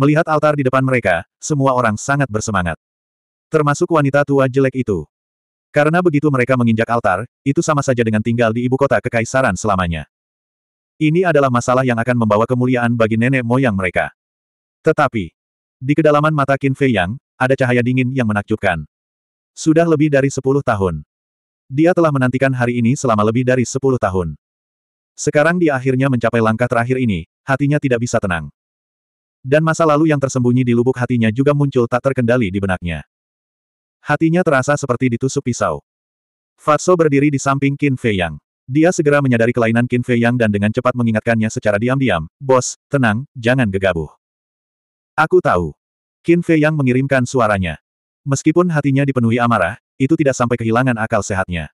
Melihat altar di depan mereka, semua orang sangat bersemangat. Termasuk wanita tua jelek itu. Karena begitu mereka menginjak altar, itu sama saja dengan tinggal di ibu kota kekaisaran selamanya. Ini adalah masalah yang akan membawa kemuliaan bagi nenek moyang mereka. Tetapi, di kedalaman mata Qin Fei Yang, ada cahaya dingin yang menakjubkan. Sudah lebih dari sepuluh tahun. Dia telah menantikan hari ini selama lebih dari sepuluh tahun. Sekarang dia akhirnya mencapai langkah terakhir ini, hatinya tidak bisa tenang. Dan masa lalu yang tersembunyi di lubuk hatinya juga muncul tak terkendali di benaknya. Hatinya terasa seperti ditusuk pisau. Fatso berdiri di samping Qin Fei Yang. Dia segera menyadari kelainan Qin Fei Yang dan dengan cepat mengingatkannya secara diam-diam, Bos, tenang, jangan gegabah. Aku tahu. Qin Fei Yang mengirimkan suaranya. Meskipun hatinya dipenuhi amarah, itu tidak sampai kehilangan akal sehatnya.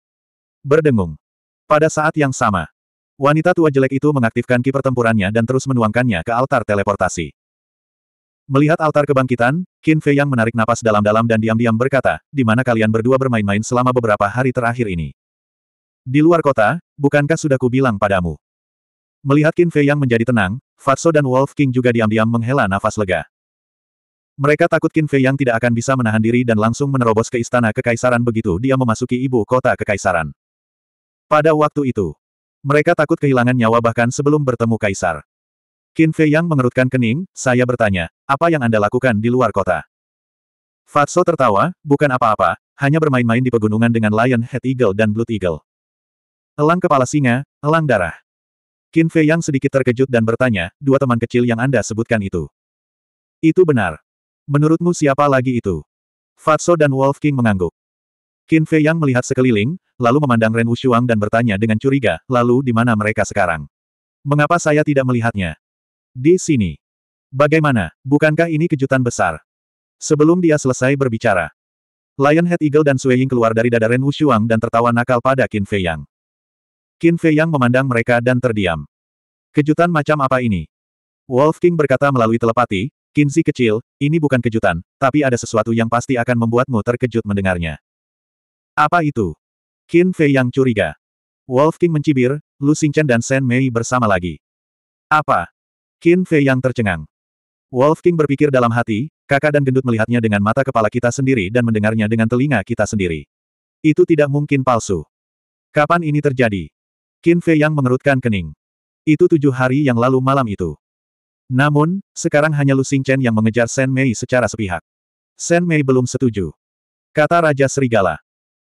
Berdengung. Pada saat yang sama, wanita tua jelek itu mengaktifkan ki pertempurannya dan terus menuangkannya ke altar teleportasi. Melihat altar kebangkitan, Qin Fei yang menarik napas dalam-dalam dan diam-diam berkata, di mana kalian berdua bermain-main selama beberapa hari terakhir ini? Di luar kota, bukankah sudah kubilang padamu? Melihat Qin Fei yang menjadi tenang, Fatso dan Wolf King juga diam-diam menghela nafas lega. Mereka takut Qin Fei yang tidak akan bisa menahan diri dan langsung menerobos ke istana kekaisaran begitu dia memasuki ibu kota kekaisaran. Pada waktu itu, mereka takut kehilangan nyawa bahkan sebelum bertemu kaisar. Qin Fei Yang mengerutkan kening, saya bertanya, apa yang Anda lakukan di luar kota? Fatso tertawa, bukan apa-apa, hanya bermain-main di pegunungan dengan Lion Head Eagle dan Blood Eagle. Elang kepala singa, elang darah. Qin Fei Yang sedikit terkejut dan bertanya, dua teman kecil yang Anda sebutkan itu. Itu benar. Menurutmu siapa lagi itu? Fatso dan Wolf King mengangguk. Qin Fei Yang melihat sekeliling, lalu memandang Ren Wushuang dan bertanya dengan curiga, lalu di mana mereka sekarang? Mengapa saya tidak melihatnya? Di sini. Bagaimana, bukankah ini kejutan besar? Sebelum dia selesai berbicara, Lionhead Eagle dan Sui Ying keluar dari dada Ren Wushuang dan tertawa nakal pada Qin Fei Yang. Qin Fei Yang memandang mereka dan terdiam. Kejutan macam apa ini? Wolf King berkata melalui telepati, Kinzi kecil, ini bukan kejutan, tapi ada sesuatu yang pasti akan membuatmu terkejut mendengarnya. Apa itu? Qin Fei yang curiga. Wolf King mencibir, Lu Xingchen dan Shen Mei bersama lagi. Apa? Qin Fei yang tercengang. Wolf King berpikir dalam hati, kakak dan gendut melihatnya dengan mata kepala kita sendiri dan mendengarnya dengan telinga kita sendiri. Itu tidak mungkin palsu. Kapan ini terjadi? Qin Fei yang mengerutkan kening. Itu tujuh hari yang lalu malam itu. Namun, sekarang hanya Lu Chen yang mengejar Shen Mei secara sepihak. Shen Mei belum setuju. Kata Raja Serigala.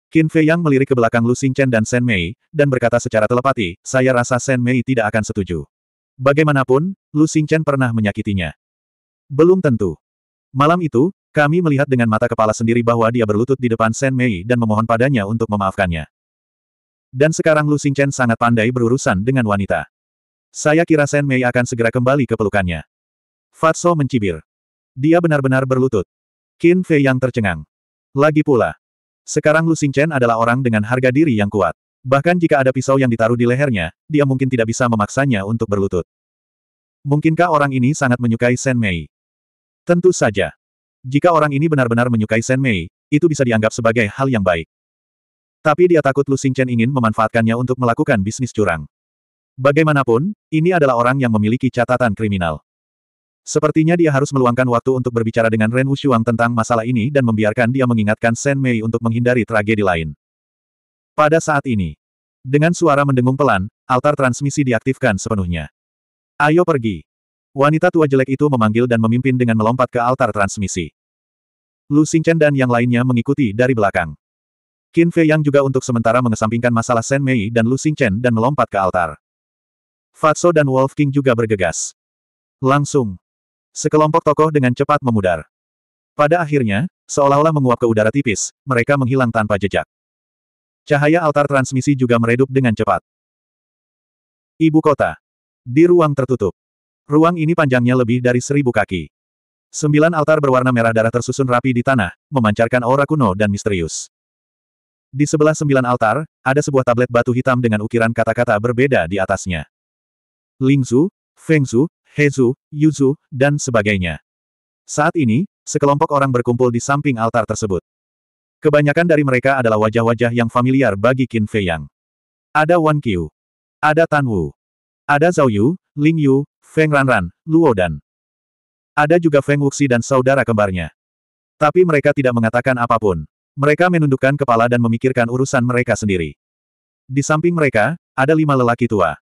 Qin Fei yang melirik ke belakang Lu Chen dan Shen Mei, dan berkata secara telepati, saya rasa Shen Mei tidak akan setuju. Bagaimanapun, Lu Xingchen pernah menyakitinya. Belum tentu. Malam itu, kami melihat dengan mata kepala sendiri bahwa dia berlutut di depan Shen Mei dan memohon padanya untuk memaafkannya. Dan sekarang Lu Xingchen sangat pandai berurusan dengan wanita. Saya kira Shen Mei akan segera kembali ke pelukannya. Fatso mencibir. Dia benar-benar berlutut. Qin Fei yang tercengang. Lagi pula, sekarang Lu Xingchen adalah orang dengan harga diri yang kuat. Bahkan jika ada pisau yang ditaruh di lehernya, dia mungkin tidak bisa memaksanya untuk berlutut. Mungkinkah orang ini sangat menyukai Sen Mei? Tentu saja. Jika orang ini benar-benar menyukai Sen Mei, itu bisa dianggap sebagai hal yang baik. Tapi dia takut Lu Xingchen ingin memanfaatkannya untuk melakukan bisnis curang. Bagaimanapun, ini adalah orang yang memiliki catatan kriminal. Sepertinya dia harus meluangkan waktu untuk berbicara dengan Ren Wushuang tentang masalah ini dan membiarkan dia mengingatkan Sen Mei untuk menghindari tragedi lain. Pada saat ini, dengan suara mendengung pelan, altar transmisi diaktifkan sepenuhnya. Ayo pergi. Wanita tua jelek itu memanggil dan memimpin dengan melompat ke altar transmisi. Lu Xingchen dan yang lainnya mengikuti dari belakang. Qin Fei Yang juga untuk sementara mengesampingkan masalah Shen Mei dan Lu Xingchen dan melompat ke altar. Fatso dan Wolf King juga bergegas. Langsung. Sekelompok tokoh dengan cepat memudar. Pada akhirnya, seolah-olah menguap ke udara tipis, mereka menghilang tanpa jejak. Cahaya altar transmisi juga meredup dengan cepat. Ibu kota. Di ruang tertutup. Ruang ini panjangnya lebih dari seribu kaki. Sembilan altar berwarna merah darah tersusun rapi di tanah, memancarkan aura kuno dan misterius. Di sebelah sembilan altar, ada sebuah tablet batu hitam dengan ukiran kata-kata berbeda di atasnya. Lingzu, Fengzu, Hezu, Yuzu, dan sebagainya. Saat ini, sekelompok orang berkumpul di samping altar tersebut. Kebanyakan dari mereka adalah wajah-wajah yang familiar bagi Qin Fei yang Ada Wan Qiu. Ada Tan Wu. Ada Zhao Yu, Ling Yu, Feng Ranran, Luo Dan. Ada juga Feng Wuxi dan saudara kembarnya. Tapi mereka tidak mengatakan apapun. Mereka menundukkan kepala dan memikirkan urusan mereka sendiri. Di samping mereka, ada lima lelaki tua.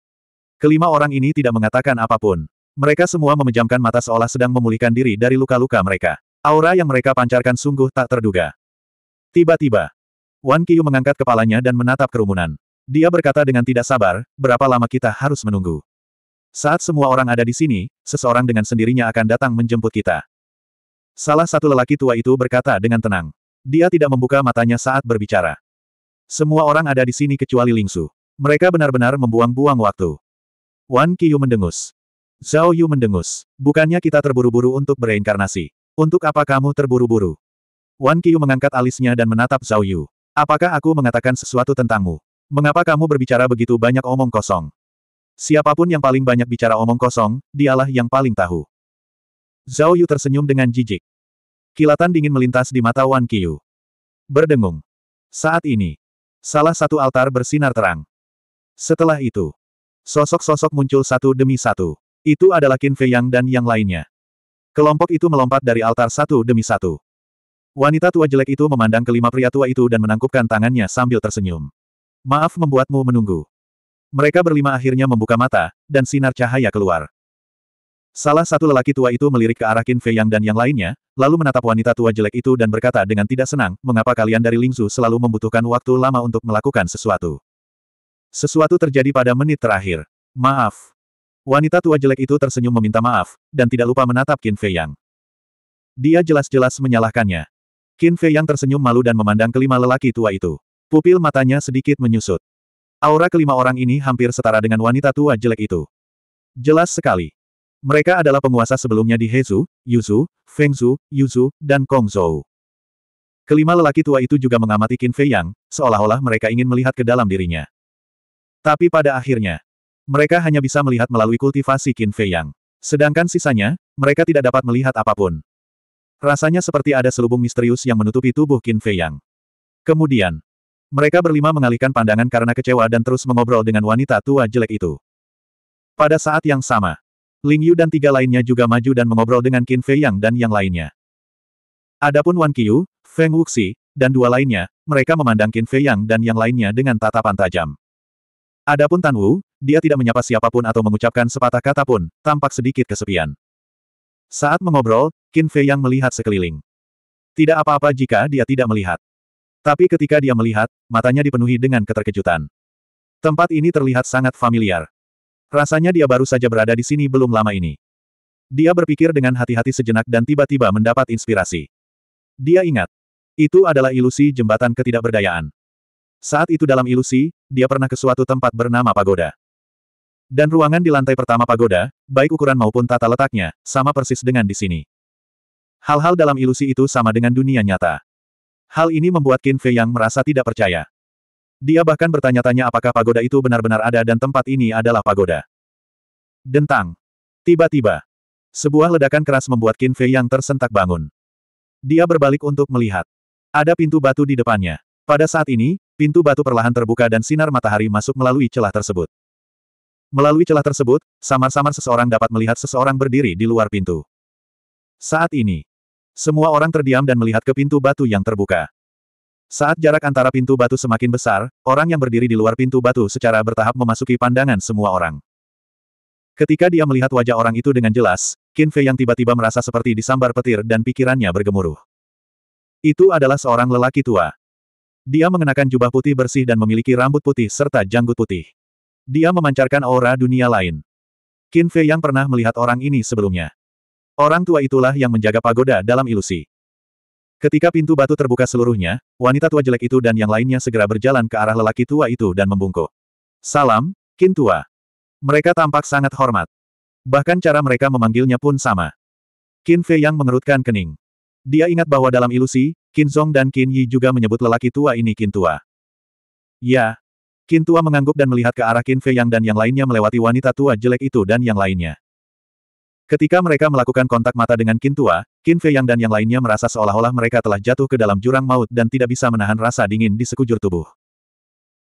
Kelima orang ini tidak mengatakan apapun. Mereka semua memejamkan mata seolah sedang memulihkan diri dari luka-luka mereka. Aura yang mereka pancarkan sungguh tak terduga. Tiba-tiba, Wan Qiu mengangkat kepalanya dan menatap kerumunan. Dia berkata dengan tidak sabar, berapa lama kita harus menunggu. Saat semua orang ada di sini, seseorang dengan sendirinya akan datang menjemput kita. Salah satu lelaki tua itu berkata dengan tenang. Dia tidak membuka matanya saat berbicara. Semua orang ada di sini kecuali Lingsu. Mereka benar-benar membuang-buang waktu. Wan Qiyu mendengus. Zhao Yu mendengus. Bukannya kita terburu-buru untuk bereinkarnasi. Untuk apa kamu terburu-buru? Wan Qiu mengangkat alisnya dan menatap Zhao Yu. Apakah aku mengatakan sesuatu tentangmu? Mengapa kamu berbicara begitu banyak omong kosong? Siapapun yang paling banyak bicara omong kosong, dialah yang paling tahu. Zhao Yu tersenyum dengan jijik. Kilatan dingin melintas di mata Wan Qiu. Berdengung. Saat ini, salah satu altar bersinar terang. Setelah itu, sosok-sosok muncul satu demi satu. Itu adalah Qin Fei Yang dan yang lainnya. Kelompok itu melompat dari altar satu demi satu. Wanita tua jelek itu memandang kelima pria tua itu dan menangkupkan tangannya sambil tersenyum. Maaf membuatmu menunggu. Mereka berlima akhirnya membuka mata, dan sinar cahaya keluar. Salah satu lelaki tua itu melirik ke arah Qin Fei Yang dan yang lainnya, lalu menatap wanita tua jelek itu dan berkata dengan tidak senang, mengapa kalian dari Lingzu selalu membutuhkan waktu lama untuk melakukan sesuatu. Sesuatu terjadi pada menit terakhir. Maaf. Wanita tua jelek itu tersenyum meminta maaf, dan tidak lupa menatap Qin Fei Yang. Dia jelas-jelas menyalahkannya. Qin Fei yang tersenyum malu dan memandang kelima lelaki tua itu. Pupil matanya sedikit menyusut. Aura kelima orang ini hampir setara dengan wanita tua jelek itu. Jelas sekali. Mereka adalah penguasa sebelumnya di Hezu, Yuzu, Fengzu, Yuzu, dan Kongzhou. Kelima lelaki tua itu juga mengamati Qin Fei Yang, seolah-olah mereka ingin melihat ke dalam dirinya. Tapi pada akhirnya, mereka hanya bisa melihat melalui kultivasi Qin Fei Yang. Sedangkan sisanya, mereka tidak dapat melihat apapun. Rasanya seperti ada selubung misterius yang menutupi tubuh Qin Fei Yang. Kemudian, mereka berlima mengalihkan pandangan karena kecewa dan terus mengobrol dengan wanita tua jelek itu. Pada saat yang sama, Ling Yu dan tiga lainnya juga maju dan mengobrol dengan Qin Fei Yang dan yang lainnya. Adapun Wan Qiu, Feng Wuxi, dan dua lainnya, mereka memandang Qin Fei Yang dan yang lainnya dengan tatapan tajam. Adapun Tan Wu, dia tidak menyapa siapapun atau mengucapkan sepatah kata pun, tampak sedikit kesepian. Saat mengobrol, Qin Fei yang melihat sekeliling. Tidak apa-apa jika dia tidak melihat. Tapi ketika dia melihat, matanya dipenuhi dengan keterkejutan. Tempat ini terlihat sangat familiar. Rasanya dia baru saja berada di sini belum lama ini. Dia berpikir dengan hati-hati sejenak dan tiba-tiba mendapat inspirasi. Dia ingat. Itu adalah ilusi jembatan ketidakberdayaan. Saat itu dalam ilusi, dia pernah ke suatu tempat bernama Pagoda. Dan ruangan di lantai pertama pagoda, baik ukuran maupun tata letaknya, sama persis dengan di sini. Hal-hal dalam ilusi itu sama dengan dunia nyata. Hal ini membuat Qin Fei Yang merasa tidak percaya. Dia bahkan bertanya-tanya apakah pagoda itu benar-benar ada dan tempat ini adalah pagoda. Dentang. Tiba-tiba. Sebuah ledakan keras membuat Qin Fei Yang tersentak bangun. Dia berbalik untuk melihat. Ada pintu batu di depannya. Pada saat ini, pintu batu perlahan terbuka dan sinar matahari masuk melalui celah tersebut. Melalui celah tersebut, samar-samar seseorang dapat melihat seseorang berdiri di luar pintu. Saat ini, semua orang terdiam dan melihat ke pintu batu yang terbuka. Saat jarak antara pintu batu semakin besar, orang yang berdiri di luar pintu batu secara bertahap memasuki pandangan semua orang. Ketika dia melihat wajah orang itu dengan jelas, Qin Fei yang tiba-tiba merasa seperti disambar petir dan pikirannya bergemuruh. Itu adalah seorang lelaki tua. Dia mengenakan jubah putih bersih dan memiliki rambut putih serta janggut putih. Dia memancarkan aura dunia lain. Qin Fei yang pernah melihat orang ini sebelumnya. Orang tua itulah yang menjaga pagoda dalam ilusi. Ketika pintu batu terbuka seluruhnya, wanita tua jelek itu dan yang lainnya segera berjalan ke arah lelaki tua itu dan membungkuk. Salam, Qin tua. Mereka tampak sangat hormat. Bahkan cara mereka memanggilnya pun sama. Qin Fei yang mengerutkan kening. Dia ingat bahwa dalam ilusi, Qin Zong dan Qin Yi juga menyebut lelaki tua ini Qin tua. Ya, Kin Tua mengangguk dan melihat ke arah Kin Fei Yang dan yang lainnya melewati wanita tua jelek itu dan yang lainnya. Ketika mereka melakukan kontak mata dengan Kin Tua, Kin Fei Yang dan yang lainnya merasa seolah-olah mereka telah jatuh ke dalam jurang maut dan tidak bisa menahan rasa dingin di sekujur tubuh.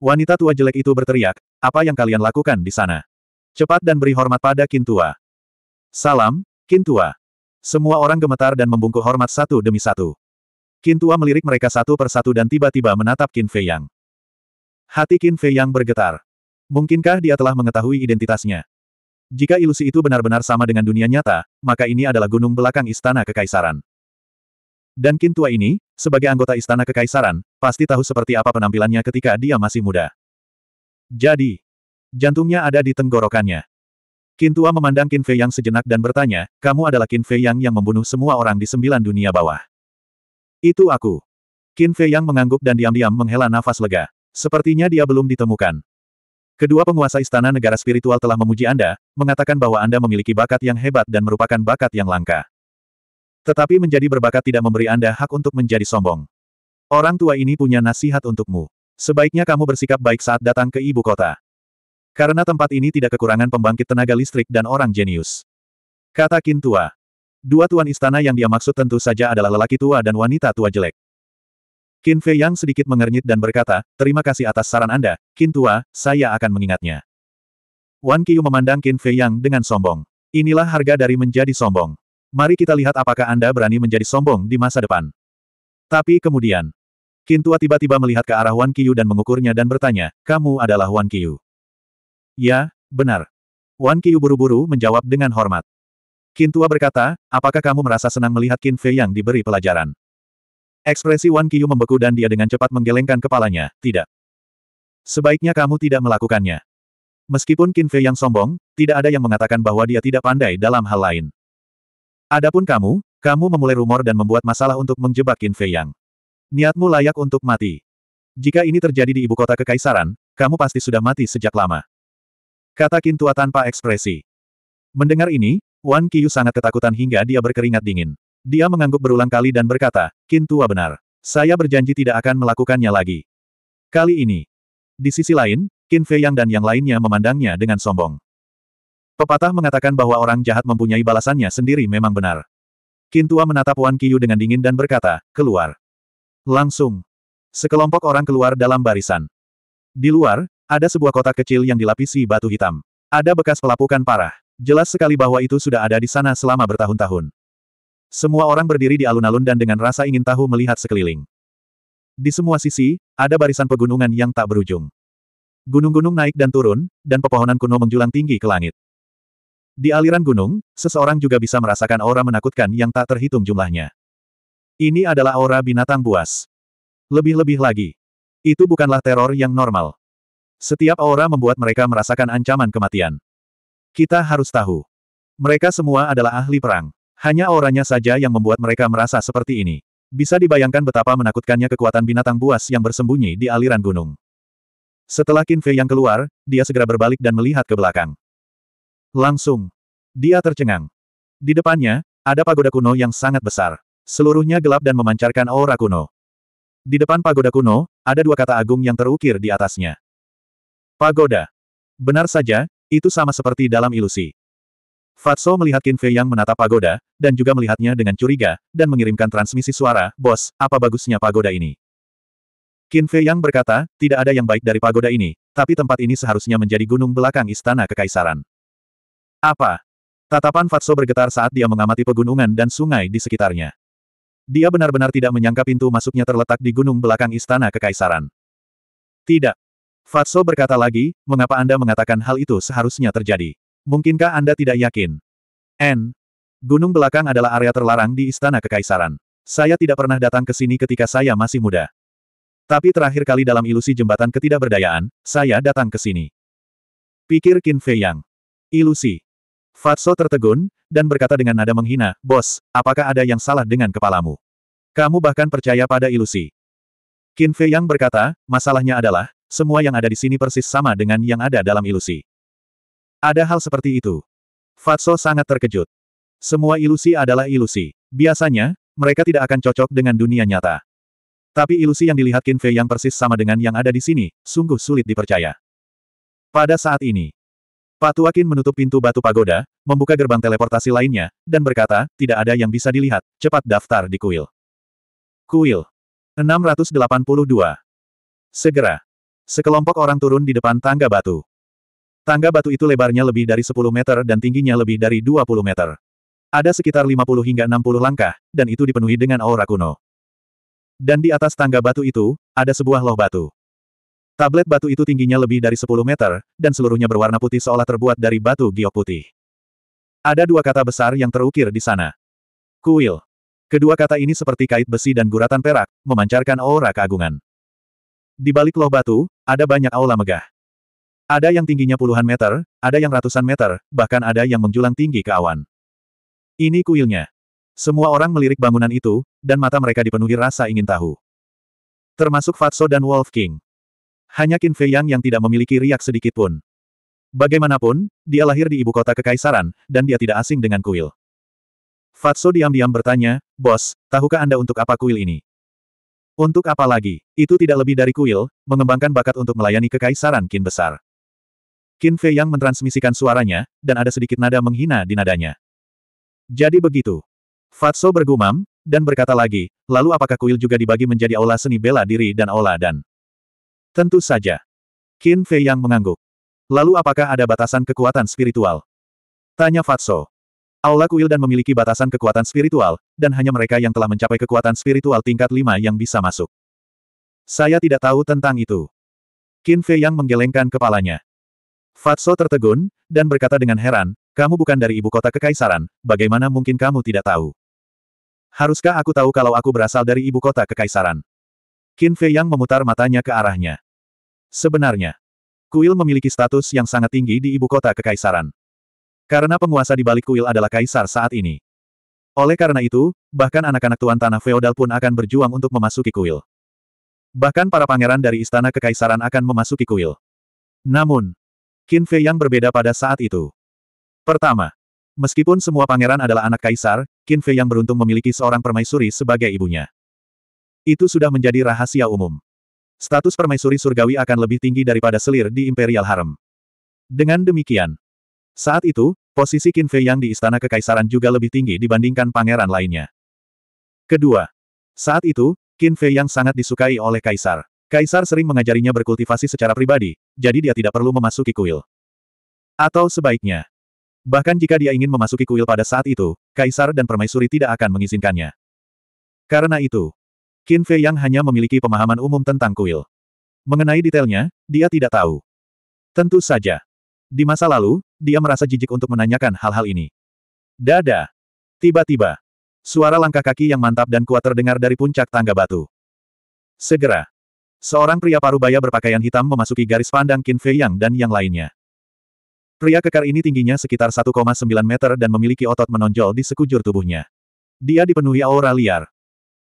Wanita tua jelek itu berteriak, apa yang kalian lakukan di sana? Cepat dan beri hormat pada Kin Tua. Salam, Kin Tua. Semua orang gemetar dan membungkuk hormat satu demi satu. Kin Tua melirik mereka satu persatu dan tiba-tiba menatap Kin Fei Yang. Hati Qin Fei yang bergetar. Mungkinkah dia telah mengetahui identitasnya? Jika ilusi itu benar-benar sama dengan dunia nyata, maka ini adalah gunung belakang istana kekaisaran. Dan Qin tua ini, sebagai anggota istana kekaisaran, pasti tahu seperti apa penampilannya ketika dia masih muda. Jadi, jantungnya ada di tenggorokannya. Qin tua memandang Qin Fei yang sejenak dan bertanya, kamu adalah Qin Fei yang yang membunuh semua orang di sembilan dunia bawah. Itu aku. Qin Fei yang mengangguk dan diam-diam menghela nafas lega. Sepertinya dia belum ditemukan. Kedua penguasa istana negara spiritual telah memuji Anda, mengatakan bahwa Anda memiliki bakat yang hebat dan merupakan bakat yang langka. Tetapi menjadi berbakat tidak memberi Anda hak untuk menjadi sombong. Orang tua ini punya nasihat untukmu. Sebaiknya kamu bersikap baik saat datang ke ibu kota. Karena tempat ini tidak kekurangan pembangkit tenaga listrik dan orang jenius. Kata Kintua. Dua tuan istana yang dia maksud tentu saja adalah lelaki tua dan wanita tua jelek. Qin Fei Yang sedikit mengernyit dan berkata, terima kasih atas saran Anda, Qin Tua, saya akan mengingatnya. Wan Qiu memandang Qin Fei Yang dengan sombong. Inilah harga dari menjadi sombong. Mari kita lihat apakah Anda berani menjadi sombong di masa depan. Tapi kemudian, Qin Tua tiba-tiba melihat ke arah Wan Qiu dan mengukurnya dan bertanya, kamu adalah Wan Qiu. Ya, benar. Wan Qiu buru-buru menjawab dengan hormat. Qin Tua berkata, apakah kamu merasa senang melihat Qin Fei yang diberi pelajaran? Ekspresi Wan Qiyu membeku dan dia dengan cepat menggelengkan kepalanya, tidak. Sebaiknya kamu tidak melakukannya. Meskipun Qin Fei yang sombong, tidak ada yang mengatakan bahwa dia tidak pandai dalam hal lain. Adapun kamu, kamu memulai rumor dan membuat masalah untuk menjebak Qin Fei yang. Niatmu layak untuk mati. Jika ini terjadi di ibu kota kekaisaran, kamu pasti sudah mati sejak lama. Kata Qin Tua tanpa ekspresi. Mendengar ini, Wan Qiyu sangat ketakutan hingga dia berkeringat dingin. Dia mengangguk berulang kali dan berkata, Kin tua benar. Saya berjanji tidak akan melakukannya lagi. Kali ini. Di sisi lain, Qin Fei Yang dan yang lainnya memandangnya dengan sombong. Pepatah mengatakan bahwa orang jahat mempunyai balasannya sendiri memang benar. Qin Tua menatap Wan Qiyu dengan dingin dan berkata, keluar. Langsung. Sekelompok orang keluar dalam barisan. Di luar, ada sebuah kota kecil yang dilapisi batu hitam. Ada bekas pelapukan parah. Jelas sekali bahwa itu sudah ada di sana selama bertahun-tahun. Semua orang berdiri di alun-alun dan dengan rasa ingin tahu melihat sekeliling. Di semua sisi, ada barisan pegunungan yang tak berujung. Gunung-gunung naik dan turun, dan pepohonan kuno menjulang tinggi ke langit. Di aliran gunung, seseorang juga bisa merasakan aura menakutkan yang tak terhitung jumlahnya. Ini adalah aura binatang buas. Lebih-lebih lagi. Itu bukanlah teror yang normal. Setiap aura membuat mereka merasakan ancaman kematian. Kita harus tahu. Mereka semua adalah ahli perang. Hanya auranya saja yang membuat mereka merasa seperti ini. Bisa dibayangkan betapa menakutkannya kekuatan binatang buas yang bersembunyi di aliran gunung. Setelah Qin Fei yang keluar, dia segera berbalik dan melihat ke belakang. Langsung. Dia tercengang. Di depannya, ada pagoda kuno yang sangat besar. Seluruhnya gelap dan memancarkan aura kuno. Di depan pagoda kuno, ada dua kata agung yang terukir di atasnya. Pagoda. Benar saja, itu sama seperti dalam ilusi. Fatso melihat Qin Fei yang menatap pagoda, dan juga melihatnya dengan curiga, dan mengirimkan transmisi suara, Bos, apa bagusnya pagoda ini? Qin Fei yang berkata, tidak ada yang baik dari pagoda ini, tapi tempat ini seharusnya menjadi gunung belakang istana kekaisaran. Apa? Tatapan Fatso bergetar saat dia mengamati pegunungan dan sungai di sekitarnya. Dia benar-benar tidak menyangka pintu masuknya terletak di gunung belakang istana kekaisaran. Tidak. Fatso berkata lagi, mengapa Anda mengatakan hal itu seharusnya terjadi? Mungkinkah Anda tidak yakin? N. Gunung Belakang adalah area terlarang di Istana Kekaisaran. Saya tidak pernah datang ke sini ketika saya masih muda. Tapi terakhir kali dalam ilusi jembatan ketidakberdayaan, saya datang ke sini. Pikir Qin Fei Yang. Ilusi. Fatso tertegun, dan berkata dengan nada menghina, Bos, apakah ada yang salah dengan kepalamu? Kamu bahkan percaya pada ilusi. Qin Fei Yang berkata, masalahnya adalah, semua yang ada di sini persis sama dengan yang ada dalam ilusi. Ada hal seperti itu. Fatso sangat terkejut. Semua ilusi adalah ilusi. Biasanya, mereka tidak akan cocok dengan dunia nyata. Tapi ilusi yang dilihat Kinfe yang persis sama dengan yang ada di sini, sungguh sulit dipercaya. Pada saat ini, Patuakin menutup pintu batu pagoda, membuka gerbang teleportasi lainnya, dan berkata, tidak ada yang bisa dilihat, cepat daftar di kuil. Kuil 682 Segera, sekelompok orang turun di depan tangga batu. Tangga batu itu lebarnya lebih dari 10 meter dan tingginya lebih dari 20 meter. Ada sekitar 50 hingga 60 langkah, dan itu dipenuhi dengan aura kuno. Dan di atas tangga batu itu, ada sebuah loh batu. Tablet batu itu tingginya lebih dari 10 meter, dan seluruhnya berwarna putih seolah terbuat dari batu giok putih. Ada dua kata besar yang terukir di sana. Kuil. Kedua kata ini seperti kait besi dan guratan perak, memancarkan aura keagungan. Di balik loh batu, ada banyak aula megah. Ada yang tingginya puluhan meter, ada yang ratusan meter, bahkan ada yang menjulang tinggi ke awan. Ini kuilnya. Semua orang melirik bangunan itu, dan mata mereka dipenuhi rasa ingin tahu. Termasuk Fatso dan Wolf King. Hanya Qin Fei Yang yang tidak memiliki riak sedikitpun. Bagaimanapun, dia lahir di ibu kota kekaisaran, dan dia tidak asing dengan kuil. Fatso diam-diam bertanya, Bos, tahukah Anda untuk apa kuil ini? Untuk apa lagi? Itu tidak lebih dari kuil, mengembangkan bakat untuk melayani kekaisaran Qin besar. Qin Fei yang mentransmisikan suaranya, dan ada sedikit nada menghina di nadanya. Jadi begitu. Fatso bergumam, dan berkata lagi, lalu apakah kuil juga dibagi menjadi aula seni bela diri dan aula dan... Tentu saja. Qin Fei yang mengangguk. Lalu apakah ada batasan kekuatan spiritual? Tanya Fatso. Aula kuil dan memiliki batasan kekuatan spiritual, dan hanya mereka yang telah mencapai kekuatan spiritual tingkat 5 yang bisa masuk. Saya tidak tahu tentang itu. Qin Fei yang menggelengkan kepalanya. Fatso tertegun, dan berkata dengan heran, kamu bukan dari ibu kota kekaisaran, bagaimana mungkin kamu tidak tahu? Haruskah aku tahu kalau aku berasal dari ibu kota kekaisaran? Qin Fei Yang memutar matanya ke arahnya. Sebenarnya, kuil memiliki status yang sangat tinggi di ibu kota kekaisaran. Karena penguasa di balik kuil adalah kaisar saat ini. Oleh karena itu, bahkan anak-anak tuan tanah feodal pun akan berjuang untuk memasuki kuil. Bahkan para pangeran dari istana kekaisaran akan memasuki kuil. Namun, Qin Fei yang berbeda pada saat itu. Pertama, meskipun semua pangeran adalah anak kaisar, Qin Fei yang beruntung memiliki seorang permaisuri sebagai ibunya. Itu sudah menjadi rahasia umum. Status permaisuri surgawi akan lebih tinggi daripada selir di Imperial Harem. Dengan demikian, saat itu, posisi Qin Fei yang di istana kekaisaran juga lebih tinggi dibandingkan pangeran lainnya. Kedua, saat itu, Qin Fei yang sangat disukai oleh kaisar. Kaisar sering mengajarinya berkultivasi secara pribadi, jadi dia tidak perlu memasuki kuil. Atau sebaiknya. Bahkan jika dia ingin memasuki kuil pada saat itu, Kaisar dan Permaisuri tidak akan mengizinkannya. Karena itu, Qin Fei yang hanya memiliki pemahaman umum tentang kuil. Mengenai detailnya, dia tidak tahu. Tentu saja. Di masa lalu, dia merasa jijik untuk menanyakan hal-hal ini. Dada. Tiba-tiba, suara langkah kaki yang mantap dan kuat terdengar dari puncak tangga batu. Segera, Seorang pria parubaya berpakaian hitam memasuki garis pandang Qin Fei Yang dan yang lainnya. Pria kekar ini tingginya sekitar 1,9 meter dan memiliki otot menonjol di sekujur tubuhnya. Dia dipenuhi aura liar.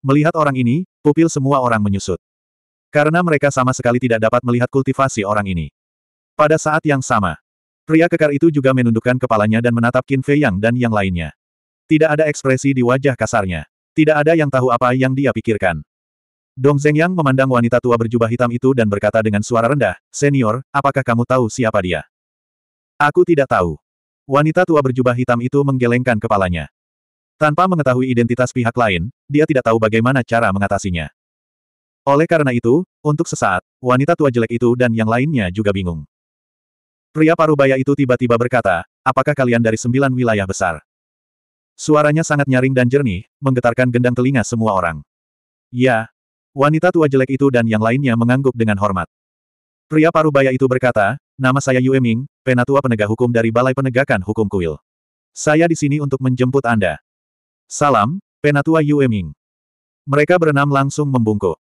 Melihat orang ini, pupil semua orang menyusut. Karena mereka sama sekali tidak dapat melihat kultivasi orang ini. Pada saat yang sama, pria kekar itu juga menundukkan kepalanya dan menatap Qin Fei Yang dan yang lainnya. Tidak ada ekspresi di wajah kasarnya. Tidak ada yang tahu apa yang dia pikirkan. Dong Zhengyang memandang wanita tua berjubah hitam itu dan berkata dengan suara rendah, Senior, apakah kamu tahu siapa dia? Aku tidak tahu. Wanita tua berjubah hitam itu menggelengkan kepalanya. Tanpa mengetahui identitas pihak lain, dia tidak tahu bagaimana cara mengatasinya. Oleh karena itu, untuk sesaat, wanita tua jelek itu dan yang lainnya juga bingung. Pria parubaya itu tiba-tiba berkata, apakah kalian dari sembilan wilayah besar? Suaranya sangat nyaring dan jernih, menggetarkan gendang telinga semua orang. Ya, Wanita tua jelek itu dan yang lainnya mengangguk dengan hormat. Pria parubaya itu berkata, nama saya Yue Ming, penatua penegak hukum dari Balai Penegakan Hukum Kuil. Saya di sini untuk menjemput Anda. Salam, penatua Yue Ming. Mereka berenam langsung membungkuk.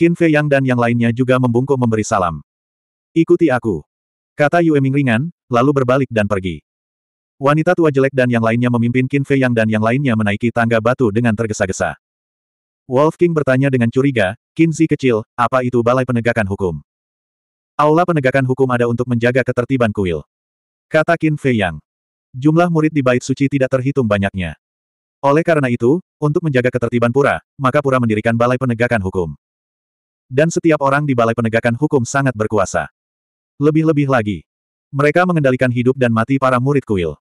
Qin Fei Yang dan yang lainnya juga membungkuk memberi salam. Ikuti aku. Kata Yue Ming ringan, lalu berbalik dan pergi. Wanita tua jelek dan yang lainnya memimpin Qin Fei Yang dan yang lainnya menaiki tangga batu dengan tergesa-gesa. Wolf King bertanya dengan curiga, Kinzi kecil, apa itu balai penegakan hukum? Aula penegakan hukum ada untuk menjaga ketertiban kuil. Kata Qin Fei Yang. Jumlah murid di bait suci tidak terhitung banyaknya. Oleh karena itu, untuk menjaga ketertiban pura, maka pura mendirikan balai penegakan hukum. Dan setiap orang di balai penegakan hukum sangat berkuasa. Lebih-lebih lagi, mereka mengendalikan hidup dan mati para murid kuil.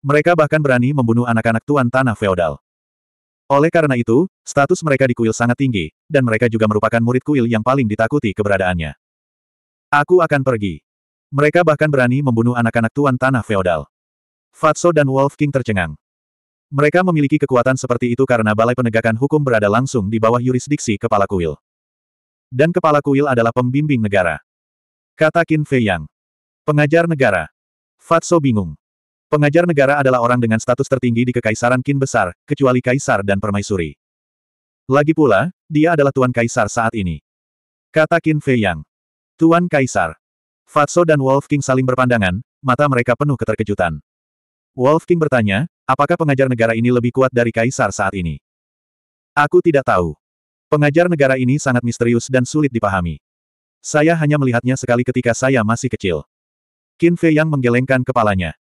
Mereka bahkan berani membunuh anak-anak tuan tanah feodal. Oleh karena itu, status mereka di kuil sangat tinggi, dan mereka juga merupakan murid kuil yang paling ditakuti keberadaannya. Aku akan pergi. Mereka bahkan berani membunuh anak-anak tuan tanah feodal. Fatso dan Wolf King tercengang. Mereka memiliki kekuatan seperti itu karena Balai Penegakan Hukum berada langsung di bawah yurisdiksi Kepala Kuil. Dan Kepala Kuil adalah pembimbing negara. Kata Qin Fei Yang. Pengajar negara. Fatso bingung. Pengajar negara adalah orang dengan status tertinggi di Kekaisaran Qin Besar, kecuali Kaisar dan Permaisuri. Lagi pula, dia adalah Tuan Kaisar saat ini. Kata Qin Fei Yang. Tuan Kaisar. Fatso dan Wolf King saling berpandangan, mata mereka penuh keterkejutan. Wolf King bertanya, apakah pengajar negara ini lebih kuat dari Kaisar saat ini? Aku tidak tahu. Pengajar negara ini sangat misterius dan sulit dipahami. Saya hanya melihatnya sekali ketika saya masih kecil. Qin Fei Yang menggelengkan kepalanya.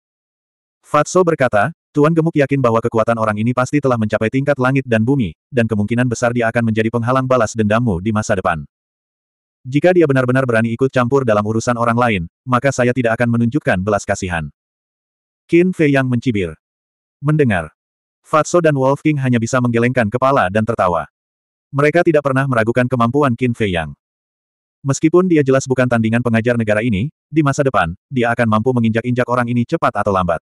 Fatso berkata, Tuan Gemuk yakin bahwa kekuatan orang ini pasti telah mencapai tingkat langit dan bumi, dan kemungkinan besar dia akan menjadi penghalang balas dendammu di masa depan. Jika dia benar-benar berani ikut campur dalam urusan orang lain, maka saya tidak akan menunjukkan belas kasihan. Qin Fei yang mencibir. Mendengar. Fatso dan Wolf King hanya bisa menggelengkan kepala dan tertawa. Mereka tidak pernah meragukan kemampuan Qin Fei Yang. Meskipun dia jelas bukan tandingan pengajar negara ini, di masa depan, dia akan mampu menginjak-injak orang ini cepat atau lambat.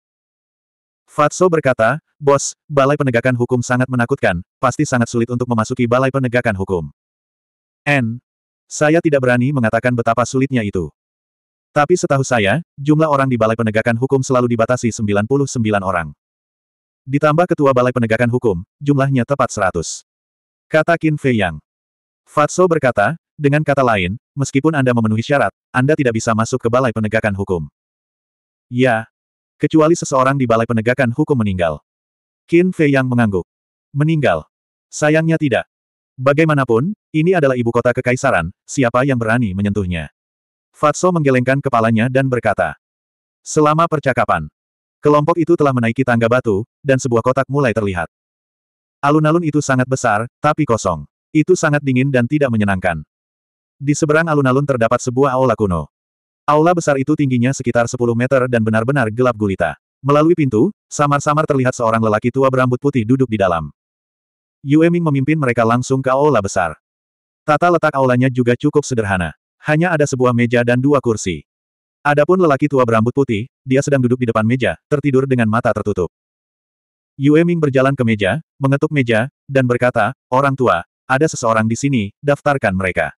Fatso berkata, Bos, balai penegakan hukum sangat menakutkan, pasti sangat sulit untuk memasuki balai penegakan hukum. N. Saya tidak berani mengatakan betapa sulitnya itu. Tapi setahu saya, jumlah orang di balai penegakan hukum selalu dibatasi 99 orang. Ditambah ketua balai penegakan hukum, jumlahnya tepat 100. Kata Qin Fei Yang. Fatso berkata, dengan kata lain, meskipun Anda memenuhi syarat, Anda tidak bisa masuk ke balai penegakan hukum. Ya, Kecuali seseorang di Balai Penegakan Hukum meninggal. Qin Fei yang mengangguk. Meninggal. Sayangnya tidak. Bagaimanapun, ini adalah ibu kota kekaisaran, siapa yang berani menyentuhnya? Fatso menggelengkan kepalanya dan berkata. Selama percakapan, kelompok itu telah menaiki tangga batu, dan sebuah kotak mulai terlihat. Alun-alun itu sangat besar, tapi kosong. Itu sangat dingin dan tidak menyenangkan. Di seberang alun-alun terdapat sebuah aula kuno. Aula besar itu tingginya sekitar 10 meter dan benar-benar gelap gulita. Melalui pintu, samar-samar terlihat seorang lelaki tua berambut putih duduk di dalam. Yue Ming memimpin mereka langsung ke aula besar. Tata letak aulanya juga cukup sederhana. Hanya ada sebuah meja dan dua kursi. Adapun lelaki tua berambut putih, dia sedang duduk di depan meja, tertidur dengan mata tertutup. Yue Ming berjalan ke meja, mengetuk meja, dan berkata, Orang tua, ada seseorang di sini, daftarkan mereka.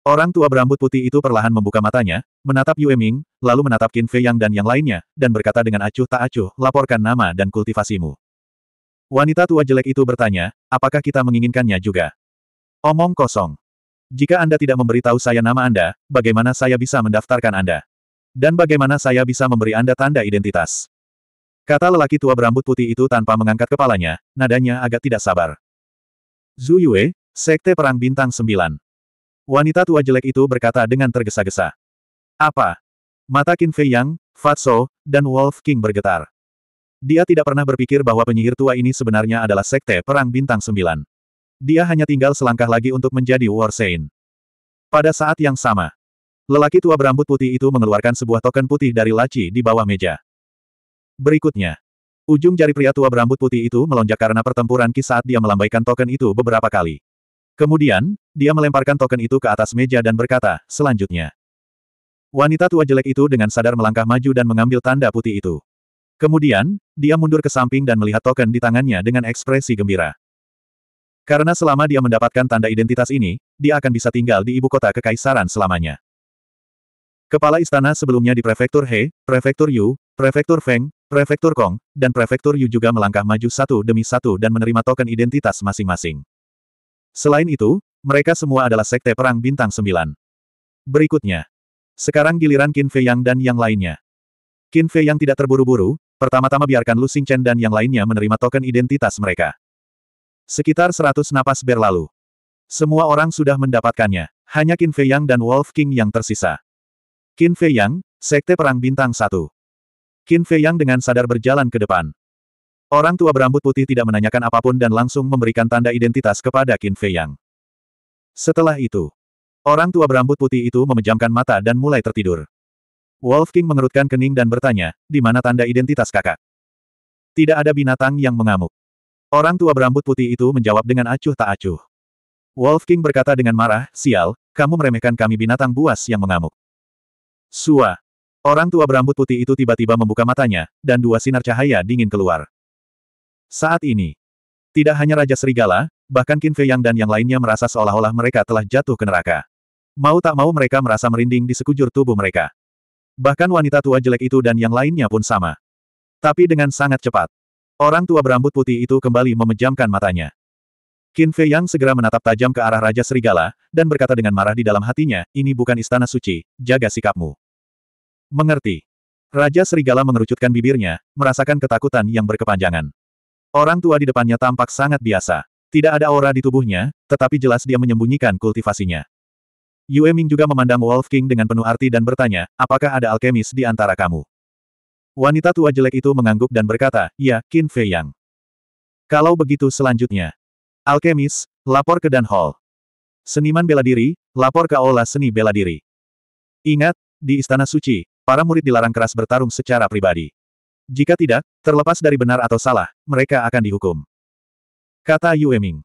Orang tua berambut putih itu perlahan membuka matanya, menatap Yue Ming, lalu menatap Qin Fei Yang dan yang lainnya, dan berkata dengan acuh tak acuh, laporkan nama dan kultivasimu. Wanita tua jelek itu bertanya, apakah kita menginginkannya juga? Omong kosong. Jika Anda tidak memberitahu saya nama Anda, bagaimana saya bisa mendaftarkan Anda? Dan bagaimana saya bisa memberi Anda tanda identitas? Kata lelaki tua berambut putih itu tanpa mengangkat kepalanya, nadanya agak tidak sabar. Zhu Yue, Sekte Perang Bintang 9. Wanita tua jelek itu berkata dengan tergesa-gesa. Apa? Mata Qin Fei Yang, Fatso, dan Wolf King bergetar. Dia tidak pernah berpikir bahwa penyihir tua ini sebenarnya adalah sekte perang bintang sembilan. Dia hanya tinggal selangkah lagi untuk menjadi War Saint. Pada saat yang sama, lelaki tua berambut putih itu mengeluarkan sebuah token putih dari laci di bawah meja. Berikutnya, ujung jari pria tua berambut putih itu melonjak karena pertempuran ki saat dia melambaikan token itu beberapa kali. Kemudian, dia melemparkan token itu ke atas meja dan berkata, selanjutnya. Wanita tua jelek itu dengan sadar melangkah maju dan mengambil tanda putih itu. Kemudian, dia mundur ke samping dan melihat token di tangannya dengan ekspresi gembira. Karena selama dia mendapatkan tanda identitas ini, dia akan bisa tinggal di ibu kota kekaisaran selamanya. Kepala istana sebelumnya di Prefektur He, Prefektur Yu, Prefektur Feng, Prefektur Kong, dan Prefektur Yu juga melangkah maju satu demi satu dan menerima token identitas masing-masing. Selain itu, mereka semua adalah sekte perang bintang sembilan. Berikutnya. Sekarang giliran Qin Fei Yang dan yang lainnya. Qin Fei Yang tidak terburu-buru, pertama-tama biarkan Lu Xing Chen dan yang lainnya menerima token identitas mereka. Sekitar seratus napas berlalu. Semua orang sudah mendapatkannya, hanya Qin Fei Yang dan Wolf King yang tersisa. Qin Fei Yang, Sekte Perang Bintang Satu. Qin Fei Yang dengan sadar berjalan ke depan. Orang tua berambut putih tidak menanyakan apapun dan langsung memberikan tanda identitas kepada Qin Fei Yang. Setelah itu, orang tua berambut putih itu memejamkan mata dan mulai tertidur. Wolf King mengerutkan kening dan bertanya, di mana tanda identitas kakak? Tidak ada binatang yang mengamuk. Orang tua berambut putih itu menjawab dengan acuh tak acuh. Wolf King berkata dengan marah, sial, kamu meremehkan kami binatang buas yang mengamuk. Sua, Orang tua berambut putih itu tiba-tiba membuka matanya, dan dua sinar cahaya dingin keluar. Saat ini, tidak hanya Raja Serigala, bahkan Qin Fei Yang dan yang lainnya merasa seolah-olah mereka telah jatuh ke neraka. Mau tak mau mereka merasa merinding di sekujur tubuh mereka. Bahkan wanita tua jelek itu dan yang lainnya pun sama. Tapi dengan sangat cepat, orang tua berambut putih itu kembali memejamkan matanya. Qin Fei Yang segera menatap tajam ke arah Raja Serigala, dan berkata dengan marah di dalam hatinya, ini bukan istana suci, jaga sikapmu. Mengerti. Raja Serigala mengerucutkan bibirnya, merasakan ketakutan yang berkepanjangan. Orang tua di depannya tampak sangat biasa. Tidak ada aura di tubuhnya, tetapi jelas dia menyembunyikan kultivasinya. Yue Ming juga memandang Wolf King dengan penuh arti dan bertanya, apakah ada alkemis di antara kamu? Wanita tua jelek itu mengangguk dan berkata, ya, Qin Fei Yang. Kalau begitu selanjutnya. Alkemis, lapor ke Dan Hall. Seniman bela diri, lapor ke Aula Seni Bela Diri. Ingat, di Istana Suci, para murid dilarang keras bertarung secara pribadi. Jika tidak, terlepas dari benar atau salah, mereka akan dihukum. Kata Yue Ming.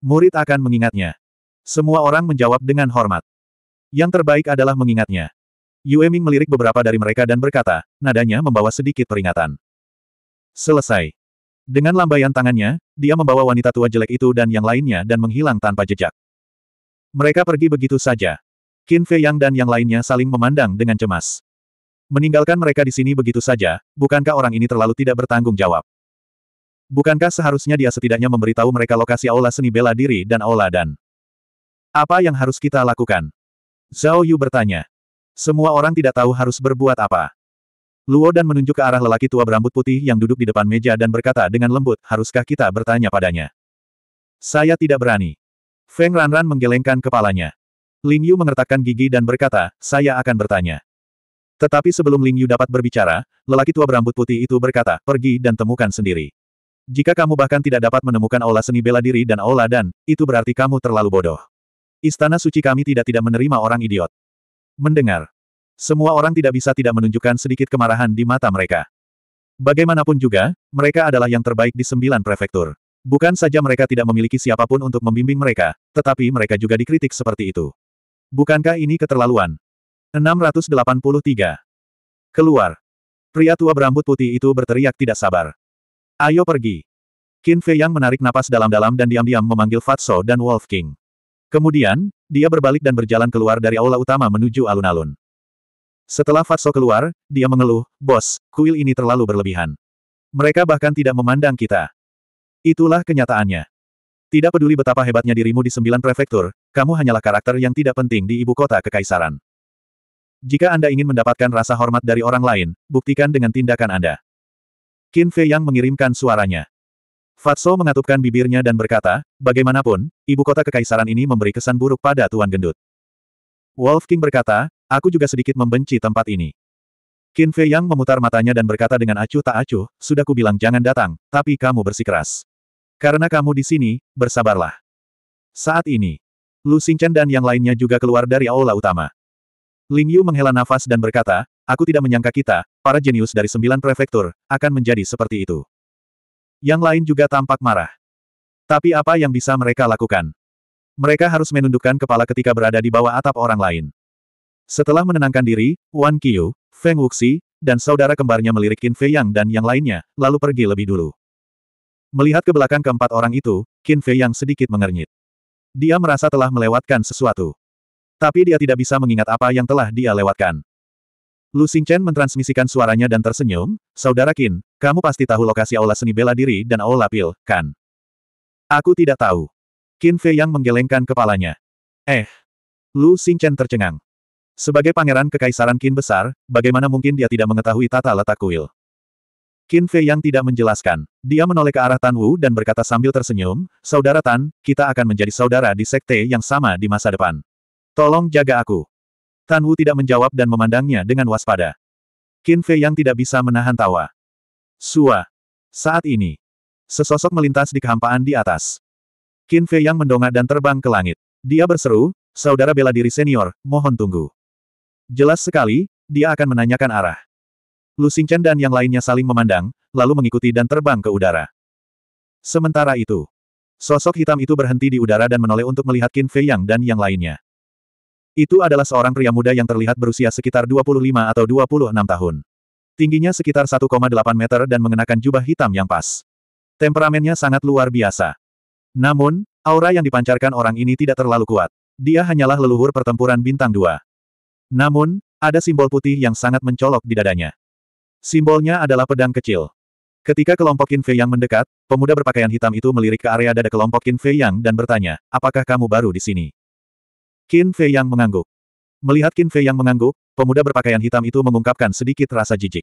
Murid akan mengingatnya. Semua orang menjawab dengan hormat. Yang terbaik adalah mengingatnya. Yue Ming melirik beberapa dari mereka dan berkata, nadanya membawa sedikit peringatan. Selesai. Dengan lambaian tangannya, dia membawa wanita tua jelek itu dan yang lainnya dan menghilang tanpa jejak. Mereka pergi begitu saja. Qin Fei Yang dan yang lainnya saling memandang dengan cemas. Meninggalkan mereka di sini begitu saja, bukankah orang ini terlalu tidak bertanggung jawab? Bukankah seharusnya dia setidaknya memberitahu mereka lokasi aula seni bela diri dan aula dan apa yang harus kita lakukan? Zhao Yu bertanya. Semua orang tidak tahu harus berbuat apa. Luo dan menunjuk ke arah lelaki tua berambut putih yang duduk di depan meja dan berkata dengan lembut, haruskah kita bertanya padanya? Saya tidak berani. Feng Ranran menggelengkan kepalanya. Ling Yu mengertakkan gigi dan berkata, saya akan bertanya. Tetapi sebelum Ling Yu dapat berbicara, lelaki tua berambut putih itu berkata, pergi dan temukan sendiri. Jika kamu bahkan tidak dapat menemukan aula seni bela diri dan aula dan, itu berarti kamu terlalu bodoh. Istana suci kami tidak-tidak menerima orang idiot. Mendengar. Semua orang tidak bisa tidak menunjukkan sedikit kemarahan di mata mereka. Bagaimanapun juga, mereka adalah yang terbaik di sembilan prefektur. Bukan saja mereka tidak memiliki siapapun untuk membimbing mereka, tetapi mereka juga dikritik seperti itu. Bukankah ini keterlaluan? 683. Keluar. Pria tua berambut putih itu berteriak tidak sabar. Ayo pergi. Qin Fei yang menarik napas dalam-dalam dan diam-diam memanggil Fatso dan Wolf King. Kemudian, dia berbalik dan berjalan keluar dari aula utama menuju alun-alun. Setelah Fatso keluar, dia mengeluh, Bos, kuil ini terlalu berlebihan. Mereka bahkan tidak memandang kita. Itulah kenyataannya. Tidak peduli betapa hebatnya dirimu di sembilan prefektur, kamu hanyalah karakter yang tidak penting di ibu kota kekaisaran. Jika Anda ingin mendapatkan rasa hormat dari orang lain, buktikan dengan tindakan Anda. Qin Fei yang mengirimkan suaranya. Fatso mengatupkan bibirnya dan berkata, bagaimanapun, ibu kota kekaisaran ini memberi kesan buruk pada Tuan Gendut. Wolf King berkata, aku juga sedikit membenci tempat ini. Qin Fei yang memutar matanya dan berkata dengan acuh tak acuh, sudah kubilang jangan datang, tapi kamu bersikeras. Karena kamu di sini, bersabarlah. Saat ini, Lu Xingchen dan yang lainnya juga keluar dari aula utama. Ling Yu menghela nafas dan berkata, aku tidak menyangka kita, para jenius dari sembilan prefektur, akan menjadi seperti itu. Yang lain juga tampak marah. Tapi apa yang bisa mereka lakukan? Mereka harus menundukkan kepala ketika berada di bawah atap orang lain. Setelah menenangkan diri, Wan Qiu, Feng Wuxi, dan saudara kembarnya melirik Qin Fei Yang dan yang lainnya, lalu pergi lebih dulu. Melihat ke belakang keempat orang itu, Qin Fei Yang sedikit mengernyit. Dia merasa telah melewatkan sesuatu. Tapi dia tidak bisa mengingat apa yang telah dia lewatkan. Lu Xingchen mentransmisikan suaranya dan tersenyum, Saudara Qin, kamu pasti tahu lokasi aula seni bela diri dan aula pil, kan? Aku tidak tahu. Qin Fei yang menggelengkan kepalanya. Eh. Lu Xingchen tercengang. Sebagai pangeran kekaisaran Qin besar, bagaimana mungkin dia tidak mengetahui tata letak kuil? Qin Fei yang tidak menjelaskan. Dia menoleh ke arah Tan Wu dan berkata sambil tersenyum, Saudara Tan, kita akan menjadi saudara di sekte yang sama di masa depan. Tolong jaga aku. Tan Wu tidak menjawab dan memandangnya dengan waspada. Qin Fei yang tidak bisa menahan tawa. Sua. Saat ini. Sesosok melintas di kehampaan di atas. Qin Fei yang mendongak dan terbang ke langit. Dia berseru, saudara bela diri senior, mohon tunggu. Jelas sekali, dia akan menanyakan arah. Lu Xingchen dan yang lainnya saling memandang, lalu mengikuti dan terbang ke udara. Sementara itu, sosok hitam itu berhenti di udara dan menoleh untuk melihat Qin Fei Yang dan yang lainnya. Itu adalah seorang pria muda yang terlihat berusia sekitar 25 atau 26 tahun. Tingginya sekitar 1,8 meter dan mengenakan jubah hitam yang pas. Temperamennya sangat luar biasa. Namun, aura yang dipancarkan orang ini tidak terlalu kuat. Dia hanyalah leluhur pertempuran bintang dua. Namun, ada simbol putih yang sangat mencolok di dadanya. Simbolnya adalah pedang kecil. Ketika kelompok Kin Fei Yang mendekat, pemuda berpakaian hitam itu melirik ke area dada kelompok Kin Fei Yang dan bertanya, apakah kamu baru di sini? Qin Fei Yang mengangguk. Melihat Qin Fei Yang mengangguk, pemuda berpakaian hitam itu mengungkapkan sedikit rasa jijik.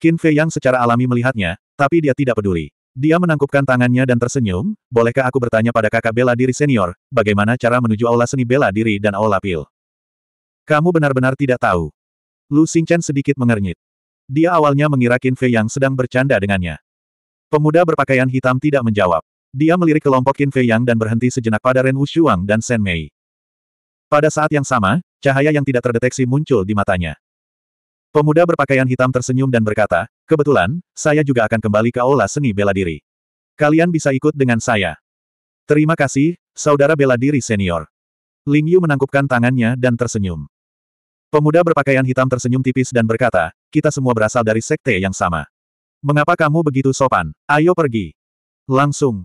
Qin Fei Yang secara alami melihatnya, tapi dia tidak peduli. Dia menangkupkan tangannya dan tersenyum, bolehkah aku bertanya pada kakak bela diri senior, bagaimana cara menuju aula seni bela diri dan aula pil? Kamu benar-benar tidak tahu. Lu Xingchen sedikit mengernyit. Dia awalnya mengira Qin Fei Yang sedang bercanda dengannya. Pemuda berpakaian hitam tidak menjawab. Dia melirik kelompok Qin Fei Yang dan berhenti sejenak pada Ren Wushuang dan Shen Mei. Pada saat yang sama, cahaya yang tidak terdeteksi muncul di matanya. Pemuda berpakaian hitam tersenyum dan berkata, kebetulan, saya juga akan kembali ke aula seni bela diri. Kalian bisa ikut dengan saya. Terima kasih, saudara bela diri senior. Ling Yu menangkupkan tangannya dan tersenyum. Pemuda berpakaian hitam tersenyum tipis dan berkata, kita semua berasal dari sekte yang sama. Mengapa kamu begitu sopan? Ayo pergi. Langsung,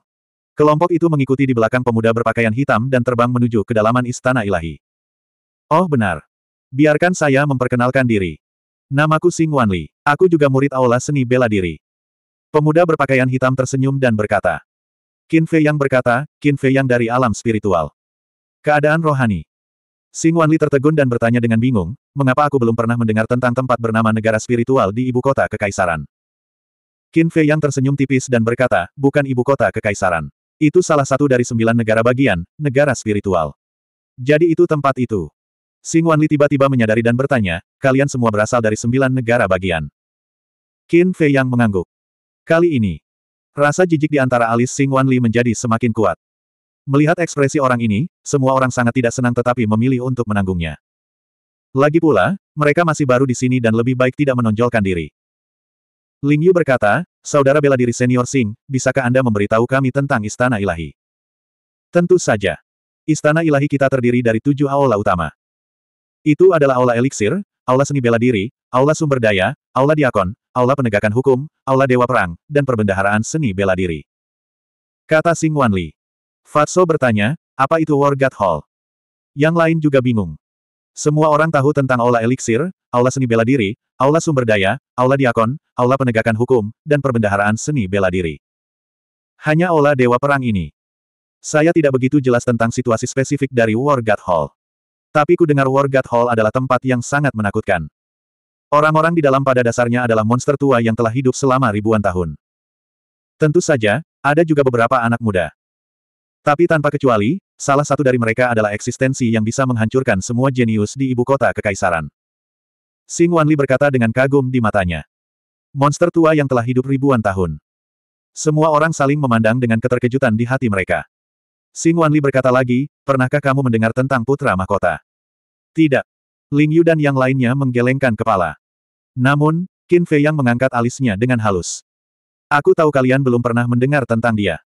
Kelompok itu mengikuti di belakang pemuda berpakaian hitam dan terbang menuju kedalaman istana ilahi. Oh benar. Biarkan saya memperkenalkan diri. Namaku Sing Wanli. Aku juga murid aula seni bela diri. Pemuda berpakaian hitam tersenyum dan berkata. Qin Fei Yang berkata, Qin Fei Yang dari alam spiritual. Keadaan rohani. Sing Wanli tertegun dan bertanya dengan bingung, mengapa aku belum pernah mendengar tentang tempat bernama negara spiritual di ibu kota kekaisaran. Qin Fei Yang tersenyum tipis dan berkata, bukan ibu kota kekaisaran. Itu salah satu dari sembilan negara bagian, negara spiritual. Jadi itu tempat itu. Sing Wanli tiba-tiba menyadari dan bertanya, kalian semua berasal dari sembilan negara bagian. Qin Fei yang mengangguk. Kali ini, rasa jijik di antara alis Sing Wanli menjadi semakin kuat. Melihat ekspresi orang ini, semua orang sangat tidak senang tetapi memilih untuk menanggungnya. Lagi pula, mereka masih baru di sini dan lebih baik tidak menonjolkan diri. Ling Yu berkata, Saudara bela diri senior Sing, bisakah Anda memberitahu kami tentang Istana Ilahi? Tentu saja. Istana Ilahi kita terdiri dari tujuh aula utama. Itu adalah aula eliksir, aula seni bela diri, aula sumber daya, aula diakon, aula penegakan hukum, aula dewa perang, dan perbendaharaan seni bela diri. Kata Sing Wanli. Fatso bertanya, apa itu War God Hall? Yang lain juga bingung. Semua orang tahu tentang aula eliksir, aula seni bela diri, aula sumber daya, aula diakon, aula penegakan hukum, dan perbendaharaan seni bela diri. Hanya aula dewa perang ini. Saya tidak begitu jelas tentang situasi spesifik dari Wargat Hall. Tapi ku dengar Wargat Hall adalah tempat yang sangat menakutkan. Orang-orang di dalam pada dasarnya adalah monster tua yang telah hidup selama ribuan tahun. Tentu saja, ada juga beberapa anak muda. Tapi tanpa kecuali, Salah satu dari mereka adalah eksistensi yang bisa menghancurkan semua jenius di ibu kota kekaisaran. Sing Wanli berkata dengan kagum di matanya. Monster tua yang telah hidup ribuan tahun. Semua orang saling memandang dengan keterkejutan di hati mereka. Sing Wanli berkata lagi, pernahkah kamu mendengar tentang putra mahkota? Tidak. Ling Yu dan yang lainnya menggelengkan kepala. Namun, Qin Fei yang mengangkat alisnya dengan halus. Aku tahu kalian belum pernah mendengar tentang dia.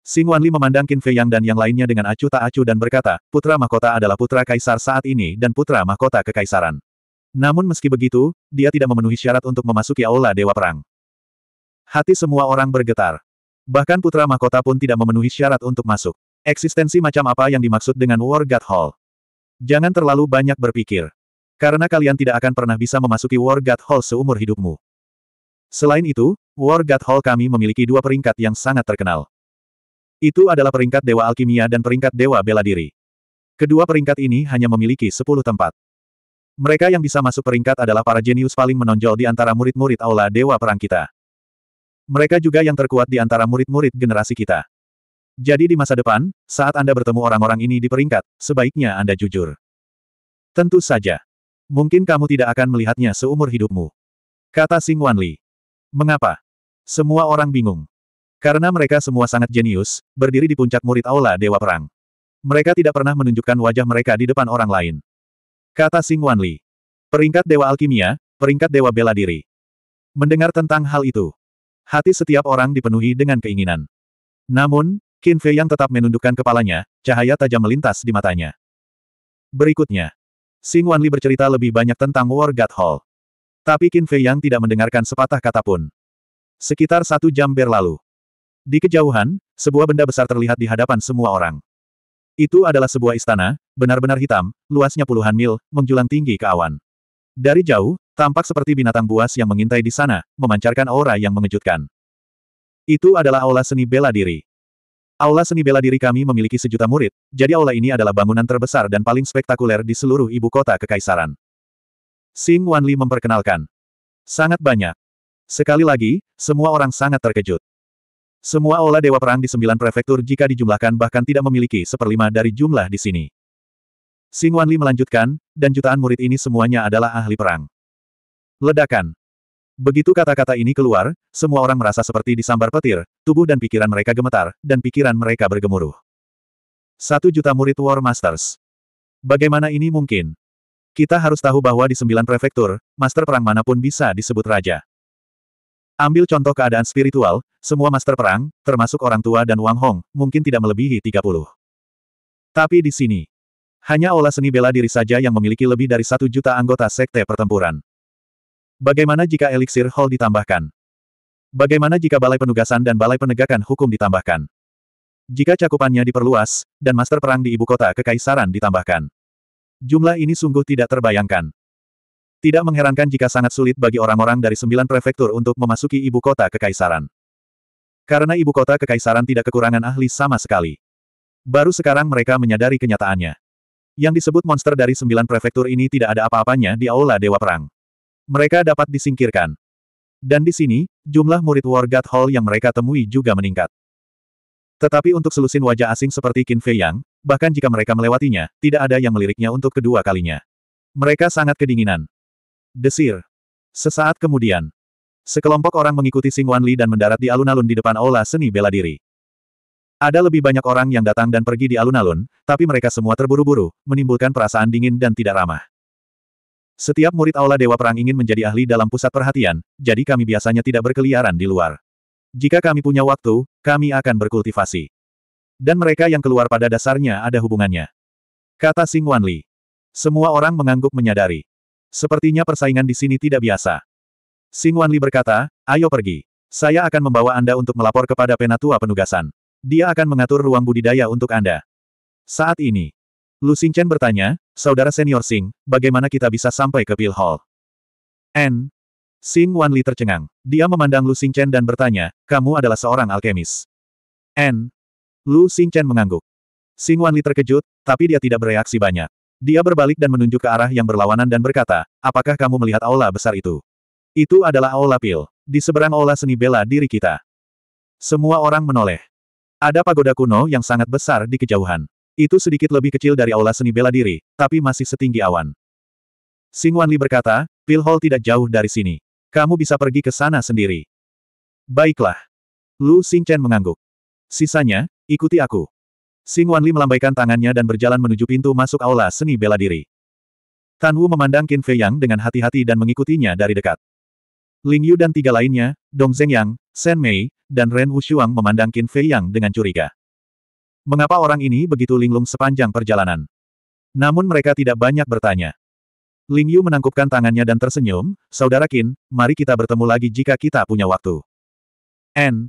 Xing Wanli memandang Qin Fei Yang dan yang lainnya dengan acuh tak acuh dan berkata, putra mahkota adalah putra kaisar saat ini dan putra mahkota kekaisaran. Namun meski begitu, dia tidak memenuhi syarat untuk memasuki aula Dewa Perang. Hati semua orang bergetar. Bahkan putra mahkota pun tidak memenuhi syarat untuk masuk. Eksistensi macam apa yang dimaksud dengan War God Hall? Jangan terlalu banyak berpikir. Karena kalian tidak akan pernah bisa memasuki War God Hall seumur hidupmu. Selain itu, War God Hall kami memiliki dua peringkat yang sangat terkenal. Itu adalah peringkat Dewa Alkimia dan peringkat Dewa Bela Diri. Kedua peringkat ini hanya memiliki sepuluh tempat. Mereka yang bisa masuk peringkat adalah para jenius paling menonjol di antara murid-murid Aula Dewa Perang kita. Mereka juga yang terkuat di antara murid-murid generasi kita. Jadi di masa depan, saat Anda bertemu orang-orang ini di peringkat, sebaiknya Anda jujur. Tentu saja. Mungkin kamu tidak akan melihatnya seumur hidupmu. Kata Sing Wanli. Mengapa? Semua orang bingung. Karena mereka semua sangat jenius, berdiri di puncak murid aula Dewa Perang. Mereka tidak pernah menunjukkan wajah mereka di depan orang lain. Kata Sing Wanli. Peringkat Dewa Alkimia, peringkat Dewa Bela Diri. Mendengar tentang hal itu, hati setiap orang dipenuhi dengan keinginan. Namun, Qin Fei yang tetap menundukkan kepalanya, cahaya tajam melintas di matanya. Berikutnya, Sing Wanli bercerita lebih banyak tentang War God Hall. Tapi Qin Fei yang tidak mendengarkan sepatah kata pun. Sekitar satu jam berlalu, di kejauhan, sebuah benda besar terlihat di hadapan semua orang. Itu adalah sebuah istana, benar-benar hitam, luasnya puluhan mil, menjulang tinggi ke awan. Dari jauh, tampak seperti binatang buas yang mengintai di sana, memancarkan aura yang mengejutkan. Itu adalah aula seni bela diri. Aula seni bela diri kami memiliki sejuta murid, jadi aula ini adalah bangunan terbesar dan paling spektakuler di seluruh ibu kota kekaisaran. Sing Wanli memperkenalkan. Sangat banyak. Sekali lagi, semua orang sangat terkejut. Semua aula dewa perang di sembilan prefektur jika dijumlahkan bahkan tidak memiliki seperlima dari jumlah di sini. Sing Wanli melanjutkan, dan jutaan murid ini semuanya adalah ahli perang. Ledakan. Begitu kata-kata ini keluar, semua orang merasa seperti disambar petir, tubuh dan pikiran mereka gemetar, dan pikiran mereka bergemuruh. Satu juta murid War Masters. Bagaimana ini mungkin? Kita harus tahu bahwa di sembilan prefektur, master perang manapun bisa disebut raja. Ambil contoh keadaan spiritual, semua master perang, termasuk orang tua dan Wang Hong, mungkin tidak melebihi 30. Tapi di sini, hanya olah seni bela diri saja yang memiliki lebih dari satu juta anggota sekte pertempuran. Bagaimana jika eliksir hall ditambahkan? Bagaimana jika balai penugasan dan balai penegakan hukum ditambahkan? Jika cakupannya diperluas, dan master perang di ibu kota kekaisaran ditambahkan. Jumlah ini sungguh tidak terbayangkan. Tidak mengherankan jika sangat sulit bagi orang-orang dari sembilan prefektur untuk memasuki ibu kota kekaisaran. Karena ibu kota kekaisaran tidak kekurangan ahli sama sekali. Baru sekarang mereka menyadari kenyataannya. Yang disebut monster dari sembilan prefektur ini tidak ada apa-apanya di Aula Dewa Perang. Mereka dapat disingkirkan. Dan di sini, jumlah murid War God Hall yang mereka temui juga meningkat. Tetapi untuk selusin wajah asing seperti Qin Fei Yang, bahkan jika mereka melewatinya, tidak ada yang meliriknya untuk kedua kalinya. Mereka sangat kedinginan. Desir. Sesaat kemudian, sekelompok orang mengikuti Sing Wanli dan mendarat di alun-alun di depan aula seni bela diri. Ada lebih banyak orang yang datang dan pergi di alun-alun, tapi mereka semua terburu-buru, menimbulkan perasaan dingin dan tidak ramah. Setiap murid aula Dewa Perang ingin menjadi ahli dalam pusat perhatian, jadi kami biasanya tidak berkeliaran di luar. Jika kami punya waktu, kami akan berkultivasi. Dan mereka yang keluar pada dasarnya ada hubungannya. Kata Sing Wanli. Semua orang mengangguk menyadari. Sepertinya persaingan di sini tidak biasa. Sing Wanli berkata, ayo pergi. Saya akan membawa Anda untuk melapor kepada penatua penugasan. Dia akan mengatur ruang budidaya untuk Anda. Saat ini, Lu Xingchen bertanya, Saudara senior Sing, bagaimana kita bisa sampai ke Pill Hall? N. Sing Wanli tercengang. Dia memandang Lu Xingchen dan bertanya, kamu adalah seorang alkemis. N. Lu Xingchen mengangguk. Sing Wanli terkejut, tapi dia tidak bereaksi banyak. Dia berbalik dan menunjuk ke arah yang berlawanan dan berkata, apakah kamu melihat aula besar itu? Itu adalah aula pil. Di seberang aula seni bela diri kita. Semua orang menoleh. Ada pagoda kuno yang sangat besar di kejauhan. Itu sedikit lebih kecil dari aula seni bela diri, tapi masih setinggi awan. Sing Wanli berkata, pil hall tidak jauh dari sini. Kamu bisa pergi ke sana sendiri. Baiklah. Lu Xingchen mengangguk. Sisanya, ikuti aku. Xing Wanli melambaikan tangannya dan berjalan menuju pintu masuk aula seni bela diri. Tan Wu memandang Qin Fei Yang dengan hati-hati dan mengikutinya dari dekat. Ling Yu dan tiga lainnya, Dong Zeng Yang, Shen Mei, dan Ren Shuang memandang Qin Fei Yang dengan curiga. Mengapa orang ini begitu linglung sepanjang perjalanan? Namun mereka tidak banyak bertanya. Ling Yu menangkupkan tangannya dan tersenyum, Saudara Qin, mari kita bertemu lagi jika kita punya waktu. N.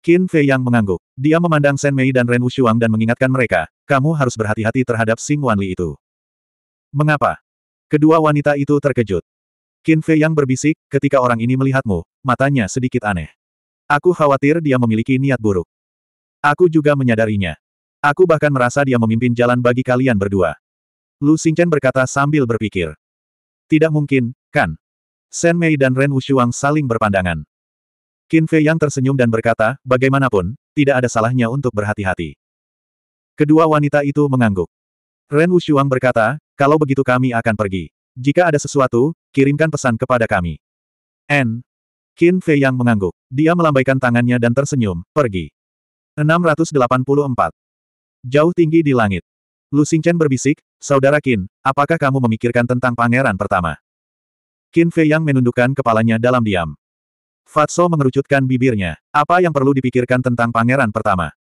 Qin Fei Yang mengangguk. Dia memandang Shen Mei dan Ren Wushuang dan mengingatkan mereka, kamu harus berhati-hati terhadap Xing Wanli itu. Mengapa? Kedua wanita itu terkejut. Qin Fei Yang berbisik, ketika orang ini melihatmu, matanya sedikit aneh. Aku khawatir dia memiliki niat buruk. Aku juga menyadarinya. Aku bahkan merasa dia memimpin jalan bagi kalian berdua. Lu Xingchen berkata sambil berpikir. Tidak mungkin, kan? Shen Mei dan Ren Wushuang saling berpandangan. Qin Fei yang tersenyum dan berkata, bagaimanapun, tidak ada salahnya untuk berhati-hati. Kedua wanita itu mengangguk. Ren Wushuang berkata, kalau begitu kami akan pergi. Jika ada sesuatu, kirimkan pesan kepada kami. N. Qin Fei yang mengangguk. Dia melambaikan tangannya dan tersenyum, pergi. 684. Jauh tinggi di langit. Lu Xingchen berbisik, Saudara Qin, apakah kamu memikirkan tentang pangeran pertama? Qin Fei yang menundukkan kepalanya dalam diam. Fatso mengerucutkan bibirnya. Apa yang perlu dipikirkan tentang pangeran pertama?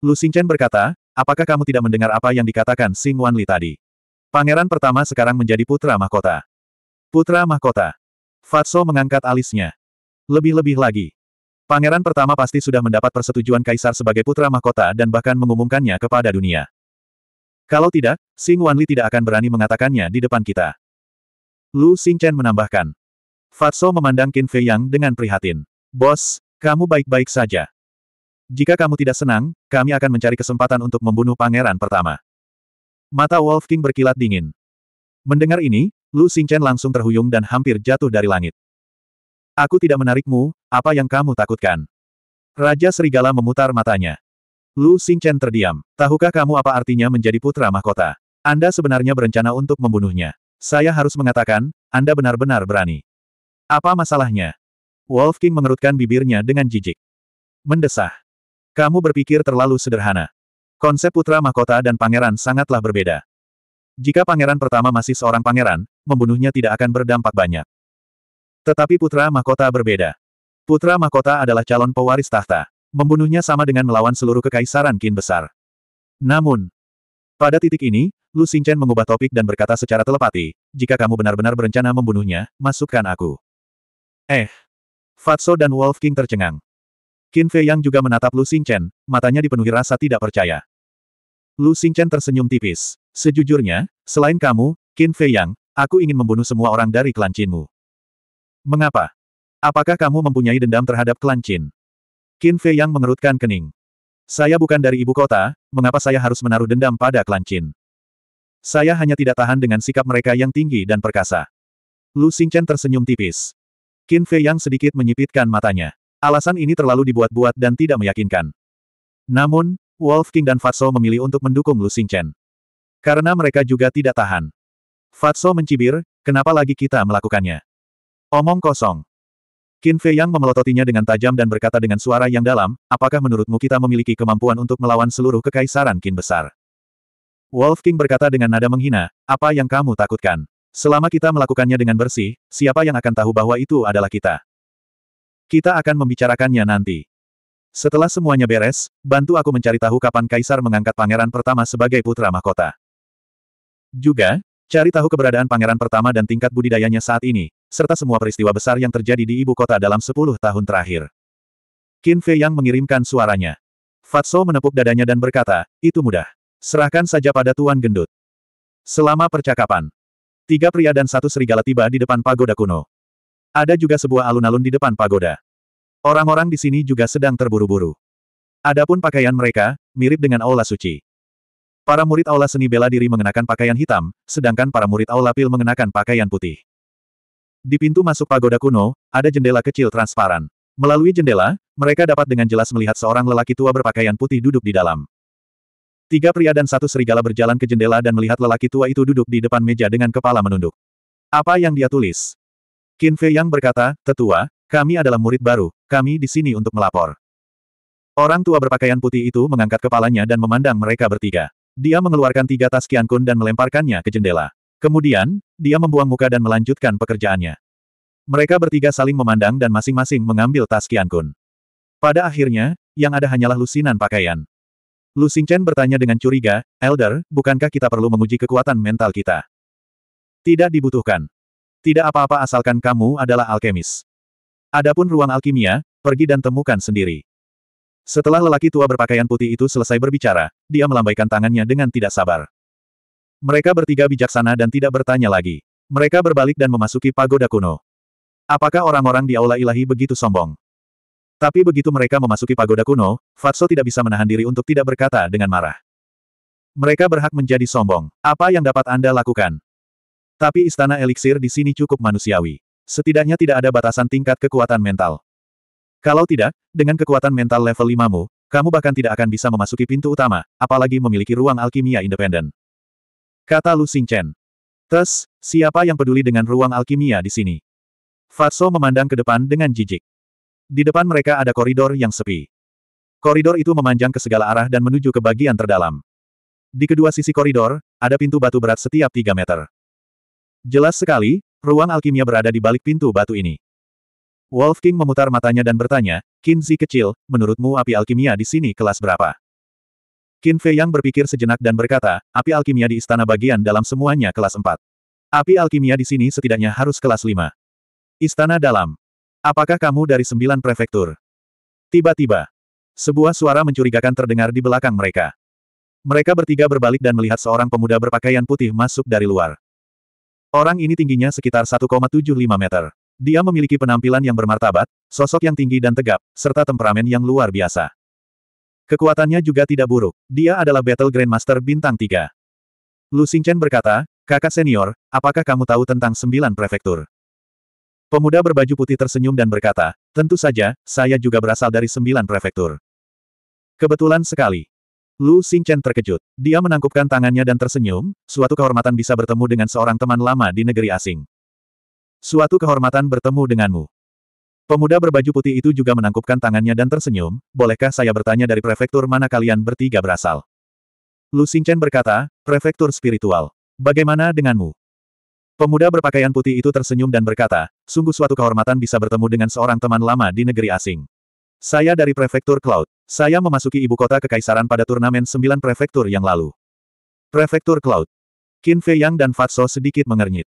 Lu Xingchen berkata, apakah kamu tidak mendengar apa yang dikatakan Xing Wanli tadi? Pangeran pertama sekarang menjadi putra mahkota. Putra mahkota. Fatso mengangkat alisnya. Lebih-lebih lagi. Pangeran pertama pasti sudah mendapat persetujuan kaisar sebagai putra mahkota dan bahkan mengumumkannya kepada dunia. Kalau tidak, Xing Wanli tidak akan berani mengatakannya di depan kita. Lu Xingchen menambahkan. Fatso memandang Qin Fei Yang dengan prihatin. Bos, kamu baik-baik saja. Jika kamu tidak senang, kami akan mencari kesempatan untuk membunuh pangeran pertama. Mata Wolf King berkilat dingin. Mendengar ini, Lu Xingchen langsung terhuyung dan hampir jatuh dari langit. Aku tidak menarikmu, apa yang kamu takutkan? Raja Serigala memutar matanya. Lu Xingchen terdiam. Tahukah kamu apa artinya menjadi putra mahkota? Anda sebenarnya berencana untuk membunuhnya. Saya harus mengatakan, Anda benar-benar berani. Apa masalahnya? Wolf King mengerutkan bibirnya dengan jijik. Mendesah. Kamu berpikir terlalu sederhana. Konsep putra mahkota dan pangeran sangatlah berbeda. Jika pangeran pertama masih seorang pangeran, membunuhnya tidak akan berdampak banyak. Tetapi putra mahkota berbeda. Putra mahkota adalah calon pewaris tahta. Membunuhnya sama dengan melawan seluruh kekaisaran kin besar. Namun, pada titik ini, Lu Xingchen mengubah topik dan berkata secara telepati, jika kamu benar-benar berencana membunuhnya, masukkan aku. Eh. Fatso dan Wolf King tercengang. Qin Fei Yang juga menatap Lu Xingchen, matanya dipenuhi rasa tidak percaya. Lu Xingchen tersenyum tipis. Sejujurnya, selain kamu, Qin Fei Yang, aku ingin membunuh semua orang dari klan Qinmu. Mengapa? Apakah kamu mempunyai dendam terhadap klan Qin? Qin Fei Yang mengerutkan kening. Saya bukan dari ibu kota, mengapa saya harus menaruh dendam pada klan Qin? Saya hanya tidak tahan dengan sikap mereka yang tinggi dan perkasa. Lu Xingchen tersenyum tipis. Qin Fei yang sedikit menyipitkan matanya. Alasan ini terlalu dibuat-buat dan tidak meyakinkan. Namun, Wolf King dan Fatso memilih untuk mendukung Lu Xingchen. Karena mereka juga tidak tahan. Fatso mencibir, kenapa lagi kita melakukannya? Omong kosong. Qin Fei Yang memelototinya dengan tajam dan berkata dengan suara yang dalam, apakah menurutmu kita memiliki kemampuan untuk melawan seluruh kekaisaran Qin besar? Wolf King berkata dengan nada menghina, apa yang kamu takutkan? Selama kita melakukannya dengan bersih, siapa yang akan tahu bahwa itu adalah kita? Kita akan membicarakannya nanti. Setelah semuanya beres, bantu aku mencari tahu kapan Kaisar mengangkat pangeran pertama sebagai putra mahkota. Juga, cari tahu keberadaan pangeran pertama dan tingkat budidayanya saat ini, serta semua peristiwa besar yang terjadi di ibu kota dalam 10 tahun terakhir. Qin Fei yang mengirimkan suaranya. Fatso menepuk dadanya dan berkata, itu mudah. Serahkan saja pada Tuan Gendut. Selama percakapan, Tiga pria dan satu serigala tiba di depan pagoda kuno. Ada juga sebuah alun-alun di depan pagoda. Orang-orang di sini juga sedang terburu-buru. Adapun pakaian mereka, mirip dengan aula suci. Para murid aula seni bela diri mengenakan pakaian hitam, sedangkan para murid aula pil mengenakan pakaian putih. Di pintu masuk pagoda kuno, ada jendela kecil transparan. Melalui jendela, mereka dapat dengan jelas melihat seorang lelaki tua berpakaian putih duduk di dalam. Tiga pria dan satu serigala berjalan ke jendela dan melihat lelaki tua itu duduk di depan meja dengan kepala menunduk. Apa yang dia tulis? Qin Fei Yang berkata, Tetua, kami adalah murid baru, kami di sini untuk melapor. Orang tua berpakaian putih itu mengangkat kepalanya dan memandang mereka bertiga. Dia mengeluarkan tiga tas kun dan melemparkannya ke jendela. Kemudian, dia membuang muka dan melanjutkan pekerjaannya. Mereka bertiga saling memandang dan masing-masing mengambil tas kun. Pada akhirnya, yang ada hanyalah lusinan pakaian. Lu Xingchen bertanya dengan curiga, Elder, bukankah kita perlu menguji kekuatan mental kita? Tidak dibutuhkan. Tidak apa-apa asalkan kamu adalah alkemis. Adapun ruang alkimia, pergi dan temukan sendiri. Setelah lelaki tua berpakaian putih itu selesai berbicara, dia melambaikan tangannya dengan tidak sabar. Mereka bertiga bijaksana dan tidak bertanya lagi. Mereka berbalik dan memasuki pagoda kuno. Apakah orang-orang di aula ilahi begitu sombong? Tapi begitu mereka memasuki pagoda kuno, Fatso tidak bisa menahan diri untuk tidak berkata dengan marah. Mereka berhak menjadi sombong. Apa yang dapat Anda lakukan? Tapi istana eliksir di sini cukup manusiawi. Setidaknya tidak ada batasan tingkat kekuatan mental. Kalau tidak, dengan kekuatan mental level 5 kamu bahkan tidak akan bisa memasuki pintu utama, apalagi memiliki ruang alkimia independen. Kata Lu Xingchen. Tes, siapa yang peduli dengan ruang alkimia di sini? Fatso memandang ke depan dengan jijik. Di depan mereka ada koridor yang sepi. Koridor itu memanjang ke segala arah dan menuju ke bagian terdalam. Di kedua sisi koridor, ada pintu batu berat setiap 3 meter. Jelas sekali, ruang alkimia berada di balik pintu batu ini. Wolf King memutar matanya dan bertanya, Kinzi kecil, menurutmu api alkimia di sini kelas berapa? Qin Fei Yang berpikir sejenak dan berkata, api alkimia di istana bagian dalam semuanya kelas 4. Api alkimia di sini setidaknya harus kelas 5. Istana dalam. Apakah kamu dari sembilan prefektur? Tiba-tiba, sebuah suara mencurigakan terdengar di belakang mereka. Mereka bertiga berbalik dan melihat seorang pemuda berpakaian putih masuk dari luar. Orang ini tingginya sekitar 1,75 meter. Dia memiliki penampilan yang bermartabat, sosok yang tinggi dan tegap, serta temperamen yang luar biasa. Kekuatannya juga tidak buruk. Dia adalah Battle Grandmaster bintang 3. Lu Xingchen berkata, "Kakak senior, apakah kamu tahu tentang sembilan prefektur?" Pemuda berbaju putih tersenyum dan berkata, tentu saja, saya juga berasal dari sembilan prefektur. Kebetulan sekali. Lu Xingchen terkejut. Dia menangkupkan tangannya dan tersenyum, suatu kehormatan bisa bertemu dengan seorang teman lama di negeri asing. Suatu kehormatan bertemu denganmu. Pemuda berbaju putih itu juga menangkupkan tangannya dan tersenyum, bolehkah saya bertanya dari prefektur mana kalian bertiga berasal? Lu Xingchen berkata, prefektur spiritual. Bagaimana denganmu? Pemuda berpakaian putih itu tersenyum dan berkata, Sungguh suatu kehormatan bisa bertemu dengan seorang teman lama di negeri asing. Saya dari Prefektur Cloud. Saya memasuki ibu kota kekaisaran pada turnamen sembilan prefektur yang lalu. Prefektur Cloud. Qin Fei Yang dan Fatso sedikit mengernyit.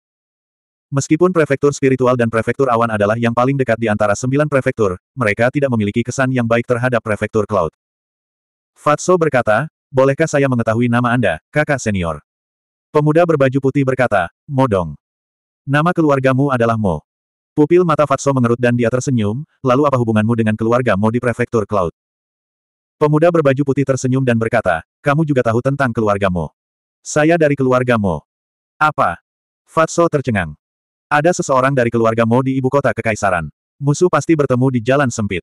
Meskipun prefektur spiritual dan prefektur awan adalah yang paling dekat di antara sembilan prefektur, mereka tidak memiliki kesan yang baik terhadap prefektur Cloud. Fatso berkata, bolehkah saya mengetahui nama Anda, kakak senior? Pemuda berbaju putih berkata, Modong. Nama keluargamu adalah Mo. Pupil mata Fatso mengerut dan dia tersenyum, lalu apa hubunganmu dengan keluarga Modi Prefektur Cloud? Pemuda berbaju putih tersenyum dan berkata, kamu juga tahu tentang keluargamu. Saya dari keluargamu. Apa? Fatso tercengang. Ada seseorang dari keluargamu di ibu kota kekaisaran. Musuh pasti bertemu di jalan sempit.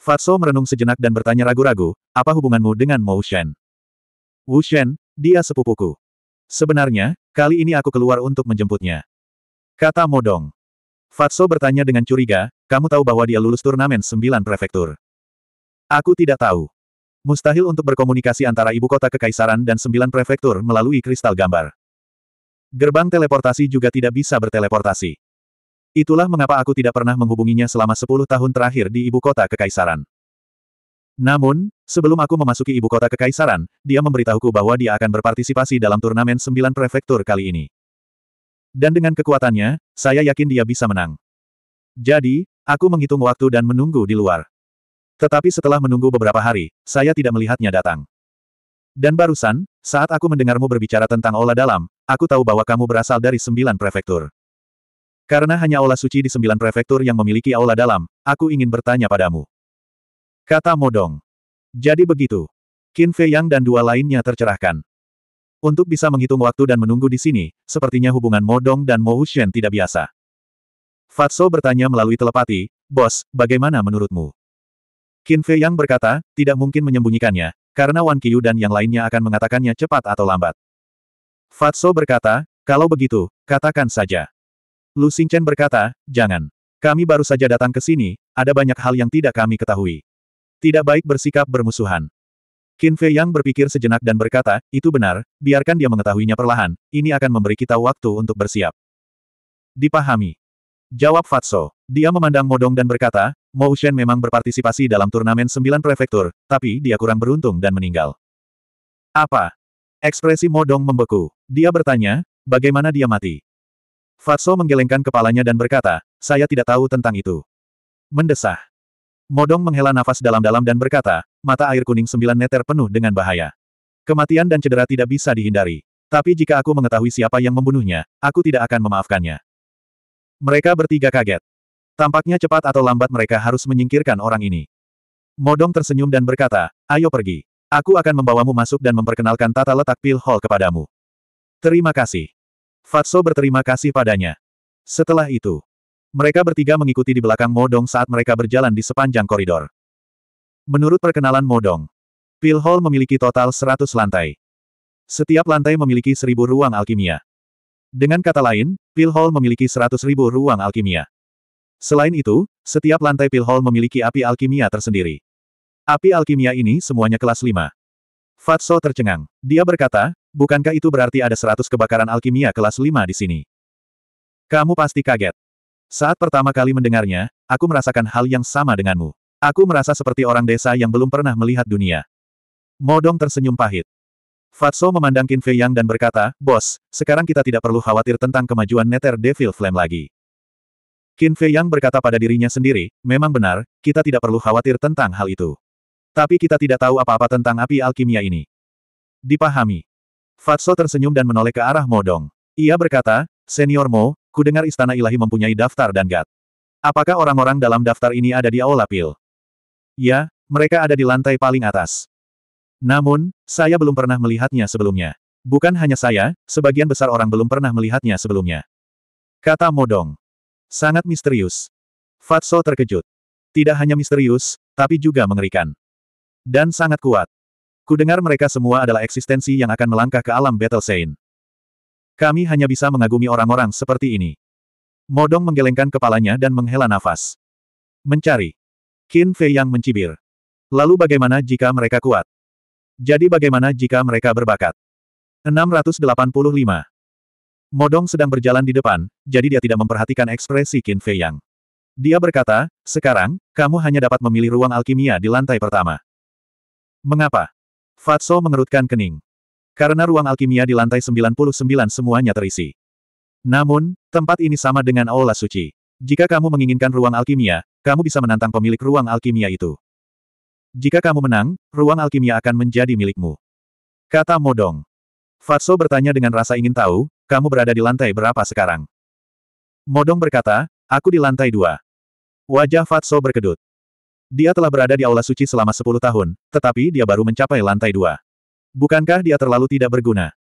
Fatso merenung sejenak dan bertanya ragu-ragu, apa hubunganmu dengan Mo Shen? Wu Shen, dia sepupuku. Sebenarnya, kali ini aku keluar untuk menjemputnya. Kata Modong. Fatso bertanya dengan curiga, kamu tahu bahwa dia lulus turnamen sembilan prefektur. Aku tidak tahu. Mustahil untuk berkomunikasi antara ibu kota kekaisaran dan sembilan prefektur melalui kristal gambar. Gerbang teleportasi juga tidak bisa berteleportasi. Itulah mengapa aku tidak pernah menghubunginya selama sepuluh tahun terakhir di ibu kota kekaisaran. Namun, sebelum aku memasuki ibu kota kekaisaran, dia memberitahuku bahwa dia akan berpartisipasi dalam turnamen sembilan prefektur kali ini. Dan dengan kekuatannya, saya yakin dia bisa menang. Jadi, aku menghitung waktu dan menunggu di luar. Tetapi setelah menunggu beberapa hari, saya tidak melihatnya datang. Dan barusan, saat aku mendengarmu berbicara tentang Ola dalam, aku tahu bahwa kamu berasal dari sembilan prefektur. Karena hanya Ola suci di sembilan prefektur yang memiliki Ola dalam, aku ingin bertanya padamu. Kata Modong. Jadi begitu. Qin Fei Yang dan dua lainnya tercerahkan. Untuk bisa menghitung waktu dan menunggu di sini, sepertinya hubungan Mo Dong dan Mo Wuxian tidak biasa. Fatso bertanya melalui telepati, Bos, bagaimana menurutmu? Qin Fei Yang berkata, tidak mungkin menyembunyikannya, karena Wan Qiyu dan yang lainnya akan mengatakannya cepat atau lambat. Fatso berkata, kalau begitu, katakan saja. Lu Xingchen berkata, jangan. Kami baru saja datang ke sini, ada banyak hal yang tidak kami ketahui. Tidak baik bersikap bermusuhan. Qin Fei Yang berpikir sejenak dan berkata, itu benar, biarkan dia mengetahuinya perlahan, ini akan memberi kita waktu untuk bersiap. Dipahami. Jawab Fatso. Dia memandang Modong dan berkata, Mo Shen memang berpartisipasi dalam turnamen sembilan prefektur, tapi dia kurang beruntung dan meninggal. Apa? Ekspresi Modong membeku. Dia bertanya, bagaimana dia mati? Fatso menggelengkan kepalanya dan berkata, saya tidak tahu tentang itu. Mendesah. Modong menghela nafas dalam-dalam dan berkata, mata air kuning sembilan meter penuh dengan bahaya. Kematian dan cedera tidak bisa dihindari. Tapi jika aku mengetahui siapa yang membunuhnya, aku tidak akan memaafkannya. Mereka bertiga kaget. Tampaknya cepat atau lambat mereka harus menyingkirkan orang ini. Modong tersenyum dan berkata, ayo pergi. Aku akan membawamu masuk dan memperkenalkan tata letak pil hall kepadamu. Terima kasih. Fatso berterima kasih padanya. Setelah itu, mereka bertiga mengikuti di belakang Modong saat mereka berjalan di sepanjang koridor. Menurut perkenalan Modong, Pill Hall memiliki total 100 lantai. Setiap lantai memiliki seribu ruang alkimia. Dengan kata lain, Pill Hall memiliki ribu ruang alkimia. Selain itu, setiap lantai Pill Hall memiliki api alkimia tersendiri. Api alkimia ini semuanya kelas 5. Fatso tercengang. Dia berkata, bukankah itu berarti ada seratus kebakaran alkimia kelas 5 di sini? Kamu pasti kaget. Saat pertama kali mendengarnya, aku merasakan hal yang sama denganmu. Aku merasa seperti orang desa yang belum pernah melihat dunia. Modong tersenyum pahit. Fatso memandang Qin Fei Yang dan berkata, Bos, sekarang kita tidak perlu khawatir tentang kemajuan Nether Devil Flame lagi. Qin Fei Yang berkata pada dirinya sendiri, memang benar, kita tidak perlu khawatir tentang hal itu. Tapi kita tidak tahu apa-apa tentang api alkimia ini. Dipahami. Fatso tersenyum dan menoleh ke arah Modong. Ia berkata, Senior Mo, kudengar istana ilahi mempunyai daftar dan gat. Apakah orang-orang dalam daftar ini ada di Aula Pil? Ya, mereka ada di lantai paling atas. Namun, saya belum pernah melihatnya sebelumnya. Bukan hanya saya, sebagian besar orang belum pernah melihatnya sebelumnya. Kata Modong. Sangat misterius. Fatso terkejut. Tidak hanya misterius, tapi juga mengerikan. Dan sangat kuat. Kudengar mereka semua adalah eksistensi yang akan melangkah ke alam Battle Saint. Kami hanya bisa mengagumi orang-orang seperti ini. Modong menggelengkan kepalanya dan menghela nafas. Mencari. Qin Fei yang mencibir. Lalu bagaimana jika mereka kuat? Jadi bagaimana jika mereka berbakat? 685. Modong sedang berjalan di depan, jadi dia tidak memperhatikan ekspresi Qin Fei Yang. Dia berkata, sekarang, kamu hanya dapat memilih ruang alkimia di lantai pertama. Mengapa? Fatso mengerutkan kening. Karena ruang alkimia di lantai 99 semuanya terisi. Namun, tempat ini sama dengan Aula Suci. Jika kamu menginginkan ruang alkimia, kamu bisa menantang pemilik ruang alkimia itu. Jika kamu menang, ruang alkimia akan menjadi milikmu. Kata Modong. Fatso bertanya dengan rasa ingin tahu, kamu berada di lantai berapa sekarang? Modong berkata, aku di lantai dua. Wajah Fatso berkedut. Dia telah berada di Aula Suci selama sepuluh tahun, tetapi dia baru mencapai lantai dua. Bukankah dia terlalu tidak berguna?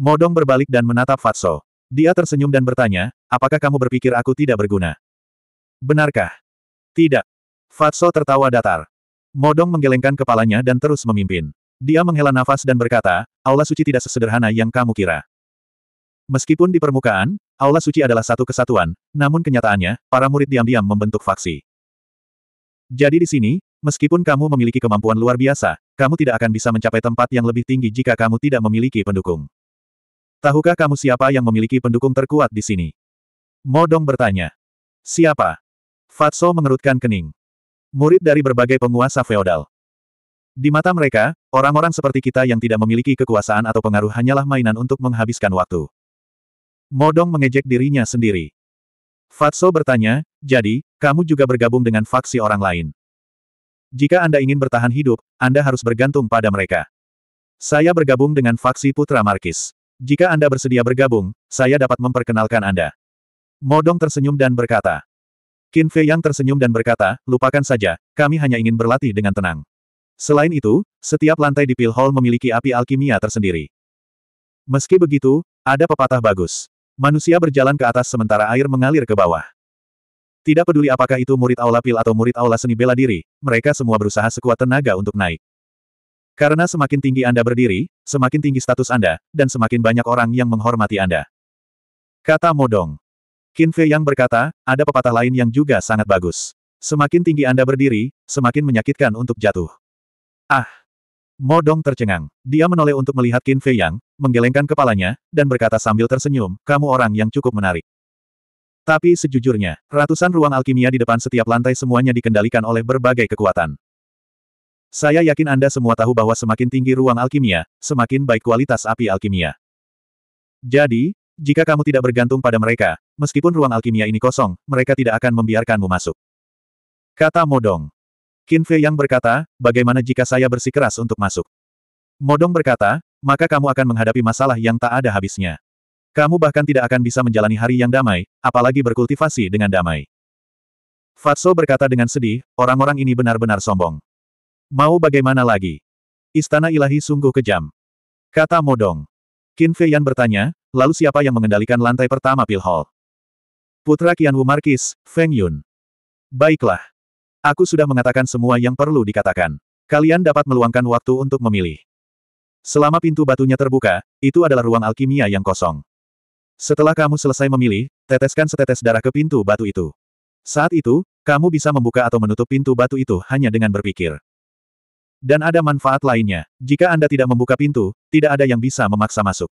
Modong berbalik dan menatap Fatso. Dia tersenyum dan bertanya, apakah kamu berpikir aku tidak berguna? Benarkah? Tidak. Fatso tertawa datar. Modong menggelengkan kepalanya dan terus memimpin. Dia menghela nafas dan berkata, Aula Suci tidak sesederhana yang kamu kira. Meskipun di permukaan, Aula Suci adalah satu kesatuan, namun kenyataannya, para murid diam-diam membentuk faksi. Jadi di sini, meskipun kamu memiliki kemampuan luar biasa, kamu tidak akan bisa mencapai tempat yang lebih tinggi jika kamu tidak memiliki pendukung. Tahukah kamu siapa yang memiliki pendukung terkuat di sini? Modong bertanya. Siapa? Fatso mengerutkan kening. Murid dari berbagai penguasa feodal. Di mata mereka, orang-orang seperti kita yang tidak memiliki kekuasaan atau pengaruh hanyalah mainan untuk menghabiskan waktu. Modong mengejek dirinya sendiri. Fatso bertanya, jadi, kamu juga bergabung dengan faksi orang lain. Jika Anda ingin bertahan hidup, Anda harus bergantung pada mereka. Saya bergabung dengan faksi Putra Markis. Jika Anda bersedia bergabung, saya dapat memperkenalkan Anda. Modong tersenyum dan berkata. Qin Fei yang tersenyum dan berkata, lupakan saja, kami hanya ingin berlatih dengan tenang. Selain itu, setiap lantai di Pil Hall memiliki api alkimia tersendiri. Meski begitu, ada pepatah bagus. Manusia berjalan ke atas sementara air mengalir ke bawah. Tidak peduli apakah itu murid aula pil atau murid aula seni bela diri, mereka semua berusaha sekuat tenaga untuk naik. Karena semakin tinggi Anda berdiri, semakin tinggi status Anda, dan semakin banyak orang yang menghormati Anda. Kata Modong. Qin Fei yang berkata, ada pepatah lain yang juga sangat bagus. Semakin tinggi Anda berdiri, semakin menyakitkan untuk jatuh. Ah! Modong tercengang. Dia menoleh untuk melihat Qin Fei Yang, menggelengkan kepalanya, dan berkata sambil tersenyum, kamu orang yang cukup menarik. Tapi sejujurnya, ratusan ruang alkimia di depan setiap lantai semuanya dikendalikan oleh berbagai kekuatan. Saya yakin Anda semua tahu bahwa semakin tinggi ruang alkimia, semakin baik kualitas api alkimia. Jadi, jika kamu tidak bergantung pada mereka, meskipun ruang alkimia ini kosong, mereka tidak akan membiarkanmu masuk. Kata Modong. Kinfe yang berkata, bagaimana jika saya bersikeras untuk masuk? Modong berkata, maka kamu akan menghadapi masalah yang tak ada habisnya. Kamu bahkan tidak akan bisa menjalani hari yang damai, apalagi berkultivasi dengan damai. Fatso berkata dengan sedih, orang-orang ini benar-benar sombong. Mau bagaimana lagi? Istana ilahi sungguh kejam. Kata Modong. Qin Fei Yan bertanya, lalu siapa yang mengendalikan lantai pertama Pil Hall? Putra Qianwu Markis, Feng Yun. Baiklah. Aku sudah mengatakan semua yang perlu dikatakan. Kalian dapat meluangkan waktu untuk memilih. Selama pintu batunya terbuka, itu adalah ruang alkimia yang kosong. Setelah kamu selesai memilih, teteskan setetes darah ke pintu batu itu. Saat itu, kamu bisa membuka atau menutup pintu batu itu hanya dengan berpikir. Dan ada manfaat lainnya, jika Anda tidak membuka pintu, tidak ada yang bisa memaksa masuk.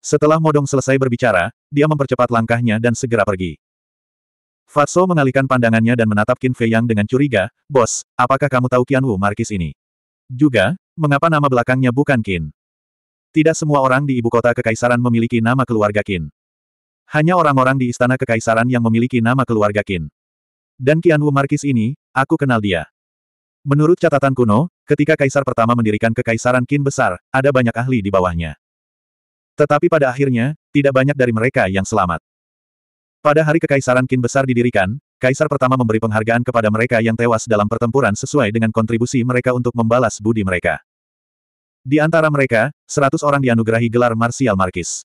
Setelah Modong selesai berbicara, dia mempercepat langkahnya dan segera pergi. Fatso mengalihkan pandangannya dan menatap Qin Fei Yang dengan curiga, Bos, apakah kamu tahu Wu Markis ini? Juga, mengapa nama belakangnya bukan Qin? Tidak semua orang di ibu kota kekaisaran memiliki nama keluarga Qin. Hanya orang-orang di istana kekaisaran yang memiliki nama keluarga Qin. Dan Qian Markis ini, aku kenal dia. Menurut catatan kuno, ketika kaisar pertama mendirikan kekaisaran Qin besar, ada banyak ahli di bawahnya. Tetapi pada akhirnya, tidak banyak dari mereka yang selamat. Pada hari kekaisaran Qin besar didirikan, kaisar pertama memberi penghargaan kepada mereka yang tewas dalam pertempuran sesuai dengan kontribusi mereka untuk membalas budi mereka. Di antara mereka, seratus orang dianugerahi gelar Marsial Markis.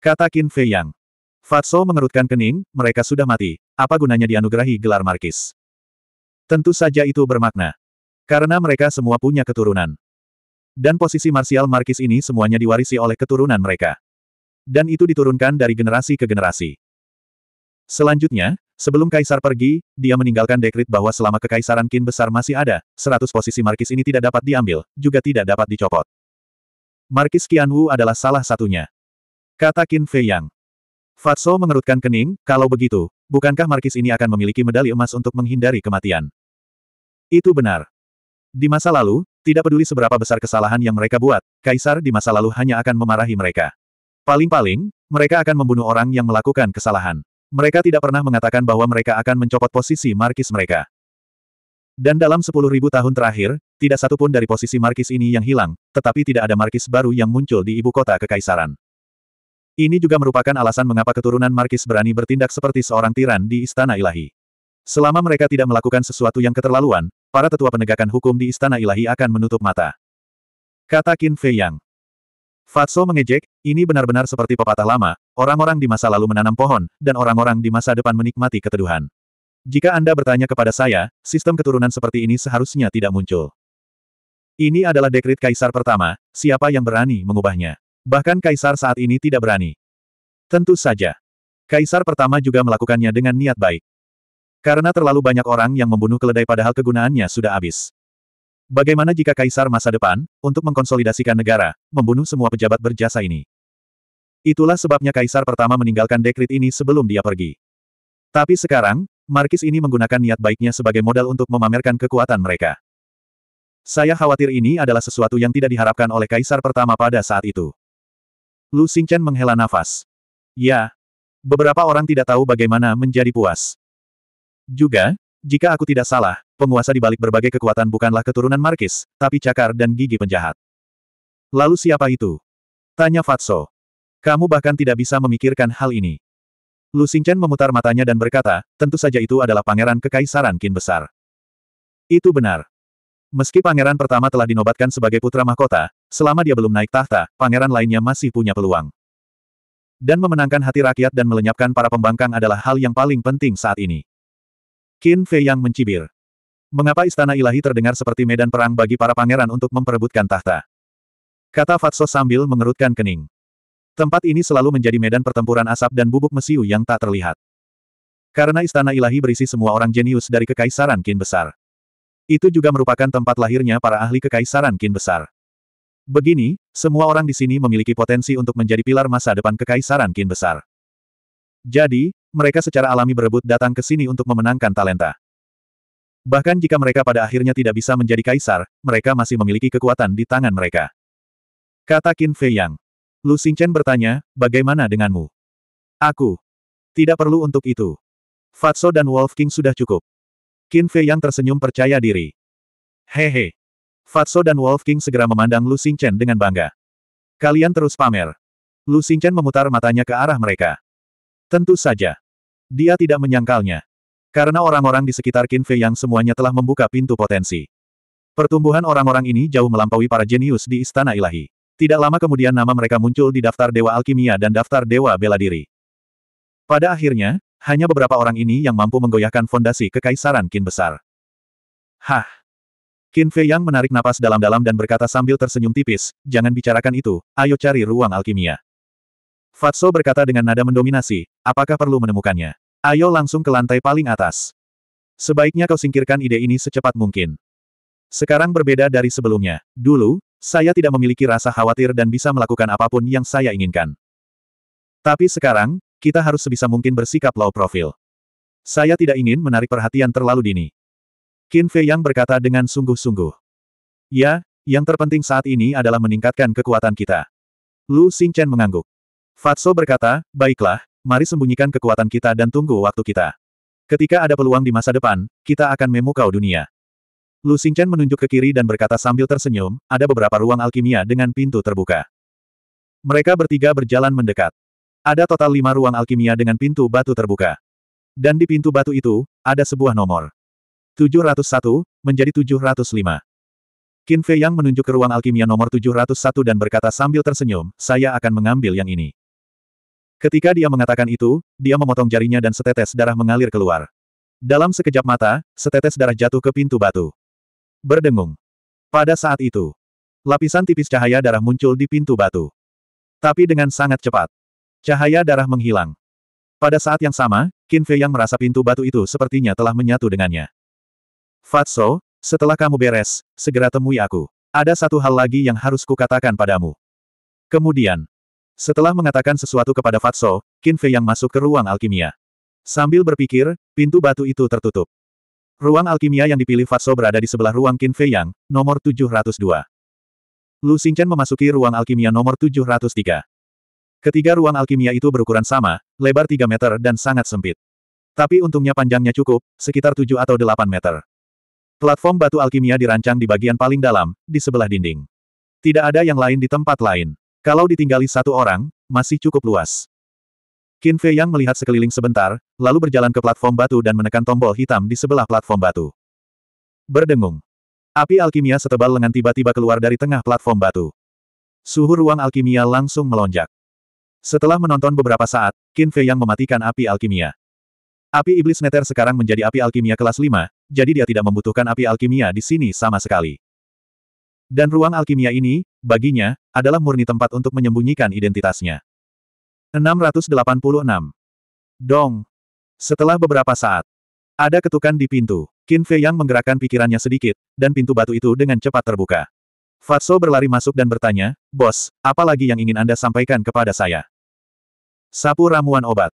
Kata Qin Fei Yang. Fatso mengerutkan kening, mereka sudah mati, apa gunanya dianugerahi gelar Markis? Tentu saja itu bermakna. Karena mereka semua punya keturunan. Dan posisi Marsial Markis ini semuanya diwarisi oleh keturunan mereka. Dan itu diturunkan dari generasi ke generasi. Selanjutnya, Sebelum kaisar pergi, dia meninggalkan dekrit bahwa selama kekaisaran Qin besar masih ada, 100 posisi markis ini tidak dapat diambil, juga tidak dapat dicopot. Markis Qianwu adalah salah satunya. Kata Qin Fei Yang. Fatso mengerutkan kening, kalau begitu, bukankah markis ini akan memiliki medali emas untuk menghindari kematian? Itu benar. Di masa lalu, tidak peduli seberapa besar kesalahan yang mereka buat, kaisar di masa lalu hanya akan memarahi mereka. Paling-paling, mereka akan membunuh orang yang melakukan kesalahan. Mereka tidak pernah mengatakan bahwa mereka akan mencopot posisi markis mereka. Dan dalam sepuluh ribu tahun terakhir, tidak satu pun dari posisi markis ini yang hilang, tetapi tidak ada markis baru yang muncul di ibu kota kekaisaran. Ini juga merupakan alasan mengapa keturunan markis berani bertindak seperti seorang tiran di istana ilahi. Selama mereka tidak melakukan sesuatu yang keterlaluan, para tetua penegakan hukum di istana ilahi akan menutup mata. Kata Qin Fei Yang. Fatso mengejek, ini benar-benar seperti pepatah lama, orang-orang di masa lalu menanam pohon, dan orang-orang di masa depan menikmati keteduhan. Jika Anda bertanya kepada saya, sistem keturunan seperti ini seharusnya tidak muncul. Ini adalah dekrit kaisar pertama, siapa yang berani mengubahnya. Bahkan kaisar saat ini tidak berani. Tentu saja. Kaisar pertama juga melakukannya dengan niat baik. Karena terlalu banyak orang yang membunuh keledai padahal kegunaannya sudah habis. Bagaimana jika kaisar masa depan, untuk mengkonsolidasikan negara, membunuh semua pejabat berjasa ini? Itulah sebabnya kaisar pertama meninggalkan dekrit ini sebelum dia pergi. Tapi sekarang, Markis ini menggunakan niat baiknya sebagai modal untuk memamerkan kekuatan mereka. Saya khawatir ini adalah sesuatu yang tidak diharapkan oleh kaisar pertama pada saat itu. Lu Xingchen menghela nafas. Ya. Beberapa orang tidak tahu bagaimana menjadi puas. Juga, jika aku tidak salah, penguasa di balik berbagai kekuatan bukanlah keturunan Markis, tapi cakar dan gigi penjahat. Lalu siapa itu? Tanya Fatso. Kamu bahkan tidak bisa memikirkan hal ini. Lu Xingchen memutar matanya dan berkata, tentu saja itu adalah pangeran kekaisaran Qin Besar. Itu benar. Meski pangeran pertama telah dinobatkan sebagai putra mahkota, selama dia belum naik tahta, pangeran lainnya masih punya peluang. Dan memenangkan hati rakyat dan melenyapkan para pembangkang adalah hal yang paling penting saat ini. Qin Fei yang mencibir. Mengapa istana ilahi terdengar seperti medan perang bagi para pangeran untuk memperebutkan tahta? Kata Fatso sambil mengerutkan kening. Tempat ini selalu menjadi medan pertempuran asap dan bubuk mesiu yang tak terlihat. Karena istana ilahi berisi semua orang jenius dari kekaisaran Qin Besar. Itu juga merupakan tempat lahirnya para ahli kekaisaran Qin Besar. Begini, semua orang di sini memiliki potensi untuk menjadi pilar masa depan kekaisaran Qin Besar. Jadi, mereka secara alami berebut datang ke sini untuk memenangkan talenta. Bahkan jika mereka pada akhirnya tidak bisa menjadi kaisar, mereka masih memiliki kekuatan di tangan mereka. Kata Qin Fei Yang. Lu Xingchen bertanya, bagaimana denganmu? Aku. Tidak perlu untuk itu. Fatso dan Wolf King sudah cukup. Qin Fei Yang tersenyum percaya diri. Hehe. Fatso dan Wolf King segera memandang Lu Xingchen dengan bangga. Kalian terus pamer. Lu Xingchen memutar matanya ke arah mereka. Tentu saja. Dia tidak menyangkalnya. Karena orang-orang di sekitar Qin Fei yang semuanya telah membuka pintu potensi. Pertumbuhan orang-orang ini jauh melampaui para jenius di Istana Ilahi. Tidak lama kemudian nama mereka muncul di daftar Dewa Alkimia dan daftar Dewa Bela Diri. Pada akhirnya, hanya beberapa orang ini yang mampu menggoyahkan fondasi kekaisaran Qin besar. Hah! Qin Fei Yang menarik napas dalam-dalam dan berkata sambil tersenyum tipis, jangan bicarakan itu, ayo cari ruang alkimia. Fatso berkata dengan nada mendominasi, apakah perlu menemukannya? Ayo langsung ke lantai paling atas. Sebaiknya kau singkirkan ide ini secepat mungkin. Sekarang berbeda dari sebelumnya. Dulu, saya tidak memiliki rasa khawatir dan bisa melakukan apapun yang saya inginkan. Tapi sekarang, kita harus sebisa mungkin bersikap low profile. Saya tidak ingin menarik perhatian terlalu dini. Qin Fei Yang berkata dengan sungguh-sungguh. Ya, yang terpenting saat ini adalah meningkatkan kekuatan kita. Lu Xingchen mengangguk. Fatso berkata, baiklah, mari sembunyikan kekuatan kita dan tunggu waktu kita. Ketika ada peluang di masa depan, kita akan memukau dunia. Lu Xingchen menunjuk ke kiri dan berkata sambil tersenyum, ada beberapa ruang alkimia dengan pintu terbuka. Mereka bertiga berjalan mendekat. Ada total lima ruang alkimia dengan pintu batu terbuka. Dan di pintu batu itu, ada sebuah nomor. 701, menjadi 705. Qin Fei Yang menunjuk ke ruang alkimia nomor 701 dan berkata sambil tersenyum, saya akan mengambil yang ini. Ketika dia mengatakan itu, dia memotong jarinya dan setetes darah mengalir keluar. Dalam sekejap mata, setetes darah jatuh ke pintu batu. Berdengung. Pada saat itu, lapisan tipis cahaya darah muncul di pintu batu. Tapi dengan sangat cepat, cahaya darah menghilang. Pada saat yang sama, Qin Fei yang merasa pintu batu itu sepertinya telah menyatu dengannya. Fatso, setelah kamu beres, segera temui aku. Ada satu hal lagi yang harus kukatakan padamu. Kemudian, setelah mengatakan sesuatu kepada Fatso, Qin Fei yang masuk ke ruang alkimia. Sambil berpikir, pintu batu itu tertutup. Ruang alkimia yang dipilih Fatso berada di sebelah ruang Qin Fei yang, nomor 702. Lu Xingchen memasuki ruang alkimia nomor 703. Ketiga ruang alkimia itu berukuran sama, lebar 3 meter dan sangat sempit. Tapi untungnya panjangnya cukup, sekitar 7 atau 8 meter. Platform batu alkimia dirancang di bagian paling dalam, di sebelah dinding. Tidak ada yang lain di tempat lain. Kalau ditinggali satu orang, masih cukup luas. Qin Fei Yang melihat sekeliling sebentar, lalu berjalan ke platform batu dan menekan tombol hitam di sebelah platform batu. Berdengung. Api alkimia setebal lengan tiba-tiba keluar dari tengah platform batu. Suhu ruang alkimia langsung melonjak. Setelah menonton beberapa saat, Qin Fei Yang mematikan api alkimia. Api iblis neter sekarang menjadi api alkimia kelas 5, jadi dia tidak membutuhkan api alkimia di sini sama sekali. Dan ruang alkimia ini, baginya, adalah murni tempat untuk menyembunyikan identitasnya. 686. Dong. Setelah beberapa saat, ada ketukan di pintu. Qin Fei yang menggerakkan pikirannya sedikit, dan pintu batu itu dengan cepat terbuka. Fatso berlari masuk dan bertanya, Bos, apa lagi yang ingin Anda sampaikan kepada saya? Sapu ramuan obat.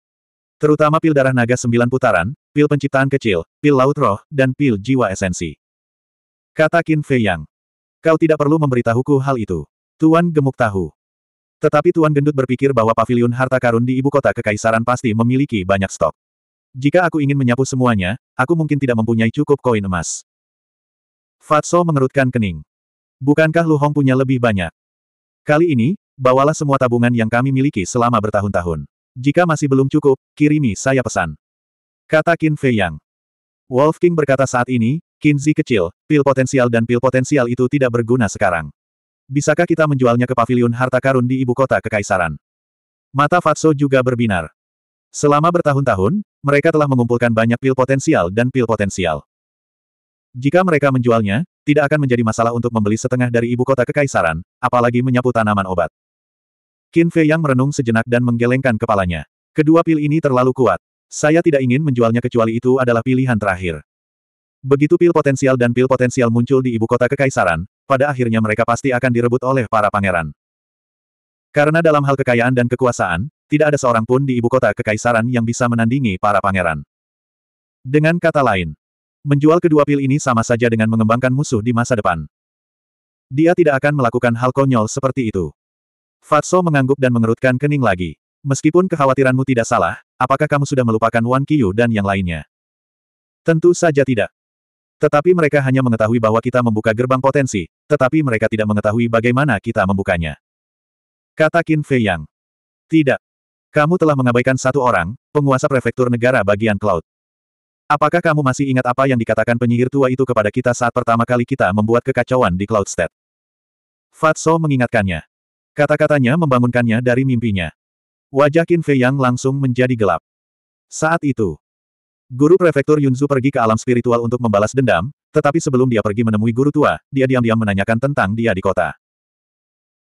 Terutama pil darah naga sembilan putaran, pil penciptaan kecil, pil laut roh, dan pil jiwa esensi. Kata Qin Fei Yang. Kau tidak perlu memberitahuku hal itu. Tuan Gemuk tahu. Tetapi Tuan Gendut berpikir bahwa pavilion harta karun di ibu kota kekaisaran pasti memiliki banyak stok. Jika aku ingin menyapu semuanya, aku mungkin tidak mempunyai cukup koin emas. Fatso mengerutkan kening. Bukankah Lu Hong punya lebih banyak? Kali ini, bawalah semua tabungan yang kami miliki selama bertahun-tahun. Jika masih belum cukup, kirimi saya pesan. Kata Qin Fei Yang. Wolf King berkata saat ini, Kinzi kecil, pil potensial dan pil potensial itu tidak berguna sekarang. Bisakah kita menjualnya ke pavilion harta karun di ibu kota kekaisaran? Mata Fatso juga berbinar. Selama bertahun-tahun, mereka telah mengumpulkan banyak pil potensial dan pil potensial. Jika mereka menjualnya, tidak akan menjadi masalah untuk membeli setengah dari ibu kota kekaisaran, apalagi menyapu tanaman obat. Qin Fei yang merenung sejenak dan menggelengkan kepalanya. Kedua pil ini terlalu kuat. Saya tidak ingin menjualnya kecuali itu adalah pilihan terakhir. Begitu pil potensial dan pil potensial muncul di ibu kota kekaisaran, pada akhirnya mereka pasti akan direbut oleh para pangeran. Karena dalam hal kekayaan dan kekuasaan, tidak ada seorang pun di ibu kota kekaisaran yang bisa menandingi para pangeran. Dengan kata lain, menjual kedua pil ini sama saja dengan mengembangkan musuh di masa depan. Dia tidak akan melakukan hal konyol seperti itu. Fatso mengangguk dan mengerutkan kening lagi. Meskipun kekhawatiranmu tidak salah, apakah kamu sudah melupakan Wan Qiyu dan yang lainnya? Tentu saja tidak. Tetapi mereka hanya mengetahui bahwa kita membuka gerbang potensi, tetapi mereka tidak mengetahui bagaimana kita membukanya. Kata Qin Fei Yang. Tidak. Kamu telah mengabaikan satu orang, penguasa prefektur negara bagian Cloud. Apakah kamu masih ingat apa yang dikatakan penyihir tua itu kepada kita saat pertama kali kita membuat kekacauan di Cloud State? Fatso mengingatkannya. Kata-katanya membangunkannya dari mimpinya. Wajah Qin Fei Yang langsung menjadi gelap. Saat itu, Guru prefektur Yunzu pergi ke alam spiritual untuk membalas dendam, tetapi sebelum dia pergi menemui guru tua, dia diam-diam menanyakan tentang dia di kota.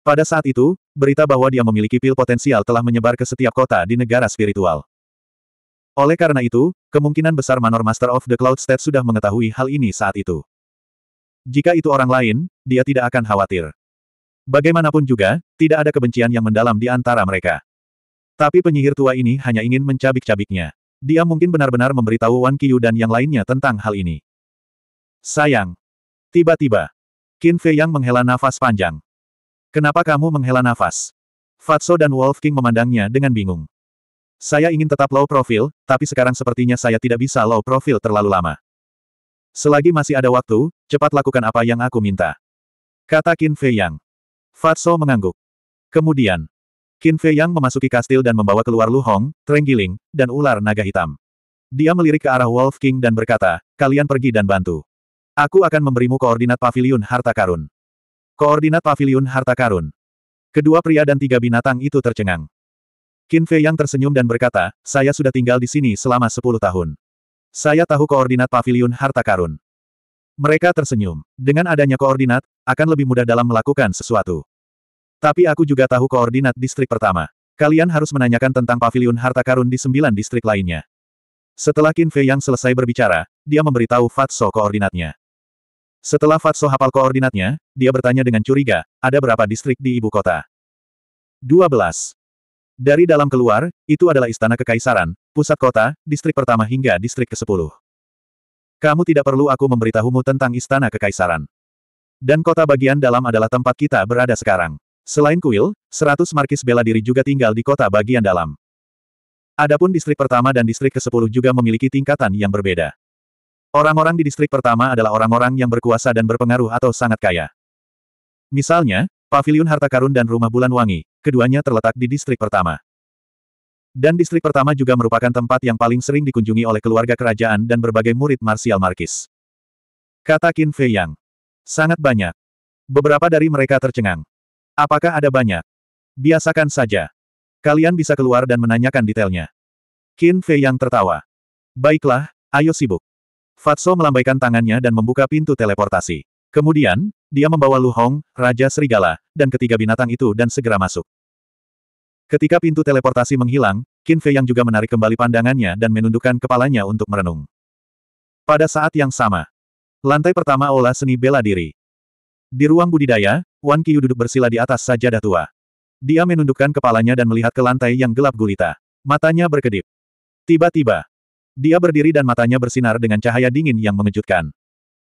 Pada saat itu, berita bahwa dia memiliki pil potensial telah menyebar ke setiap kota di negara spiritual. Oleh karena itu, kemungkinan besar Manor Master of the Cloud State sudah mengetahui hal ini saat itu. Jika itu orang lain, dia tidak akan khawatir. Bagaimanapun juga, tidak ada kebencian yang mendalam di antara mereka. Tapi penyihir tua ini hanya ingin mencabik-cabiknya. Dia mungkin benar-benar memberitahu Wan Qiyu dan yang lainnya tentang hal ini. Sayang. Tiba-tiba. Qin Fei Yang menghela nafas panjang. Kenapa kamu menghela nafas? Fatso dan Wolf King memandangnya dengan bingung. Saya ingin tetap low profil, tapi sekarang sepertinya saya tidak bisa low profil terlalu lama. Selagi masih ada waktu, cepat lakukan apa yang aku minta. Kata Qin Fei Yang. Fatso mengangguk. Kemudian, Qin Fei Yang memasuki kastil dan membawa keluar Lu Hong, Trenggiling, dan ular naga hitam. Dia melirik ke arah Wolf King dan berkata, kalian pergi dan bantu. Aku akan memberimu koordinat pavilion harta karun. Koordinat pavilion harta karun. Kedua pria dan tiga binatang itu tercengang. Qin Fei Yang tersenyum dan berkata, saya sudah tinggal di sini selama sepuluh tahun. Saya tahu koordinat pavilion harta karun. Mereka tersenyum. Dengan adanya koordinat, akan lebih mudah dalam melakukan sesuatu. Tapi aku juga tahu koordinat distrik pertama. Kalian harus menanyakan tentang pavilion harta karun di sembilan distrik lainnya. Setelah Qin Fei yang selesai berbicara, dia memberitahu Fatso koordinatnya. Setelah Fatso hafal koordinatnya, dia bertanya dengan curiga, ada berapa distrik di ibu kota? 12. Dari dalam keluar, itu adalah istana kekaisaran, pusat kota, distrik pertama hingga distrik ke-10. Kamu tidak perlu aku memberitahumu tentang istana kekaisaran. Dan kota bagian dalam adalah tempat kita berada sekarang. Selain kuil, 100 markis bela diri juga tinggal di kota bagian dalam. Adapun distrik pertama dan distrik ke-10 juga memiliki tingkatan yang berbeda. Orang-orang di distrik pertama adalah orang-orang yang berkuasa dan berpengaruh atau sangat kaya. Misalnya, Paviliun Harta Karun dan Rumah Bulan Wangi, keduanya terletak di distrik pertama. Dan distrik pertama juga merupakan tempat yang paling sering dikunjungi oleh keluarga kerajaan dan berbagai murid martial Markis. Kata Qin Fei Yang. Sangat banyak. Beberapa dari mereka tercengang. Apakah ada banyak? Biasakan saja. Kalian bisa keluar dan menanyakan detailnya. Qin Fei yang tertawa. Baiklah, ayo sibuk. Fatso melambaikan tangannya dan membuka pintu teleportasi. Kemudian, dia membawa Lu Hong, Raja Serigala, dan ketiga binatang itu dan segera masuk. Ketika pintu teleportasi menghilang, Qin Fei yang juga menarik kembali pandangannya dan menundukkan kepalanya untuk merenung. Pada saat yang sama, lantai pertama olah seni bela diri. Di ruang budidaya, Wan Qiu duduk bersila di atas sajadah tua. Dia menundukkan kepalanya dan melihat ke lantai yang gelap gulita. Matanya berkedip. Tiba-tiba, dia berdiri dan matanya bersinar dengan cahaya dingin yang mengejutkan.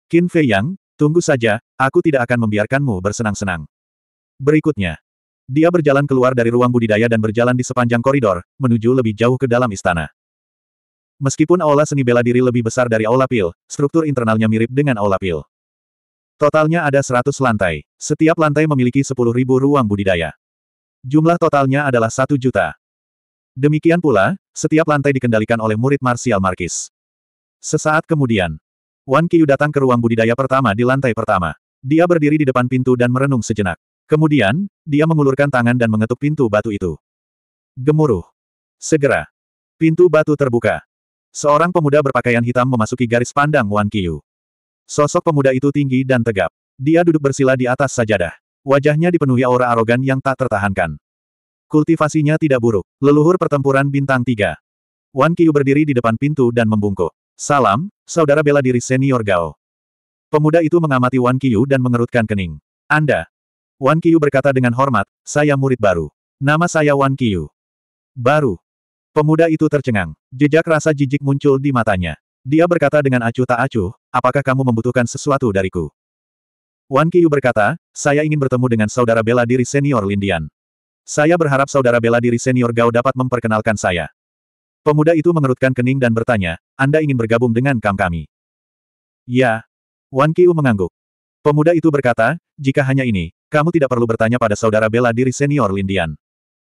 Qin Fei Yang, tunggu saja, aku tidak akan membiarkanmu bersenang-senang. Berikutnya, dia berjalan keluar dari ruang budidaya dan berjalan di sepanjang koridor, menuju lebih jauh ke dalam istana. Meskipun aula seni bela diri lebih besar dari aula pil, struktur internalnya mirip dengan aula pil. Totalnya ada 100 lantai. Setiap lantai memiliki 10.000 ruang budidaya. Jumlah totalnya adalah 1 juta. Demikian pula, setiap lantai dikendalikan oleh murid Marsial Markis. Sesaat kemudian, Wan Kiyu datang ke ruang budidaya pertama di lantai pertama. Dia berdiri di depan pintu dan merenung sejenak. Kemudian, dia mengulurkan tangan dan mengetuk pintu batu itu. Gemuruh. Segera. Pintu batu terbuka. Seorang pemuda berpakaian hitam memasuki garis pandang Wan Kiyu. Sosok pemuda itu tinggi dan tegap. Dia duduk bersila di atas sajadah. Wajahnya dipenuhi aura arogan yang tak tertahankan. Kultivasinya tidak buruk. Leluhur pertempuran bintang tiga. Wan Kiyu berdiri di depan pintu dan membungkuk. Salam, saudara bela diri senior Gao. Pemuda itu mengamati Wan Kiyu dan mengerutkan kening. Anda. Wan Kiyu berkata dengan hormat, saya murid baru. Nama saya Wan Kiyu. Baru. Pemuda itu tercengang. Jejak rasa jijik muncul di matanya. Dia berkata dengan acuh tak acuh, apakah kamu membutuhkan sesuatu dariku? Wan Qiyu berkata, saya ingin bertemu dengan saudara bela diri senior Lindian. Saya berharap saudara bela diri senior Gao dapat memperkenalkan saya. Pemuda itu mengerutkan kening dan bertanya, Anda ingin bergabung dengan kam kami? Ya. Wan Qiyu mengangguk. Pemuda itu berkata, jika hanya ini, kamu tidak perlu bertanya pada saudara bela diri senior Lindian.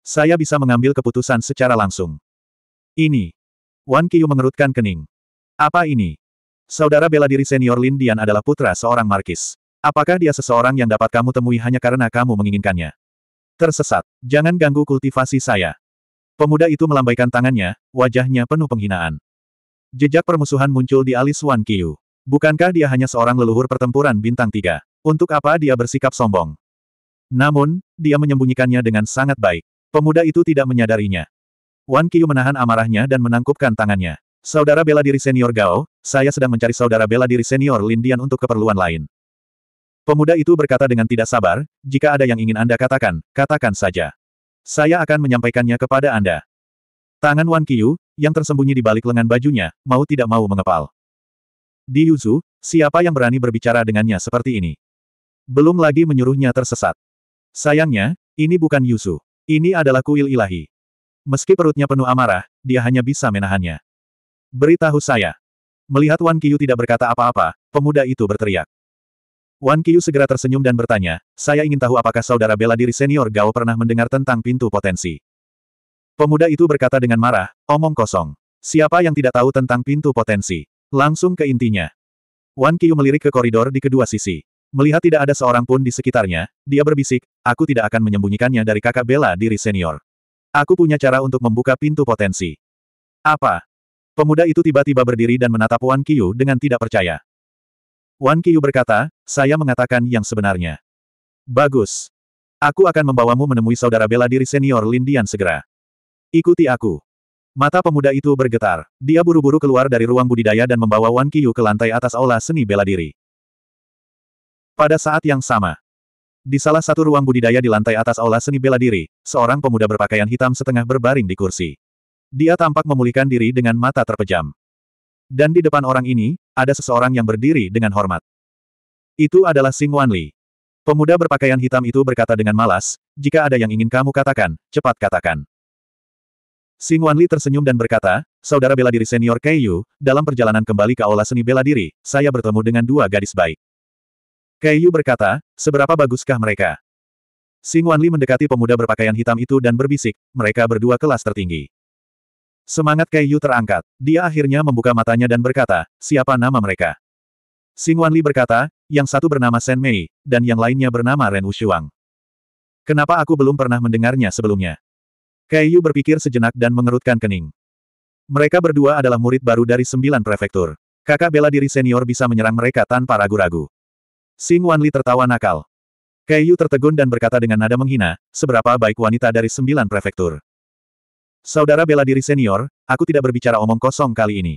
Saya bisa mengambil keputusan secara langsung. Ini. Wan Qiyu mengerutkan kening. Apa ini? Saudara bela diri senior Lin Dian adalah putra seorang markis. Apakah dia seseorang yang dapat kamu temui hanya karena kamu menginginkannya? Tersesat. Jangan ganggu kultivasi saya. Pemuda itu melambaikan tangannya, wajahnya penuh penghinaan. Jejak permusuhan muncul di alis Wan Qiu. Bukankah dia hanya seorang leluhur pertempuran bintang tiga? Untuk apa dia bersikap sombong? Namun, dia menyembunyikannya dengan sangat baik. Pemuda itu tidak menyadarinya. Wan Qiu menahan amarahnya dan menangkupkan tangannya. Saudara bela diri senior Gao, saya sedang mencari saudara bela diri senior Lindian untuk keperluan lain. Pemuda itu berkata dengan tidak sabar, jika ada yang ingin Anda katakan, katakan saja. Saya akan menyampaikannya kepada Anda. Tangan Wan Qiyu, yang tersembunyi di balik lengan bajunya, mau tidak mau mengepal. Di Yuzu, siapa yang berani berbicara dengannya seperti ini? Belum lagi menyuruhnya tersesat. Sayangnya, ini bukan Yuzu. Ini adalah kuil ilahi. Meski perutnya penuh amarah, dia hanya bisa menahannya. Beritahu saya. Melihat Wan Kiyu tidak berkata apa-apa, pemuda itu berteriak. Wan Kiyu segera tersenyum dan bertanya, saya ingin tahu apakah saudara bela diri senior Gao pernah mendengar tentang pintu potensi. Pemuda itu berkata dengan marah, omong kosong. Siapa yang tidak tahu tentang pintu potensi? Langsung ke intinya. Wan Kiyu melirik ke koridor di kedua sisi. Melihat tidak ada seorang pun di sekitarnya, dia berbisik, aku tidak akan menyembunyikannya dari kakak bela diri senior. Aku punya cara untuk membuka pintu potensi. Apa? Pemuda itu tiba-tiba berdiri dan menatap Wan Qiyu dengan tidak percaya. Wan Qiyu berkata, saya mengatakan yang sebenarnya. Bagus. Aku akan membawamu menemui saudara bela diri senior Lin Lindian segera. Ikuti aku. Mata pemuda itu bergetar. Dia buru-buru keluar dari ruang budidaya dan membawa Wan Qiyu ke lantai atas aula seni bela diri. Pada saat yang sama, di salah satu ruang budidaya di lantai atas aula seni bela diri, seorang pemuda berpakaian hitam setengah berbaring di kursi. Dia tampak memulihkan diri dengan mata terpejam. Dan di depan orang ini, ada seseorang yang berdiri dengan hormat. Itu adalah Wan Wanli. Pemuda berpakaian hitam itu berkata dengan malas, jika ada yang ingin kamu katakan, cepat katakan. Wan Wanli tersenyum dan berkata, Saudara bela diri senior Kei Yu, dalam perjalanan kembali ke aula seni bela diri, saya bertemu dengan dua gadis baik. Kei Yu berkata, seberapa baguskah mereka? Wan Wanli mendekati pemuda berpakaian hitam itu dan berbisik, mereka berdua kelas tertinggi. Semangat Yu terangkat. Dia akhirnya membuka matanya dan berkata, siapa nama mereka? Xing Wanli berkata, yang satu bernama Shen Mei, dan yang lainnya bernama Ren Wushuang. Kenapa aku belum pernah mendengarnya sebelumnya? Yu berpikir sejenak dan mengerutkan kening. Mereka berdua adalah murid baru dari sembilan prefektur. Kakak bela diri senior bisa menyerang mereka tanpa ragu-ragu. Xing Wanli tertawa nakal. Yu tertegun dan berkata dengan nada menghina, seberapa baik wanita dari sembilan prefektur. Saudara bela diri senior, aku tidak berbicara omong kosong kali ini.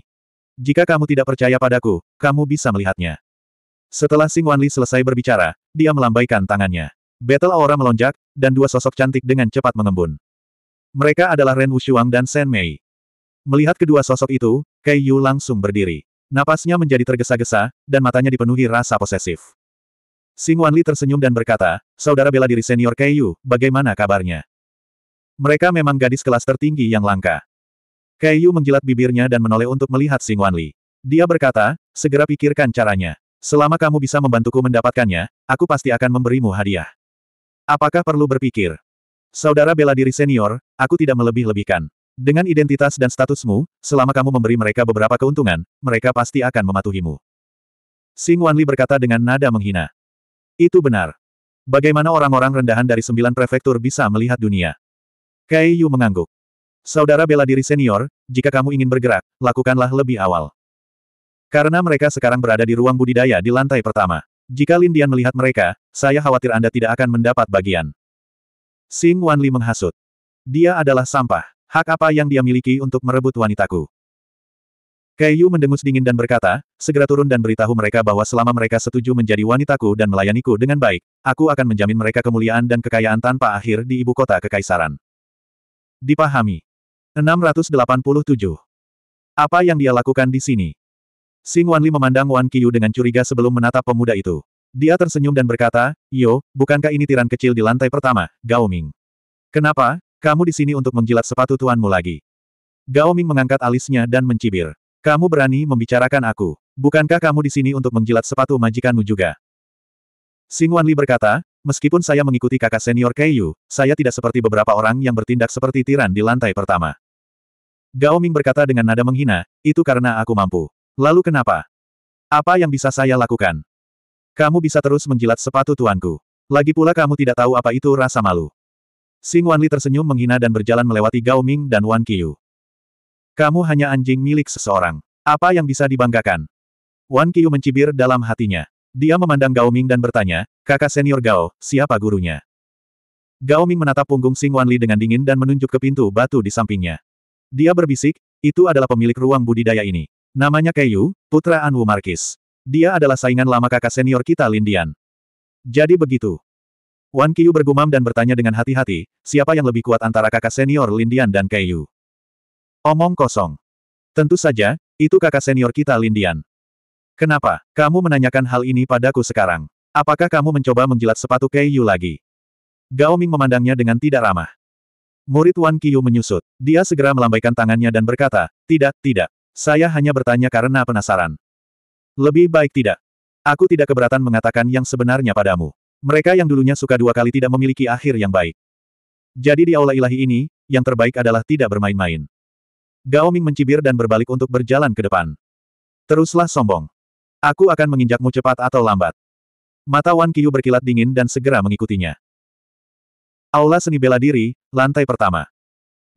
Jika kamu tidak percaya padaku, kamu bisa melihatnya. Setelah Sing Wanli selesai berbicara, dia melambaikan tangannya. Battle aura melonjak, dan dua sosok cantik dengan cepat mengembun. Mereka adalah Ren Wushuang dan Shen Mei. Melihat kedua sosok itu, Kai Yu langsung berdiri. Napasnya menjadi tergesa-gesa, dan matanya dipenuhi rasa posesif. Sing Wanli tersenyum dan berkata, Saudara bela diri senior Kai Yu, bagaimana kabarnya? Mereka memang gadis kelas tertinggi yang langka. Yu menjilat bibirnya dan menoleh untuk melihat Xing Wanli. Dia berkata, segera pikirkan caranya. Selama kamu bisa membantuku mendapatkannya, aku pasti akan memberimu hadiah. Apakah perlu berpikir? Saudara bela diri senior, aku tidak melebih-lebihkan. Dengan identitas dan statusmu, selama kamu memberi mereka beberapa keuntungan, mereka pasti akan mematuhimu. Xing Wanli berkata dengan nada menghina. Itu benar. Bagaimana orang-orang rendahan dari sembilan prefektur bisa melihat dunia? Kai Yu mengangguk. Saudara bela diri senior, jika kamu ingin bergerak, lakukanlah lebih awal. Karena mereka sekarang berada di ruang budidaya di lantai pertama. Jika Lin Dian melihat mereka, saya khawatir Anda tidak akan mendapat bagian. Sing Wanli menghasut. Dia adalah sampah. Hak apa yang dia miliki untuk merebut wanitaku? Kaiyu mendengus dingin dan berkata, segera turun dan beritahu mereka bahwa selama mereka setuju menjadi wanitaku dan melayaniku dengan baik, aku akan menjamin mereka kemuliaan dan kekayaan tanpa akhir di ibu kota kekaisaran. Dipahami. 687. Apa yang dia lakukan di sini? Sing Wanli memandang Wan Qiyu dengan curiga sebelum menatap pemuda itu. Dia tersenyum dan berkata, Yo, bukankah ini tiran kecil di lantai pertama, Gao Ming? Kenapa, kamu di sini untuk menjilat sepatu tuanmu lagi? Gao Ming mengangkat alisnya dan mencibir. Kamu berani membicarakan aku. Bukankah kamu di sini untuk menjilat sepatu majikanmu juga? Sing Wanli berkata, Meskipun saya mengikuti kakak senior Keiyu, saya tidak seperti beberapa orang yang bertindak seperti tiran di lantai pertama. Gao Ming berkata dengan nada menghina, itu karena aku mampu. Lalu kenapa? Apa yang bisa saya lakukan? Kamu bisa terus menjilat sepatu tuanku. Lagi pula kamu tidak tahu apa itu rasa malu. Sing Wanli tersenyum menghina dan berjalan melewati Gao Ming dan Wan Qiyu. Kamu hanya anjing milik seseorang. Apa yang bisa dibanggakan? Wan Qiyu mencibir dalam hatinya. Dia memandang Gao Ming dan bertanya, kakak senior Gao, siapa gurunya? Gao Ming menatap punggung Xing Wanli dengan dingin dan menunjuk ke pintu batu di sampingnya. Dia berbisik, itu adalah pemilik ruang budidaya ini. Namanya Keiyu, putra Anwu Markis. Dia adalah saingan lama kakak senior kita Lindian. Jadi begitu. Wan Qiu bergumam dan bertanya dengan hati-hati, siapa yang lebih kuat antara kakak senior Lindian dan Keiyu? Omong kosong. Tentu saja, itu kakak senior kita Lindian. Kenapa, kamu menanyakan hal ini padaku sekarang? Apakah kamu mencoba menjilat sepatu Kei Yu lagi? Gao Ming memandangnya dengan tidak ramah. Murid Wan Qiyu menyusut. Dia segera melambaikan tangannya dan berkata, Tidak, tidak. Saya hanya bertanya karena penasaran. Lebih baik tidak. Aku tidak keberatan mengatakan yang sebenarnya padamu. Mereka yang dulunya suka dua kali tidak memiliki akhir yang baik. Jadi di aula ilahi ini, yang terbaik adalah tidak bermain-main. Gao Ming mencibir dan berbalik untuk berjalan ke depan. Teruslah sombong. Aku akan menginjakmu cepat atau lambat. Mata Wan Kiyu berkilat dingin dan segera mengikutinya. Aula Seni Bela Diri, lantai pertama.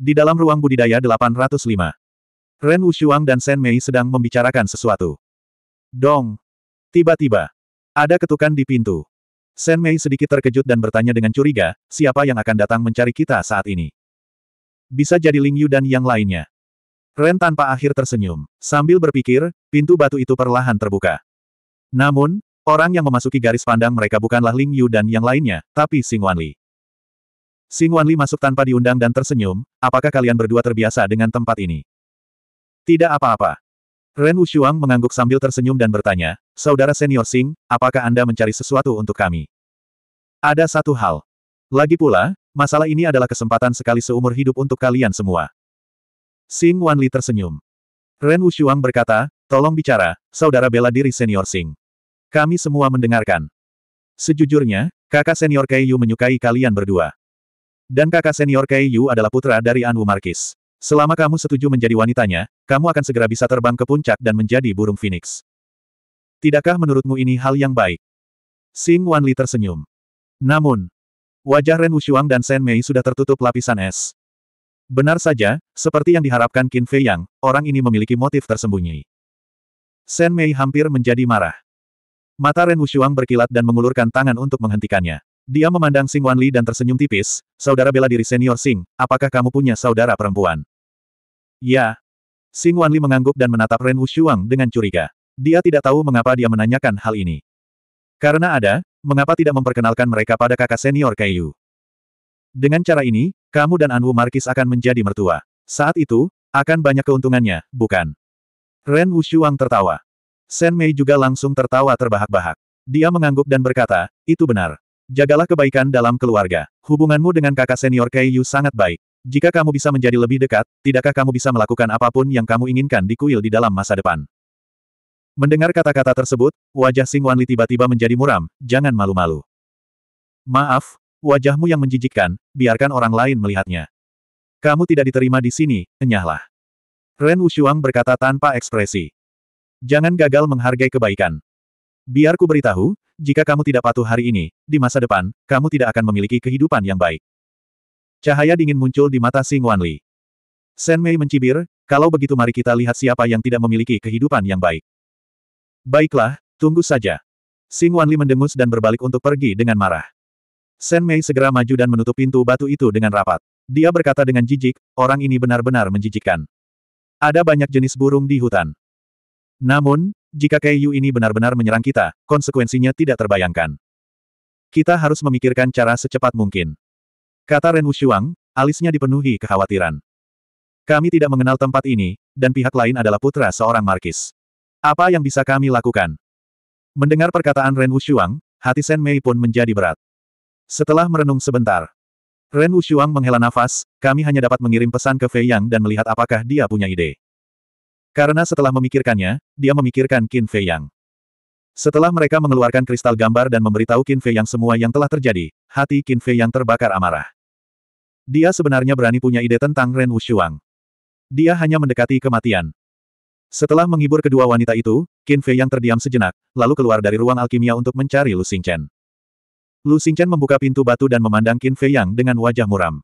Di dalam ruang budidaya 805. Ren Wushuang dan Shen Mei sedang membicarakan sesuatu. Dong! Tiba-tiba. Ada ketukan di pintu. Shen Mei sedikit terkejut dan bertanya dengan curiga, siapa yang akan datang mencari kita saat ini? Bisa jadi Ling Yu dan yang lainnya. Ren tanpa akhir tersenyum. Sambil berpikir, pintu batu itu perlahan terbuka. Namun, orang yang memasuki garis pandang mereka bukanlah Ling Yu dan yang lainnya, tapi Xing Wanli. Xing Wanli masuk tanpa diundang dan tersenyum, apakah kalian berdua terbiasa dengan tempat ini? Tidak apa-apa. Ren Wushuang mengangguk sambil tersenyum dan bertanya, Saudara senior Sing, apakah Anda mencari sesuatu untuk kami? Ada satu hal. Lagi pula, masalah ini adalah kesempatan sekali seumur hidup untuk kalian semua. Sing Wanli tersenyum. Ren Wushuang berkata, tolong bicara, saudara bela diri senior Sing. Kami semua mendengarkan. Sejujurnya, kakak senior Kei Yu menyukai kalian berdua. Dan kakak senior Kei Yu adalah putra dari Anwu Markis. Selama kamu setuju menjadi wanitanya, kamu akan segera bisa terbang ke puncak dan menjadi burung phoenix. Tidakkah menurutmu ini hal yang baik? Sing Wanli tersenyum. Namun, wajah Ren Wushuang dan Shen Mei sudah tertutup lapisan es. Benar saja, seperti yang diharapkan Qin Fei Yang, orang ini memiliki motif tersembunyi. Shen Mei hampir menjadi marah. Mata Ren Wushuang berkilat dan mengulurkan tangan untuk menghentikannya. Dia memandang Sing Wanli dan tersenyum tipis, saudara bela diri senior Sing, apakah kamu punya saudara perempuan? Ya. Sing Wanli mengangguk dan menatap Ren Wushuang dengan curiga. Dia tidak tahu mengapa dia menanyakan hal ini. Karena ada, mengapa tidak memperkenalkan mereka pada kakak senior Kaiyu? Dengan cara ini, kamu dan Anwu Markis akan menjadi mertua. Saat itu, akan banyak keuntungannya, bukan? Ren Wushuang tertawa. Sen Mei juga langsung tertawa terbahak-bahak. Dia mengangguk dan berkata, itu benar. Jagalah kebaikan dalam keluarga. Hubunganmu dengan kakak senior Kei Yu sangat baik. Jika kamu bisa menjadi lebih dekat, tidakkah kamu bisa melakukan apapun yang kamu inginkan di kuil di dalam masa depan? Mendengar kata-kata tersebut, wajah Sing Wanli tiba-tiba menjadi muram, jangan malu-malu. Maaf, Wajahmu yang menjijikkan, biarkan orang lain melihatnya. Kamu tidak diterima di sini, enyahlah. Ren Wushuang berkata tanpa ekspresi. Jangan gagal menghargai kebaikan. Biar ku beritahu, jika kamu tidak patuh hari ini, di masa depan, kamu tidak akan memiliki kehidupan yang baik. Cahaya dingin muncul di mata Sing Wanli. Sen Mei mencibir, kalau begitu mari kita lihat siapa yang tidak memiliki kehidupan yang baik. Baiklah, tunggu saja. Sing Wanli mendengus dan berbalik untuk pergi dengan marah. Sen Mei segera maju dan menutup pintu batu itu dengan rapat. Dia berkata dengan jijik, orang ini benar-benar menjijikkan. Ada banyak jenis burung di hutan. Namun, jika Keiyu ini benar-benar menyerang kita, konsekuensinya tidak terbayangkan. Kita harus memikirkan cara secepat mungkin. Kata Ren Wushuang, alisnya dipenuhi kekhawatiran. Kami tidak mengenal tempat ini, dan pihak lain adalah putra seorang markis. Apa yang bisa kami lakukan? Mendengar perkataan Ren Wushuang, hati Sen Mei pun menjadi berat. Setelah merenung sebentar, Ren Wushuang menghela nafas, kami hanya dapat mengirim pesan ke Fei Yang dan melihat apakah dia punya ide. Karena setelah memikirkannya, dia memikirkan Qin Fei Yang. Setelah mereka mengeluarkan kristal gambar dan memberitahu Qin Fei Yang semua yang telah terjadi, hati Qin Fei Yang terbakar amarah. Dia sebenarnya berani punya ide tentang Ren Wushuang. Dia hanya mendekati kematian. Setelah menghibur kedua wanita itu, Qin Fei Yang terdiam sejenak, lalu keluar dari ruang alkimia untuk mencari Lu Xingchen. Lu Xingchen membuka pintu batu dan memandang Qin Fei Yang dengan wajah muram.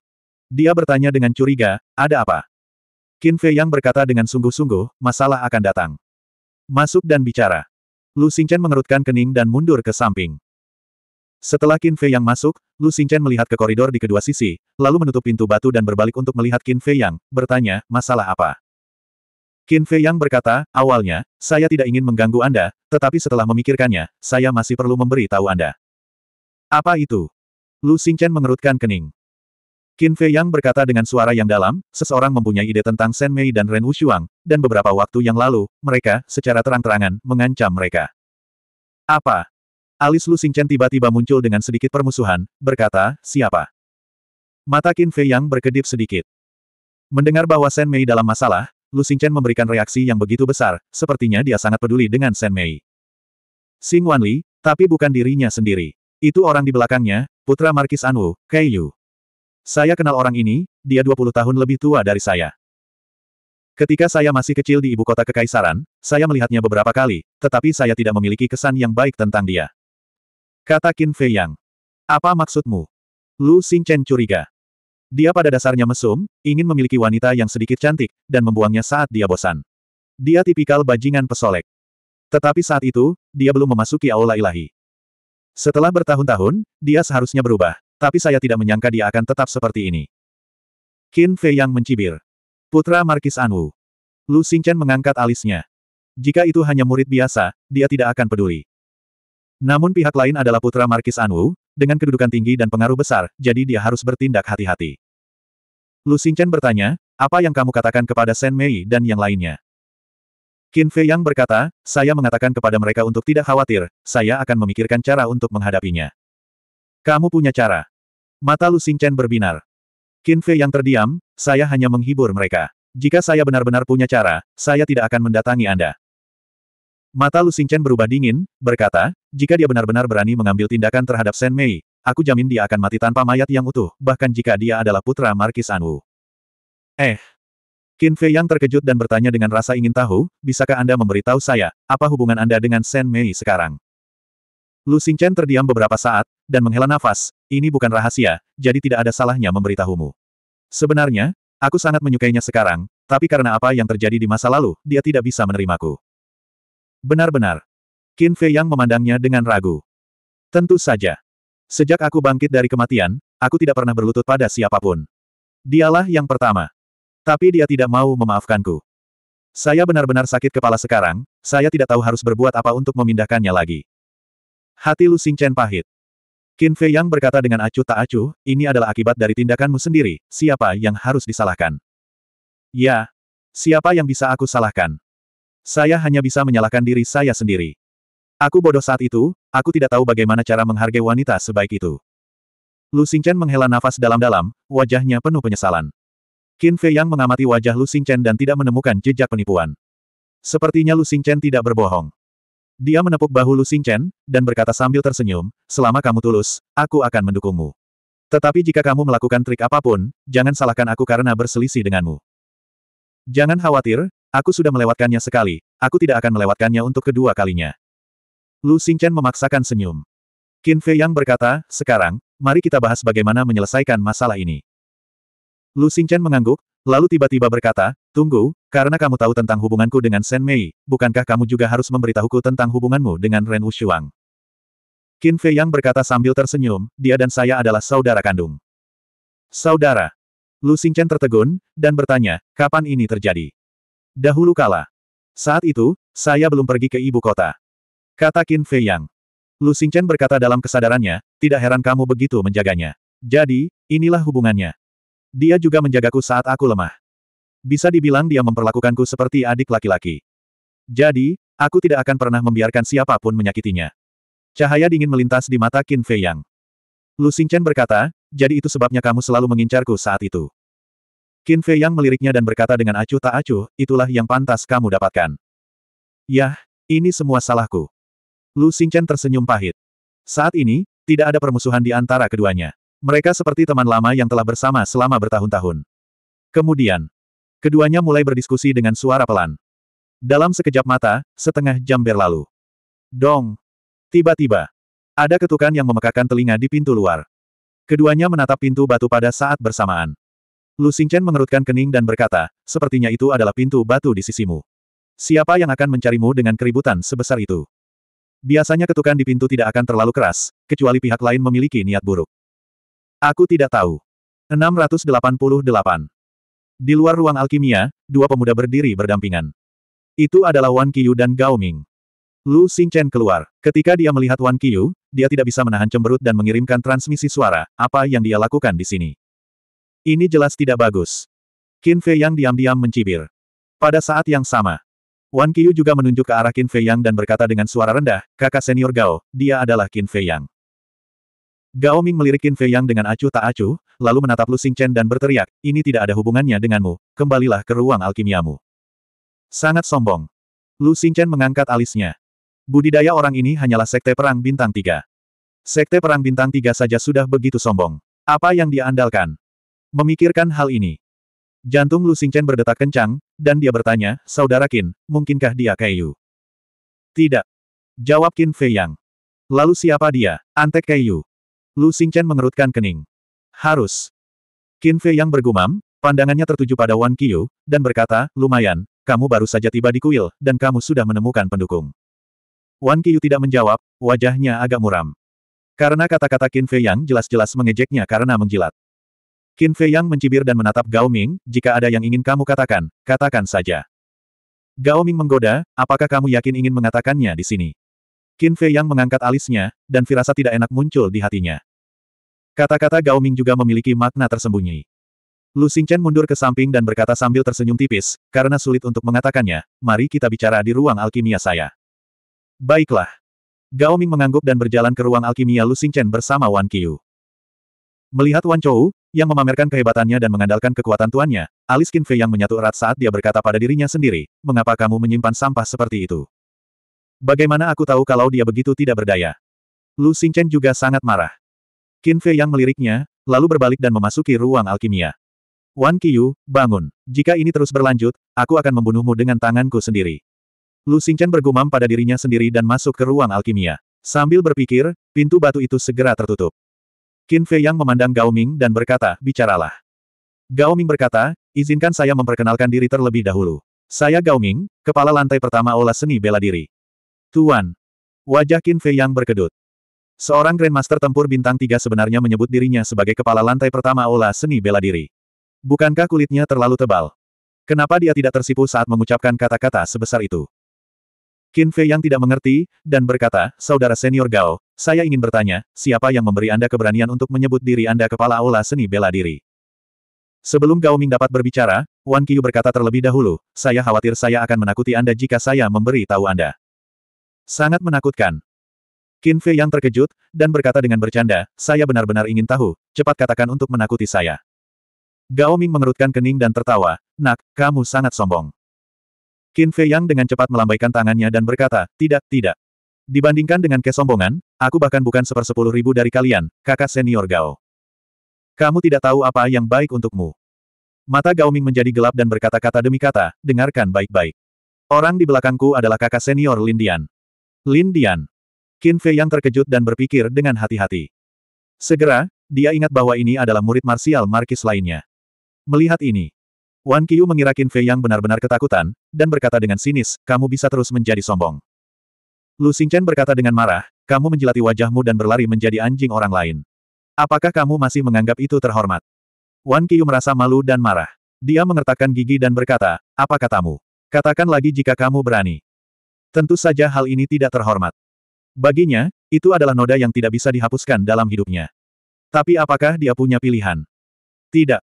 Dia bertanya dengan curiga, ada apa? Qin Fei Yang berkata dengan sungguh-sungguh, masalah akan datang. Masuk dan bicara. Lu Xingchen mengerutkan kening dan mundur ke samping. Setelah Qin Fei Yang masuk, Lu Xingchen melihat ke koridor di kedua sisi, lalu menutup pintu batu dan berbalik untuk melihat Qin Fei Yang, bertanya, masalah apa? Qin Fei Yang berkata, awalnya, saya tidak ingin mengganggu Anda, tetapi setelah memikirkannya, saya masih perlu memberi tahu Anda. Apa itu? Lu Xingchen mengerutkan kening. Qin Fei Yang berkata dengan suara yang dalam, seseorang mempunyai ide tentang Shen Mei dan Ren Wushuang, dan beberapa waktu yang lalu, mereka, secara terang-terangan, mengancam mereka. Apa? Alis Lu Xingchen tiba-tiba muncul dengan sedikit permusuhan, berkata, siapa? Mata Qin Fei Yang berkedip sedikit. Mendengar bahwa Shen Mei dalam masalah, Lu Xingchen memberikan reaksi yang begitu besar, sepertinya dia sangat peduli dengan Shen Mei. Xing Wanli, tapi bukan dirinya sendiri. Itu orang di belakangnya, putra Markis Anwu, Kei Yu. Saya kenal orang ini, dia 20 tahun lebih tua dari saya. Ketika saya masih kecil di ibu kota kekaisaran, saya melihatnya beberapa kali, tetapi saya tidak memiliki kesan yang baik tentang dia. Kata Qin Fei Yang. Apa maksudmu? Lu Xingchen curiga. Dia pada dasarnya mesum, ingin memiliki wanita yang sedikit cantik, dan membuangnya saat dia bosan. Dia tipikal bajingan pesolek. Tetapi saat itu, dia belum memasuki aula ilahi. Setelah bertahun-tahun, dia seharusnya berubah, tapi saya tidak menyangka dia akan tetap seperti ini. Qin Fei yang mencibir. Putra Markis Anwu. Lu Xingchen mengangkat alisnya. Jika itu hanya murid biasa, dia tidak akan peduli. Namun pihak lain adalah putra Markis Anwu, dengan kedudukan tinggi dan pengaruh besar, jadi dia harus bertindak hati-hati. Lu Xingchen bertanya, apa yang kamu katakan kepada Shen Mei dan yang lainnya? Qin Fei Yang berkata, saya mengatakan kepada mereka untuk tidak khawatir, saya akan memikirkan cara untuk menghadapinya. Kamu punya cara. Mata Lu Chen berbinar. Qin Fei Yang terdiam, saya hanya menghibur mereka. Jika saya benar-benar punya cara, saya tidak akan mendatangi Anda. Mata Lu Chen berubah dingin, berkata, jika dia benar-benar berani mengambil tindakan terhadap Shen Mei, aku jamin dia akan mati tanpa mayat yang utuh, bahkan jika dia adalah putra Markis Anwu. Eh, Qin Fei yang terkejut dan bertanya dengan rasa ingin tahu, bisakah Anda memberitahu saya, apa hubungan Anda dengan Shen Mei sekarang? Lu Xingchen terdiam beberapa saat, dan menghela nafas, ini bukan rahasia, jadi tidak ada salahnya memberitahumu. Sebenarnya, aku sangat menyukainya sekarang, tapi karena apa yang terjadi di masa lalu, dia tidak bisa menerimaku. Benar-benar. Qin Fei yang memandangnya dengan ragu. Tentu saja. Sejak aku bangkit dari kematian, aku tidak pernah berlutut pada siapapun. Dialah yang pertama. Tapi dia tidak mau memaafkanku. Saya benar-benar sakit kepala sekarang, saya tidak tahu harus berbuat apa untuk memindahkannya lagi. Hati Lu Xingchen pahit. Qin Fei Yang berkata dengan acuh tak acuh, ini adalah akibat dari tindakanmu sendiri, siapa yang harus disalahkan? Ya. Siapa yang bisa aku salahkan? Saya hanya bisa menyalahkan diri saya sendiri. Aku bodoh saat itu, aku tidak tahu bagaimana cara menghargai wanita sebaik itu. Lu Xingchen menghela nafas dalam-dalam, wajahnya penuh penyesalan. Qin Fei Yang mengamati wajah Lu Xingchen dan tidak menemukan jejak penipuan. Sepertinya Lu Xingchen tidak berbohong. Dia menepuk bahu Lu Xingchen, dan berkata sambil tersenyum, selama kamu tulus, aku akan mendukungmu. Tetapi jika kamu melakukan trik apapun, jangan salahkan aku karena berselisih denganmu. Jangan khawatir, aku sudah melewatkannya sekali, aku tidak akan melewatkannya untuk kedua kalinya. Lu Xingchen memaksakan senyum. Qin Fei Yang berkata, sekarang, mari kita bahas bagaimana menyelesaikan masalah ini. Lu Xingchen mengangguk, lalu tiba-tiba berkata, Tunggu, karena kamu tahu tentang hubunganku dengan Shen Mei, bukankah kamu juga harus memberitahuku tentang hubunganmu dengan Ren Wushuang? Qin Fei Yang berkata sambil tersenyum, dia dan saya adalah saudara kandung. Saudara. Lu Xingchen tertegun, dan bertanya, kapan ini terjadi? Dahulu kala. Saat itu, saya belum pergi ke ibu kota. Kata Qin Fei Yang. Lu Xingchen berkata dalam kesadarannya, tidak heran kamu begitu menjaganya. Jadi, inilah hubungannya. Dia juga menjagaku saat aku lemah. Bisa dibilang dia memperlakukanku seperti adik laki-laki. Jadi, aku tidak akan pernah membiarkan siapapun menyakitinya. Cahaya dingin melintas di mata Qin Fei Yang. Lu Xingchen berkata, jadi itu sebabnya kamu selalu mengincarku saat itu. Qin Fei Yang meliriknya dan berkata dengan acuh tak acuh, itulah yang pantas kamu dapatkan. Yah, ini semua salahku. Lu Xingchen tersenyum pahit. Saat ini, tidak ada permusuhan di antara keduanya. Mereka seperti teman lama yang telah bersama selama bertahun-tahun. Kemudian, keduanya mulai berdiskusi dengan suara pelan. Dalam sekejap mata, setengah jam berlalu. Dong! Tiba-tiba, ada ketukan yang memekakan telinga di pintu luar. Keduanya menatap pintu batu pada saat bersamaan. Lu Xingchen mengerutkan kening dan berkata, sepertinya itu adalah pintu batu di sisimu. Siapa yang akan mencarimu dengan keributan sebesar itu? Biasanya ketukan di pintu tidak akan terlalu keras, kecuali pihak lain memiliki niat buruk. Aku tidak tahu. 688. Di luar ruang alkimia, dua pemuda berdiri berdampingan. Itu adalah Wan Qiyu dan Gao Ming. Lu Xingchen keluar. Ketika dia melihat Wan Qiyu, dia tidak bisa menahan cemberut dan mengirimkan transmisi suara, apa yang dia lakukan di sini. Ini jelas tidak bagus. Qin Fei yang diam-diam mencibir. Pada saat yang sama, Wan Qiyu juga menunjuk ke arah Qin Fei Yang dan berkata dengan suara rendah, kakak senior Gao, dia adalah Qin Fei Yang. Gao Ming melirikin Fei Yang dengan acuh tak acuh, lalu menatap Lu Xingchen dan berteriak, ini tidak ada hubungannya denganmu, kembalilah ke ruang alkimiamu. Sangat sombong. Lu Xingchen mengangkat alisnya. Budidaya orang ini hanyalah sekte perang bintang tiga. Sekte perang bintang tiga saja sudah begitu sombong. Apa yang dia andalkan? Memikirkan hal ini. Jantung Lu Xingchen berdetak kencang, dan dia bertanya, Saudara Qin, mungkinkah dia Yu? Tidak. Jawab Qin Fei Yang. Lalu siapa dia? Antek Yu. Lu Xingchen mengerutkan kening. Harus. Qin Fei yang bergumam, pandangannya tertuju pada Wan Qiu, dan berkata, lumayan, kamu baru saja tiba di kuil, dan kamu sudah menemukan pendukung. Wan Qiu tidak menjawab, wajahnya agak muram. Karena kata-kata Qin Fei Yang jelas-jelas mengejeknya karena menjilat. Qin Fei Yang mencibir dan menatap Gao Ming, jika ada yang ingin kamu katakan, katakan saja. Gao Ming menggoda, apakah kamu yakin ingin mengatakannya di sini? Qin Fei yang mengangkat alisnya, dan firasat tidak enak muncul di hatinya. Kata-kata Gao Ming juga memiliki makna tersembunyi. Lu Xingchen mundur ke samping dan berkata sambil tersenyum tipis, karena sulit untuk mengatakannya, mari kita bicara di ruang alkimia saya. Baiklah. Gao Ming mengangguk dan berjalan ke ruang alkimia Lu Xingchen bersama Wan Qiu. Melihat Wan Chou, yang memamerkan kehebatannya dan mengandalkan kekuatan tuannya, alis Qin Fei yang menyatu erat saat dia berkata pada dirinya sendiri, mengapa kamu menyimpan sampah seperti itu? Bagaimana aku tahu kalau dia begitu tidak berdaya? Lu Xingchen juga sangat marah. Qin Fei yang meliriknya, lalu berbalik dan memasuki ruang alkimia. Wan Qiyu, bangun. Jika ini terus berlanjut, aku akan membunuhmu dengan tanganku sendiri. Lu Xingchen bergumam pada dirinya sendiri dan masuk ke ruang alkimia. Sambil berpikir, pintu batu itu segera tertutup. Qin Fei yang memandang Gao Ming dan berkata, bicaralah. Gao Ming berkata, izinkan saya memperkenalkan diri terlebih dahulu. Saya Gao Ming, kepala lantai pertama olah seni bela diri. Tuan. Wajah Qin Fei yang berkedut. Seorang Grandmaster tempur bintang tiga sebenarnya menyebut dirinya sebagai kepala lantai pertama Ola Seni Bela Diri. Bukankah kulitnya terlalu tebal? Kenapa dia tidak tersipu saat mengucapkan kata-kata sebesar itu? Qin Fei yang tidak mengerti, dan berkata, Saudara senior Gao, saya ingin bertanya, siapa yang memberi Anda keberanian untuk menyebut diri Anda kepala Ola Seni Bela Diri? Sebelum Gao Ming dapat berbicara, Wan Qiu berkata terlebih dahulu, saya khawatir saya akan menakuti Anda jika saya memberi tahu Anda. Sangat menakutkan. Qin Fei yang terkejut, dan berkata dengan bercanda, saya benar-benar ingin tahu, cepat katakan untuk menakuti saya. Gao Ming mengerutkan kening dan tertawa, nak, kamu sangat sombong. Qin Fei Yang dengan cepat melambaikan tangannya dan berkata, tidak, tidak. Dibandingkan dengan kesombongan, aku bahkan bukan sepersepuluh ribu dari kalian, kakak senior Gao. Kamu tidak tahu apa yang baik untukmu. Mata Gao Ming menjadi gelap dan berkata-kata demi kata, dengarkan baik-baik. Orang di belakangku adalah kakak senior Lindian. Lin Dian. Qin Fei yang terkejut dan berpikir dengan hati-hati. Segera, dia ingat bahwa ini adalah murid marsial Markis lainnya. Melihat ini, Wan Qiu mengira Qin Fei yang benar-benar ketakutan, dan berkata dengan sinis, kamu bisa terus menjadi sombong. Lu Xingchen berkata dengan marah, kamu menjelati wajahmu dan berlari menjadi anjing orang lain. Apakah kamu masih menganggap itu terhormat? Wan Qiu merasa malu dan marah. Dia mengertakkan gigi dan berkata, apa katamu? Katakan lagi jika kamu berani. Tentu saja hal ini tidak terhormat. Baginya, itu adalah noda yang tidak bisa dihapuskan dalam hidupnya. Tapi apakah dia punya pilihan? Tidak.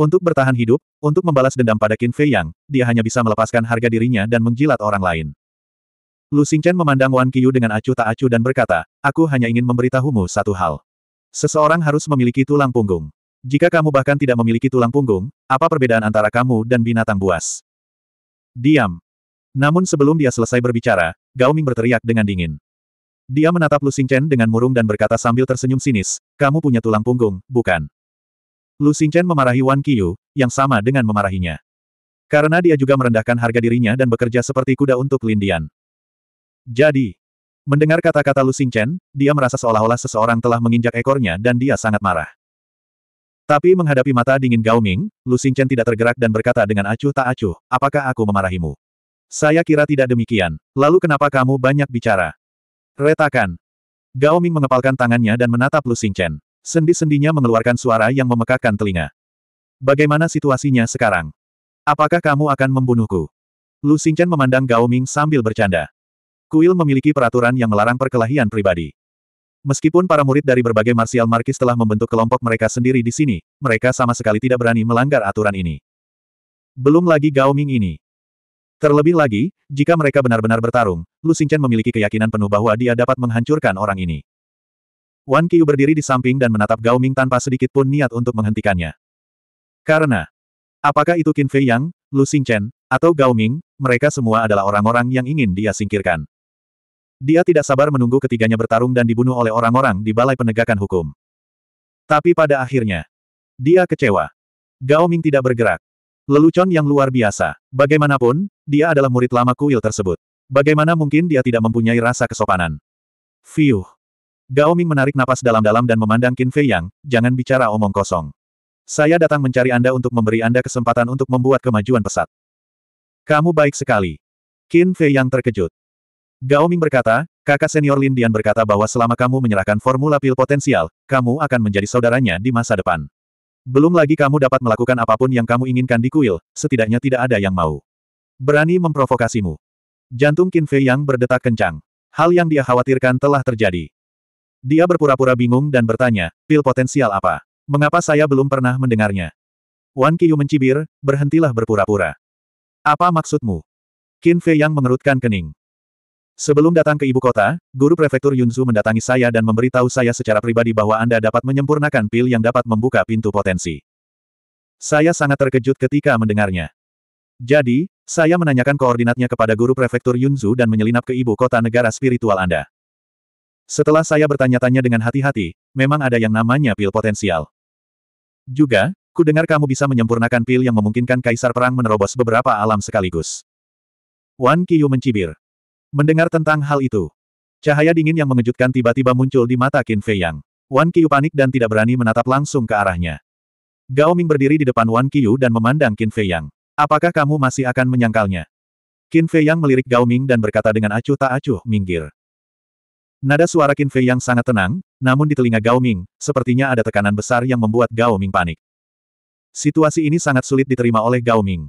Untuk bertahan hidup, untuk membalas dendam pada Qin Fei Yang, dia hanya bisa melepaskan harga dirinya dan menjilat orang lain. Lu Xingchen memandang Wan Qiyu dengan acuh tak acuh dan berkata, aku hanya ingin memberitahumu satu hal. Seseorang harus memiliki tulang punggung. Jika kamu bahkan tidak memiliki tulang punggung, apa perbedaan antara kamu dan binatang buas? Diam. Namun sebelum dia selesai berbicara, Gao Ming berteriak dengan dingin. Dia menatap Lu Xingchen dengan murung dan berkata sambil tersenyum sinis, kamu punya tulang punggung, bukan? Lu Xingchen memarahi Wan Qiyu, yang sama dengan memarahinya. Karena dia juga merendahkan harga dirinya dan bekerja seperti kuda untuk Lindian. Jadi, mendengar kata-kata Lu Xingchen, dia merasa seolah-olah seseorang telah menginjak ekornya dan dia sangat marah. Tapi menghadapi mata dingin Gao Ming, Lu Xingchen tidak tergerak dan berkata dengan acuh tak acuh, apakah aku memarahimu? Saya kira tidak demikian. Lalu kenapa kamu banyak bicara? Retakan. Gao Ming mengepalkan tangannya dan menatap Lu Xingchen. Sendi-sendinya mengeluarkan suara yang memekakkan telinga. Bagaimana situasinya sekarang? Apakah kamu akan membunuhku? Lu Xingchen memandang Gao Ming sambil bercanda. Kuil memiliki peraturan yang melarang perkelahian pribadi. Meskipun para murid dari berbagai martial markis telah membentuk kelompok mereka sendiri di sini, mereka sama sekali tidak berani melanggar aturan ini. Belum lagi Gao Ming ini. Terlebih lagi, jika mereka benar-benar bertarung, Lu Xingchen memiliki keyakinan penuh bahwa dia dapat menghancurkan orang ini. Wan Qiu berdiri di samping dan menatap Gao Ming tanpa sedikit pun niat untuk menghentikannya. Karena, apakah itu Qin Fei Yang, Lu Xingchen, atau Gao Ming, mereka semua adalah orang-orang yang ingin dia singkirkan. Dia tidak sabar menunggu ketiganya bertarung dan dibunuh oleh orang-orang di Balai Penegakan Hukum. Tapi pada akhirnya, dia kecewa. Gao Ming tidak bergerak. Lelucon yang luar biasa. Bagaimanapun, dia adalah murid lama kuil tersebut. Bagaimana mungkin dia tidak mempunyai rasa kesopanan? Fiuh. Gao Ming menarik napas dalam-dalam dan memandang Qin Fei Yang, jangan bicara omong kosong. Saya datang mencari Anda untuk memberi Anda kesempatan untuk membuat kemajuan pesat. Kamu baik sekali. Qin Fei Yang terkejut. Gao Ming berkata, kakak senior Lin Dian berkata bahwa selama kamu menyerahkan formula pil potensial, kamu akan menjadi saudaranya di masa depan. Belum lagi kamu dapat melakukan apapun yang kamu inginkan di kuil, setidaknya tidak ada yang mau. Berani memprovokasimu. Jantung Qin Fei yang berdetak kencang. Hal yang dia khawatirkan telah terjadi. Dia berpura-pura bingung dan bertanya, pil potensial apa? Mengapa saya belum pernah mendengarnya? Wan Qiyu mencibir, berhentilah berpura-pura. Apa maksudmu? Qin Fei yang mengerutkan kening. Sebelum datang ke ibu kota, guru prefektur Yunzu mendatangi saya dan memberitahu saya secara pribadi bahwa Anda dapat menyempurnakan pil yang dapat membuka pintu potensi. Saya sangat terkejut ketika mendengarnya. Jadi, saya menanyakan koordinatnya kepada guru prefektur Yunzu dan menyelinap ke ibu kota negara spiritual Anda. Setelah saya bertanya-tanya dengan hati-hati, memang ada yang namanya pil potensial. Juga, ku dengar kamu bisa menyempurnakan pil yang memungkinkan kaisar perang menerobos beberapa alam sekaligus. Wan Kiyu mencibir. Mendengar tentang hal itu, cahaya dingin yang mengejutkan tiba-tiba muncul di mata Qin Fei Yang. Wan Qiu panik dan tidak berani menatap langsung ke arahnya. Gao Ming berdiri di depan Wan Qiu dan memandang Qin Fei Yang. Apakah kamu masih akan menyangkalnya? Qin Fei Yang melirik Gao Ming dan berkata dengan acuh tak acuh, minggir. Nada suara Qin Fei Yang sangat tenang, namun di telinga Gao Ming, sepertinya ada tekanan besar yang membuat Gao Ming panik. Situasi ini sangat sulit diterima oleh Gao Ming.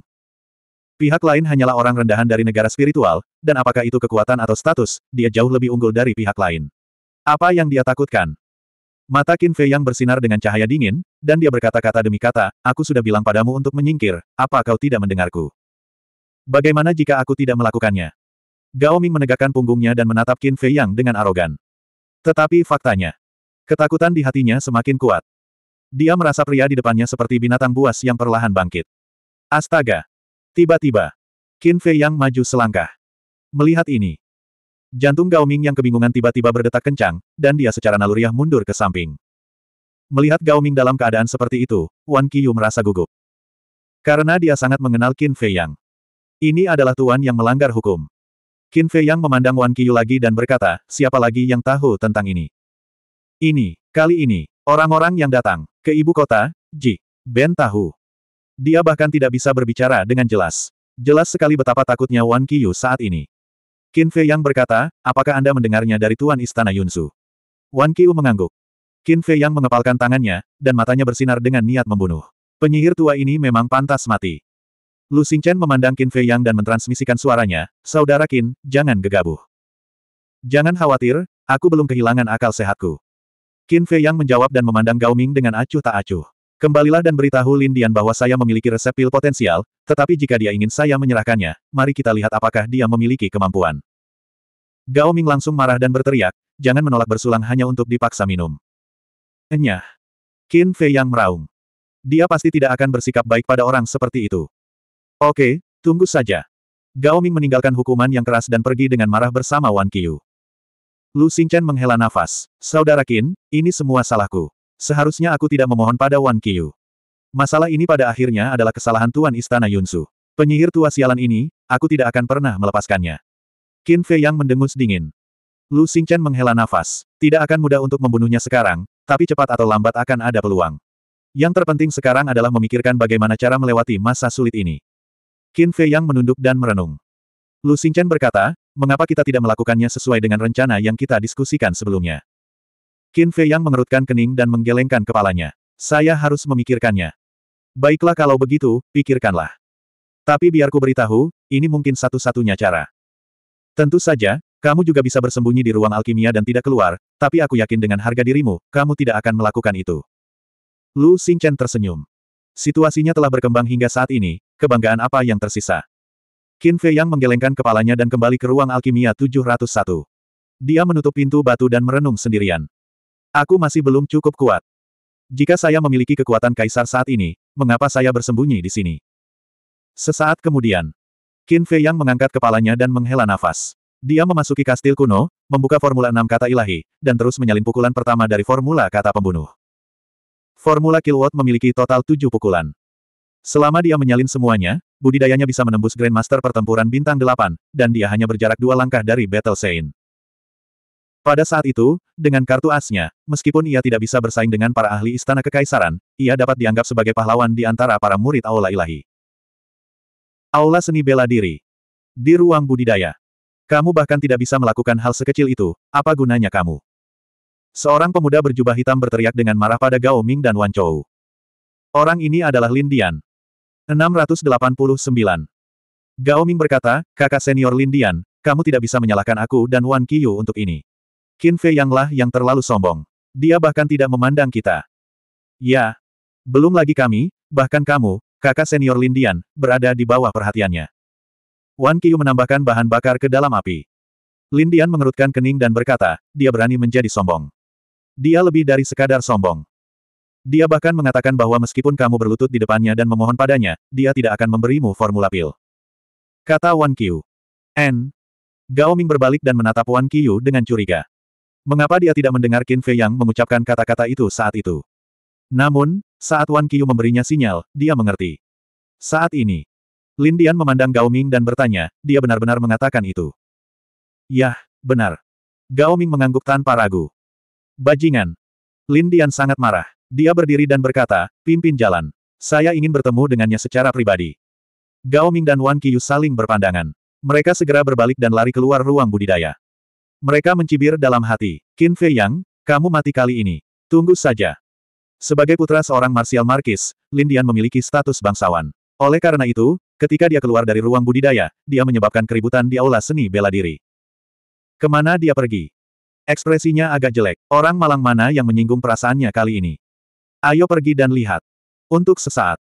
Pihak lain hanyalah orang rendahan dari negara spiritual, dan apakah itu kekuatan atau status, dia jauh lebih unggul dari pihak lain. Apa yang dia takutkan? Mata Qin Fei yang bersinar dengan cahaya dingin, dan dia berkata-kata demi kata, aku sudah bilang padamu untuk menyingkir, apa kau tidak mendengarku? Bagaimana jika aku tidak melakukannya? Gao Ming menegakkan punggungnya dan menatap Qin Fei yang dengan arogan. Tetapi faktanya, ketakutan di hatinya semakin kuat. Dia merasa pria di depannya seperti binatang buas yang perlahan bangkit. Astaga, Tiba-tiba, Qin Fei Yang maju selangkah. Melihat ini, jantung Gao Ming yang kebingungan tiba-tiba berdetak kencang, dan dia secara naluriah mundur ke samping. Melihat Gao Ming dalam keadaan seperti itu, Wan Qiyu merasa gugup. Karena dia sangat mengenal Qin Fei Yang. Ini adalah tuan yang melanggar hukum. Qin Fei Yang memandang Wan Qiyu lagi dan berkata, siapa lagi yang tahu tentang ini? Ini, kali ini, orang-orang yang datang, ke ibu kota, Ji, Ben tahu. Dia bahkan tidak bisa berbicara dengan jelas. Jelas sekali betapa takutnya Wan Qiyu saat ini. Qin Fei Yang berkata, apakah Anda mendengarnya dari Tuan Istana Yunsu? Wan Qiyu mengangguk. Qin Fei Yang mengepalkan tangannya, dan matanya bersinar dengan niat membunuh. Penyihir tua ini memang pantas mati. Lu Xingchen memandang Qin Fei Yang dan mentransmisikan suaranya, Saudara Qin, jangan gegabah. Jangan khawatir, aku belum kehilangan akal sehatku. Qin Fei Yang menjawab dan memandang Gao Ming dengan acuh tak acuh. Kembalilah dan beritahu Lin Dian bahwa saya memiliki resep pil potensial, tetapi jika dia ingin saya menyerahkannya, mari kita lihat apakah dia memiliki kemampuan. Gao Ming langsung marah dan berteriak, jangan menolak bersulang hanya untuk dipaksa minum. Enyah. Qin Fei yang meraung. Dia pasti tidak akan bersikap baik pada orang seperti itu. Oke, tunggu saja. Gao Ming meninggalkan hukuman yang keras dan pergi dengan marah bersama Wan Qiu. Lu Xingchen menghela nafas. Saudara Qin, ini semua salahku. Seharusnya aku tidak memohon pada Wan Qiyu. Masalah ini pada akhirnya adalah kesalahan Tuan Istana Yunsu. Penyihir tua sialan ini, aku tidak akan pernah melepaskannya. Qin Fei yang mendengus dingin. Lu Xingchen menghela nafas. Tidak akan mudah untuk membunuhnya sekarang, tapi cepat atau lambat akan ada peluang. Yang terpenting sekarang adalah memikirkan bagaimana cara melewati masa sulit ini. Qin Fei yang menunduk dan merenung. Lu Xingchen berkata, mengapa kita tidak melakukannya sesuai dengan rencana yang kita diskusikan sebelumnya? Qin Fei Yang mengerutkan kening dan menggelengkan kepalanya. Saya harus memikirkannya. Baiklah kalau begitu, pikirkanlah. Tapi biarku beritahu, ini mungkin satu-satunya cara. Tentu saja, kamu juga bisa bersembunyi di ruang alkimia dan tidak keluar, tapi aku yakin dengan harga dirimu, kamu tidak akan melakukan itu. Lu Xingchen tersenyum. Situasinya telah berkembang hingga saat ini, kebanggaan apa yang tersisa? Qin Fei Yang menggelengkan kepalanya dan kembali ke ruang alkimia 701. Dia menutup pintu batu dan merenung sendirian. Aku masih belum cukup kuat. Jika saya memiliki kekuatan kaisar saat ini, mengapa saya bersembunyi di sini? Sesaat kemudian, Qin Fei Yang mengangkat kepalanya dan menghela nafas. Dia memasuki kastil kuno, membuka formula enam kata ilahi, dan terus menyalin pukulan pertama dari formula kata pembunuh. Formula Kilwot memiliki total tujuh pukulan. Selama dia menyalin semuanya, budidayanya bisa menembus Grandmaster pertempuran bintang delapan, dan dia hanya berjarak dua langkah dari Battle Saint. Pada saat itu, dengan kartu asnya, meskipun ia tidak bisa bersaing dengan para ahli istana kekaisaran, ia dapat dianggap sebagai pahlawan di antara para murid Aula Ilahi. Aula Seni Bela Diri Di ruang budidaya. Kamu bahkan tidak bisa melakukan hal sekecil itu, apa gunanya kamu? Seorang pemuda berjubah hitam berteriak dengan marah pada Gao Ming dan Wan Chou. Orang ini adalah Lin Dian. 689. Gao Ming berkata, kakak senior Lin Dian, kamu tidak bisa menyalahkan aku dan Wan Qiyu untuk ini. Qin Fei lah yang terlalu sombong. Dia bahkan tidak memandang kita. Ya. Belum lagi kami, bahkan kamu, kakak senior Lindian, berada di bawah perhatiannya. Wan Qiu menambahkan bahan bakar ke dalam api. Lindian mengerutkan kening dan berkata, dia berani menjadi sombong. Dia lebih dari sekadar sombong. Dia bahkan mengatakan bahwa meskipun kamu berlutut di depannya dan memohon padanya, dia tidak akan memberimu formula pil. Kata Wan Qiu. N. Gao Ming berbalik dan menatap Wan Qiu dengan curiga. Mengapa dia tidak mendengar Qin Fei Yang mengucapkan kata-kata itu saat itu? Namun, saat Wan Qiu memberinya sinyal, dia mengerti. Saat ini, Lin Dian memandang Gao Ming dan bertanya, dia benar-benar mengatakan itu. Yah, benar. Gao Ming mengangguk tanpa ragu. Bajingan. Lin Dian sangat marah. Dia berdiri dan berkata, pimpin jalan. Saya ingin bertemu dengannya secara pribadi. Gao Ming dan Wan Qiu saling berpandangan. Mereka segera berbalik dan lari keluar ruang budidaya. Mereka mencibir dalam hati. Qin Fei Yang, kamu mati kali ini. Tunggu saja. Sebagai putra seorang Martial Markis, Lin Dian memiliki status bangsawan. Oleh karena itu, ketika dia keluar dari ruang budidaya, dia menyebabkan keributan di aula seni bela diri. Kemana dia pergi? Ekspresinya agak jelek. Orang malang mana yang menyinggung perasaannya kali ini? Ayo pergi dan lihat. Untuk sesaat.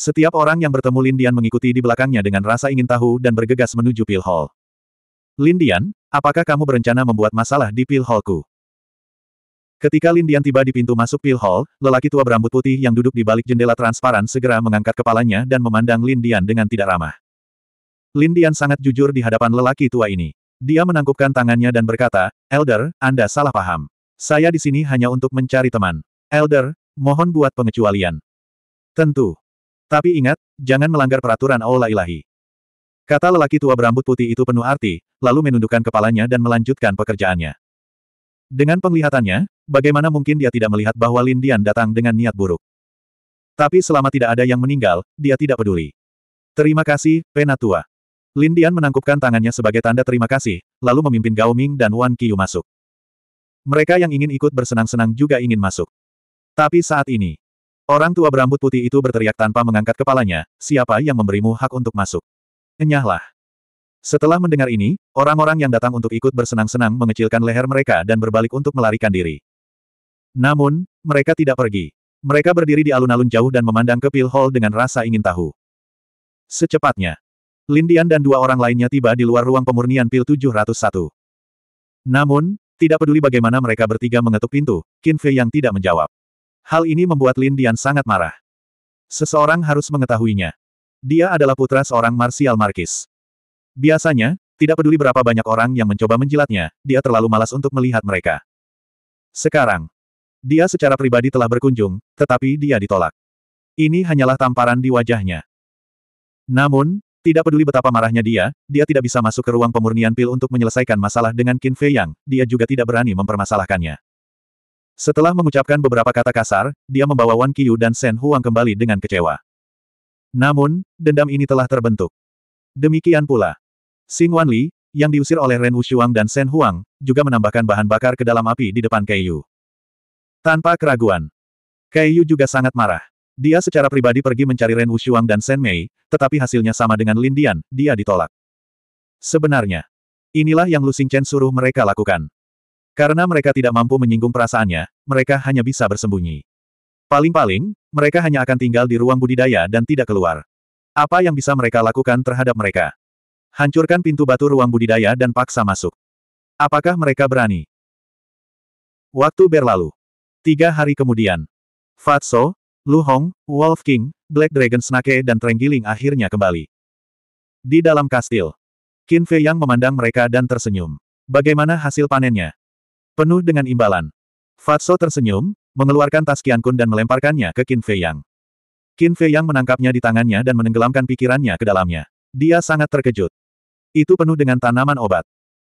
Setiap orang yang bertemu Lindian mengikuti di belakangnya dengan rasa ingin tahu dan bergegas menuju Pil Hall. Lindian, Apakah kamu berencana membuat masalah di Pil Hallku? Ketika Lin Dian tiba di pintu masuk Pil Hall, lelaki tua berambut putih yang duduk di balik jendela transparan segera mengangkat kepalanya dan memandang Lin Dian dengan tidak ramah. Lin Dian sangat jujur di hadapan lelaki tua ini. Dia menangkupkan tangannya dan berkata, Elder, Anda salah paham. Saya di sini hanya untuk mencari teman. Elder, mohon buat pengecualian. Tentu. Tapi ingat, jangan melanggar peraturan Allah ilahi. Kata lelaki tua berambut putih itu penuh arti, lalu menundukkan kepalanya dan melanjutkan pekerjaannya. Dengan penglihatannya, bagaimana mungkin dia tidak melihat bahwa Lin Dian datang dengan niat buruk. Tapi selama tidak ada yang meninggal, dia tidak peduli. Terima kasih, Penatua. Lin Dian menangkupkan tangannya sebagai tanda terima kasih, lalu memimpin Gao Ming dan Wan Qiyu masuk. Mereka yang ingin ikut bersenang-senang juga ingin masuk. Tapi saat ini, orang tua berambut putih itu berteriak tanpa mengangkat kepalanya, siapa yang memberimu hak untuk masuk? Enyahlah. Setelah mendengar ini, orang-orang yang datang untuk ikut bersenang-senang mengecilkan leher mereka dan berbalik untuk melarikan diri. Namun, mereka tidak pergi. Mereka berdiri di alun-alun jauh dan memandang ke Pil Hall dengan rasa ingin tahu. Secepatnya, Lindian dan dua orang lainnya tiba di luar ruang pemurnian Pil 701. Namun, tidak peduli bagaimana mereka bertiga mengetuk pintu, Qin Fei yang tidak menjawab. Hal ini membuat Lindian sangat marah. Seseorang harus mengetahuinya. Dia adalah putra seorang Marsial Markis. Biasanya, tidak peduli berapa banyak orang yang mencoba menjilatnya, dia terlalu malas untuk melihat mereka. Sekarang, dia secara pribadi telah berkunjung, tetapi dia ditolak. Ini hanyalah tamparan di wajahnya. Namun, tidak peduli betapa marahnya dia, dia tidak bisa masuk ke ruang pemurnian pil untuk menyelesaikan masalah dengan Qin Fei Yang, dia juga tidak berani mempermasalahkannya. Setelah mengucapkan beberapa kata kasar, dia membawa Wan Qiu dan Shen Huang kembali dengan kecewa. Namun, dendam ini telah terbentuk. Demikian pula. Xing Li yang diusir oleh Ren Wushuang dan Shen Huang, juga menambahkan bahan bakar ke dalam api di depan Yu. Tanpa keraguan. Yu juga sangat marah. Dia secara pribadi pergi mencari Ren Wushuang dan Shen Mei, tetapi hasilnya sama dengan Lin Dian, dia ditolak. Sebenarnya, inilah yang Lu Chen suruh mereka lakukan. Karena mereka tidak mampu menyinggung perasaannya, mereka hanya bisa bersembunyi. Paling-paling, mereka hanya akan tinggal di ruang budidaya dan tidak keluar. Apa yang bisa mereka lakukan terhadap mereka? Hancurkan pintu batu ruang budidaya dan paksa masuk. Apakah mereka berani? Waktu berlalu. Tiga hari kemudian. Fatso, Lu Hong, Wolf King, Black Dragon Snake dan Trenggiling akhirnya kembali. Di dalam kastil. Qin Fei Yang memandang mereka dan tersenyum. Bagaimana hasil panennya? Penuh dengan imbalan. Fatso tersenyum, mengeluarkan tas Kun dan melemparkannya ke Qin Fei Yang. Qin Fei Yang menangkapnya di tangannya dan menenggelamkan pikirannya ke dalamnya. Dia sangat terkejut. Itu penuh dengan tanaman obat.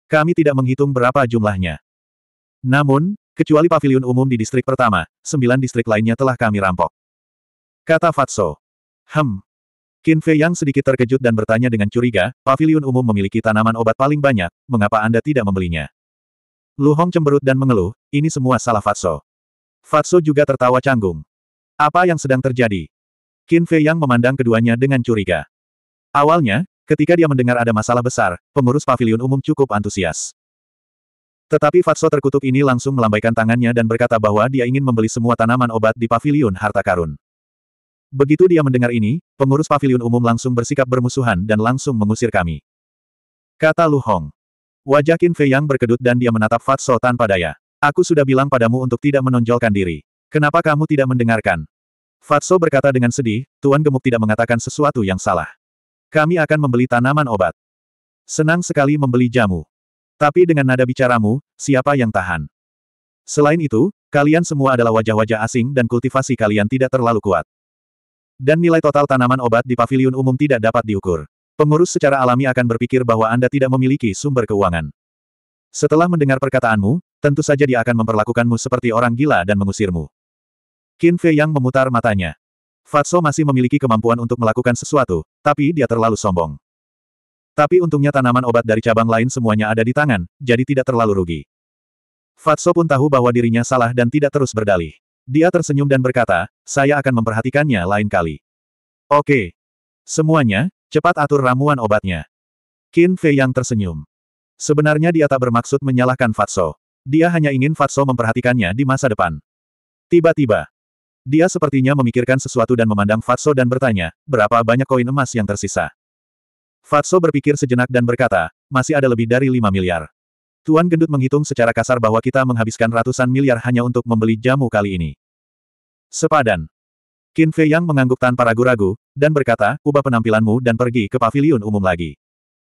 Kami tidak menghitung berapa jumlahnya. Namun, kecuali pavilion umum di distrik pertama, sembilan distrik lainnya telah kami rampok. Kata Fatso. Hem. Qin Fei Yang sedikit terkejut dan bertanya dengan curiga, pavilion umum memiliki tanaman obat paling banyak, mengapa Anda tidak membelinya? Lu Hong cemberut dan mengeluh, ini semua salah Fatso. Fatsu juga tertawa canggung. Apa yang sedang terjadi? Qin Fei Yang memandang keduanya dengan curiga. Awalnya, ketika dia mendengar ada masalah besar, pengurus pavilion umum cukup antusias. Tetapi Fatso terkutuk ini langsung melambaikan tangannya dan berkata bahwa dia ingin membeli semua tanaman obat di pavilion harta karun. Begitu dia mendengar ini, pengurus pavilion umum langsung bersikap bermusuhan dan langsung mengusir kami. Kata Lu Hong. Wajah Qin Fei Yang berkedut dan dia menatap Fatso tanpa daya. Aku sudah bilang padamu untuk tidak menonjolkan diri. Kenapa kamu tidak mendengarkan? Fatso berkata dengan sedih, Tuan Gemuk tidak mengatakan sesuatu yang salah. Kami akan membeli tanaman obat. Senang sekali membeli jamu. Tapi dengan nada bicaramu, siapa yang tahan? Selain itu, kalian semua adalah wajah-wajah asing dan kultivasi kalian tidak terlalu kuat. Dan nilai total tanaman obat di Pavilion umum tidak dapat diukur. Pengurus secara alami akan berpikir bahwa Anda tidak memiliki sumber keuangan. Setelah mendengar perkataanmu, tentu saja dia akan memperlakukanmu seperti orang gila dan mengusirmu. Qin Fei Yang memutar matanya. Fatso masih memiliki kemampuan untuk melakukan sesuatu, tapi dia terlalu sombong. Tapi untungnya tanaman obat dari cabang lain semuanya ada di tangan, jadi tidak terlalu rugi. Fatso pun tahu bahwa dirinya salah dan tidak terus berdalih. Dia tersenyum dan berkata, saya akan memperhatikannya lain kali. Oke. Semuanya, cepat atur ramuan obatnya. Qin Fei yang tersenyum. Sebenarnya dia tak bermaksud menyalahkan Fatso. Dia hanya ingin Fatso memperhatikannya di masa depan. Tiba-tiba, dia sepertinya memikirkan sesuatu dan memandang Fatso dan bertanya, berapa banyak koin emas yang tersisa? Fatso berpikir sejenak dan berkata, masih ada lebih dari 5 miliar. Tuan Gendut menghitung secara kasar bahwa kita menghabiskan ratusan miliar hanya untuk membeli jamu kali ini. Sepadan. Qin Fei Yang mengangguk tanpa ragu-ragu, dan berkata, ubah penampilanmu dan pergi ke paviliun umum lagi.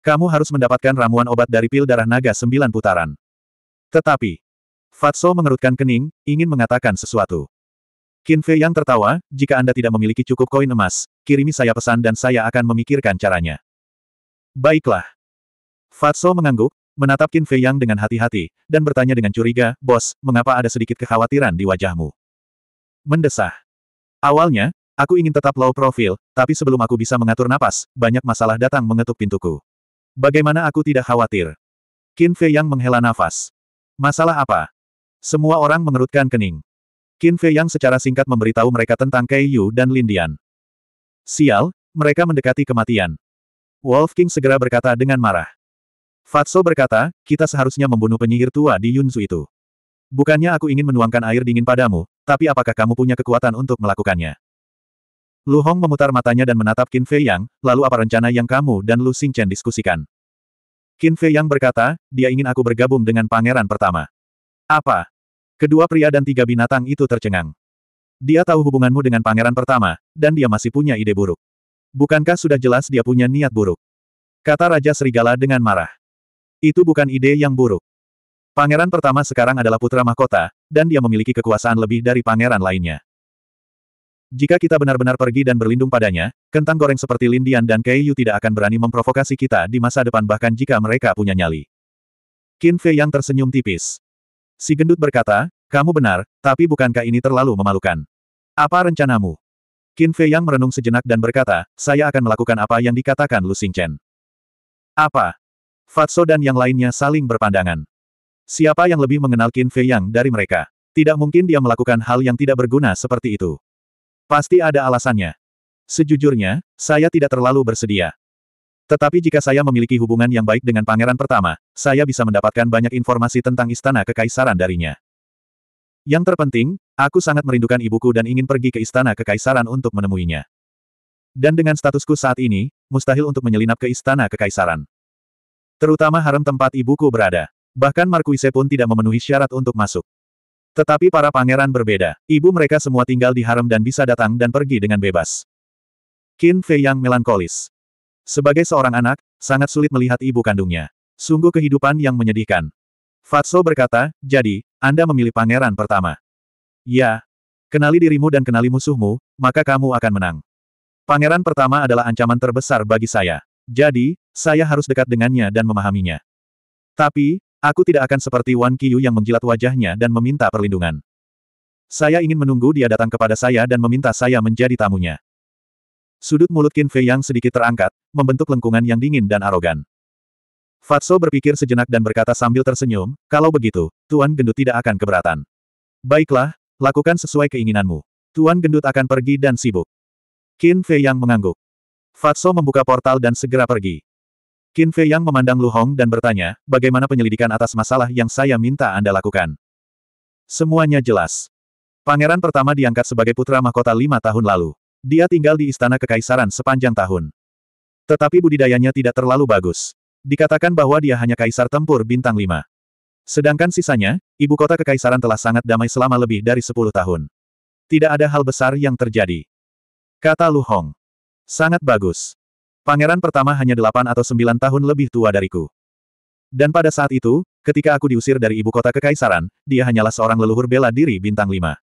Kamu harus mendapatkan ramuan obat dari pil darah naga sembilan putaran. Tetapi, Fatso mengerutkan kening, ingin mengatakan sesuatu. Qin Fei yang tertawa, jika Anda tidak memiliki cukup koin emas, kirimi saya pesan dan saya akan memikirkan caranya. Baiklah. Fatso mengangguk, menatap Qin Fei yang dengan hati-hati, dan bertanya dengan curiga, Bos, mengapa ada sedikit kekhawatiran di wajahmu? Mendesah. Awalnya, Aku ingin tetap low profile, tapi sebelum aku bisa mengatur napas, banyak masalah datang mengetuk pintuku. Bagaimana aku tidak khawatir? Qin Fei yang menghela nafas. Masalah apa? Semua orang mengerutkan kening. Qin Fei Yang secara singkat memberitahu mereka tentang Kei Yu dan Lin Dian. Sial, mereka mendekati kematian. Wolf King segera berkata dengan marah. Fatso berkata, kita seharusnya membunuh penyihir tua di Yunzu itu. Bukannya aku ingin menuangkan air dingin padamu, tapi apakah kamu punya kekuatan untuk melakukannya? Lu Hong memutar matanya dan menatap Qin Fei Yang, lalu apa rencana yang kamu dan Lu Chen diskusikan? Qin Fei Yang berkata, dia ingin aku bergabung dengan pangeran pertama. Apa? Kedua pria dan tiga binatang itu tercengang. Dia tahu hubunganmu dengan pangeran pertama, dan dia masih punya ide buruk. Bukankah sudah jelas dia punya niat buruk? Kata Raja Serigala dengan marah. Itu bukan ide yang buruk. Pangeran pertama sekarang adalah putra mahkota, dan dia memiliki kekuasaan lebih dari pangeran lainnya. Jika kita benar-benar pergi dan berlindung padanya, kentang goreng seperti Lindian dan Kei Yu tidak akan berani memprovokasi kita di masa depan bahkan jika mereka punya nyali. Qin Fei yang tersenyum tipis. Si gendut berkata, kamu benar, tapi bukankah ini terlalu memalukan? Apa rencanamu? Qin Fei yang merenung sejenak dan berkata, saya akan melakukan apa yang dikatakan Lu Xingchen. Apa? Fatso dan yang lainnya saling berpandangan. Siapa yang lebih mengenal Qin Fei yang dari mereka? Tidak mungkin dia melakukan hal yang tidak berguna seperti itu. Pasti ada alasannya. Sejujurnya, saya tidak terlalu bersedia. Tetapi jika saya memiliki hubungan yang baik dengan pangeran pertama, saya bisa mendapatkan banyak informasi tentang istana kekaisaran darinya. Yang terpenting, aku sangat merindukan ibuku dan ingin pergi ke istana kekaisaran untuk menemuinya. Dan dengan statusku saat ini, mustahil untuk menyelinap ke istana kekaisaran. Terutama harem tempat ibuku berada. Bahkan Markuise pun tidak memenuhi syarat untuk masuk. Tetapi para pangeran berbeda. Ibu mereka semua tinggal di harem dan bisa datang dan pergi dengan bebas. Qin Fei yang melankolis. Sebagai seorang anak, sangat sulit melihat ibu kandungnya. Sungguh kehidupan yang menyedihkan. Fatso berkata, jadi, Anda memilih pangeran pertama. Ya. Kenali dirimu dan kenali musuhmu, maka kamu akan menang. Pangeran pertama adalah ancaman terbesar bagi saya. Jadi, saya harus dekat dengannya dan memahaminya. Tapi, Aku tidak akan seperti Wan Qiyu yang menjilat wajahnya dan meminta perlindungan. Saya ingin menunggu dia datang kepada saya dan meminta saya menjadi tamunya. Sudut mulut Qin Fei yang sedikit terangkat, membentuk lengkungan yang dingin dan arogan. Fatso berpikir sejenak dan berkata sambil tersenyum, kalau begitu, Tuan Gendut tidak akan keberatan. Baiklah, lakukan sesuai keinginanmu. Tuan Gendut akan pergi dan sibuk. Qin Fei yang mengangguk. Fatso membuka portal dan segera pergi. Qin Fei Yang memandang Lu Hong dan bertanya, bagaimana penyelidikan atas masalah yang saya minta Anda lakukan? Semuanya jelas. Pangeran pertama diangkat sebagai putra mahkota lima tahun lalu. Dia tinggal di istana kekaisaran sepanjang tahun. Tetapi budidayanya tidak terlalu bagus. Dikatakan bahwa dia hanya kaisar tempur bintang lima. Sedangkan sisanya, ibu kota kekaisaran telah sangat damai selama lebih dari sepuluh tahun. Tidak ada hal besar yang terjadi. Kata Lu Hong. Sangat bagus. Pangeran pertama hanya delapan atau sembilan tahun lebih tua dariku. Dan pada saat itu, ketika aku diusir dari ibu kota kekaisaran, dia hanyalah seorang leluhur bela diri bintang lima.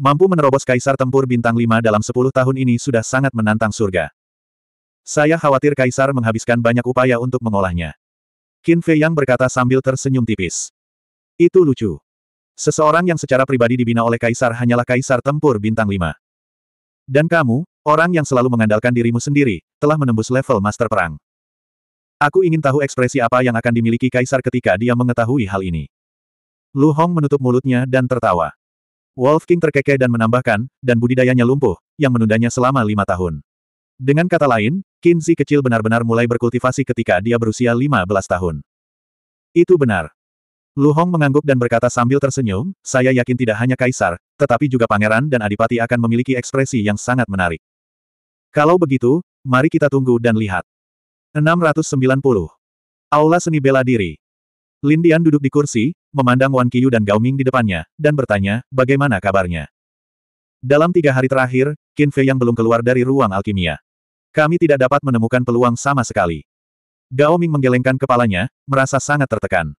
Mampu menerobos kaisar tempur bintang lima dalam sepuluh tahun ini sudah sangat menantang surga. Saya khawatir kaisar menghabiskan banyak upaya untuk mengolahnya. Qin Fei Yang berkata sambil tersenyum tipis. Itu lucu. Seseorang yang secara pribadi dibina oleh kaisar hanyalah kaisar tempur bintang lima. Dan kamu, Orang yang selalu mengandalkan dirimu sendiri, telah menembus level master perang. Aku ingin tahu ekspresi apa yang akan dimiliki kaisar ketika dia mengetahui hal ini. Lu Hong menutup mulutnya dan tertawa. Wolf King terkekeh dan menambahkan, dan budidayanya lumpuh, yang menundanya selama lima tahun. Dengan kata lain, Zi kecil benar-benar mulai berkultivasi ketika dia berusia lima belas tahun. Itu benar. Lu Hong mengangguk dan berkata sambil tersenyum, saya yakin tidak hanya kaisar, tetapi juga pangeran dan adipati akan memiliki ekspresi yang sangat menarik. Kalau begitu, mari kita tunggu dan lihat. 690. Aula Seni Bela Diri. Lin Dian duduk di kursi, memandang Wan Qiyu dan Gao Ming di depannya, dan bertanya, bagaimana kabarnya? Dalam tiga hari terakhir, Qin Fei yang belum keluar dari ruang alkimia. Kami tidak dapat menemukan peluang sama sekali. Gao Ming menggelengkan kepalanya, merasa sangat tertekan.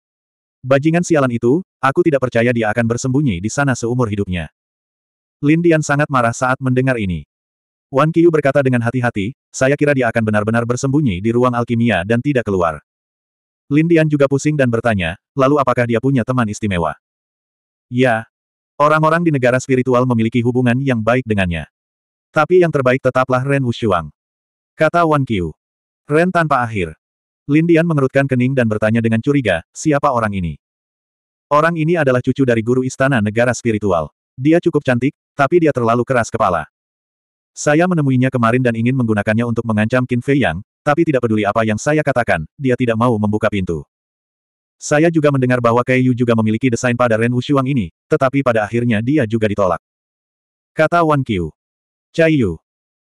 Bajingan sialan itu, aku tidak percaya dia akan bersembunyi di sana seumur hidupnya. Lin Dian sangat marah saat mendengar ini. Wan Qiyu berkata dengan hati-hati, saya kira dia akan benar-benar bersembunyi di ruang alkimia dan tidak keluar. Lin Dian juga pusing dan bertanya, lalu apakah dia punya teman istimewa? Ya. Orang-orang di negara spiritual memiliki hubungan yang baik dengannya. Tapi yang terbaik tetaplah Ren Wushuang. Kata Wan Qiu. Ren tanpa akhir. Lin Dian mengerutkan kening dan bertanya dengan curiga, siapa orang ini? Orang ini adalah cucu dari guru istana negara spiritual. Dia cukup cantik, tapi dia terlalu keras kepala. Saya menemuinya kemarin dan ingin menggunakannya untuk mengancam Qin Fei Yang, tapi tidak peduli apa yang saya katakan, dia tidak mau membuka pintu. Saya juga mendengar bahwa Kei Yu juga memiliki desain pada Ren Wushuang ini, tetapi pada akhirnya dia juga ditolak. Kata Wan Qiu. Cai Yu.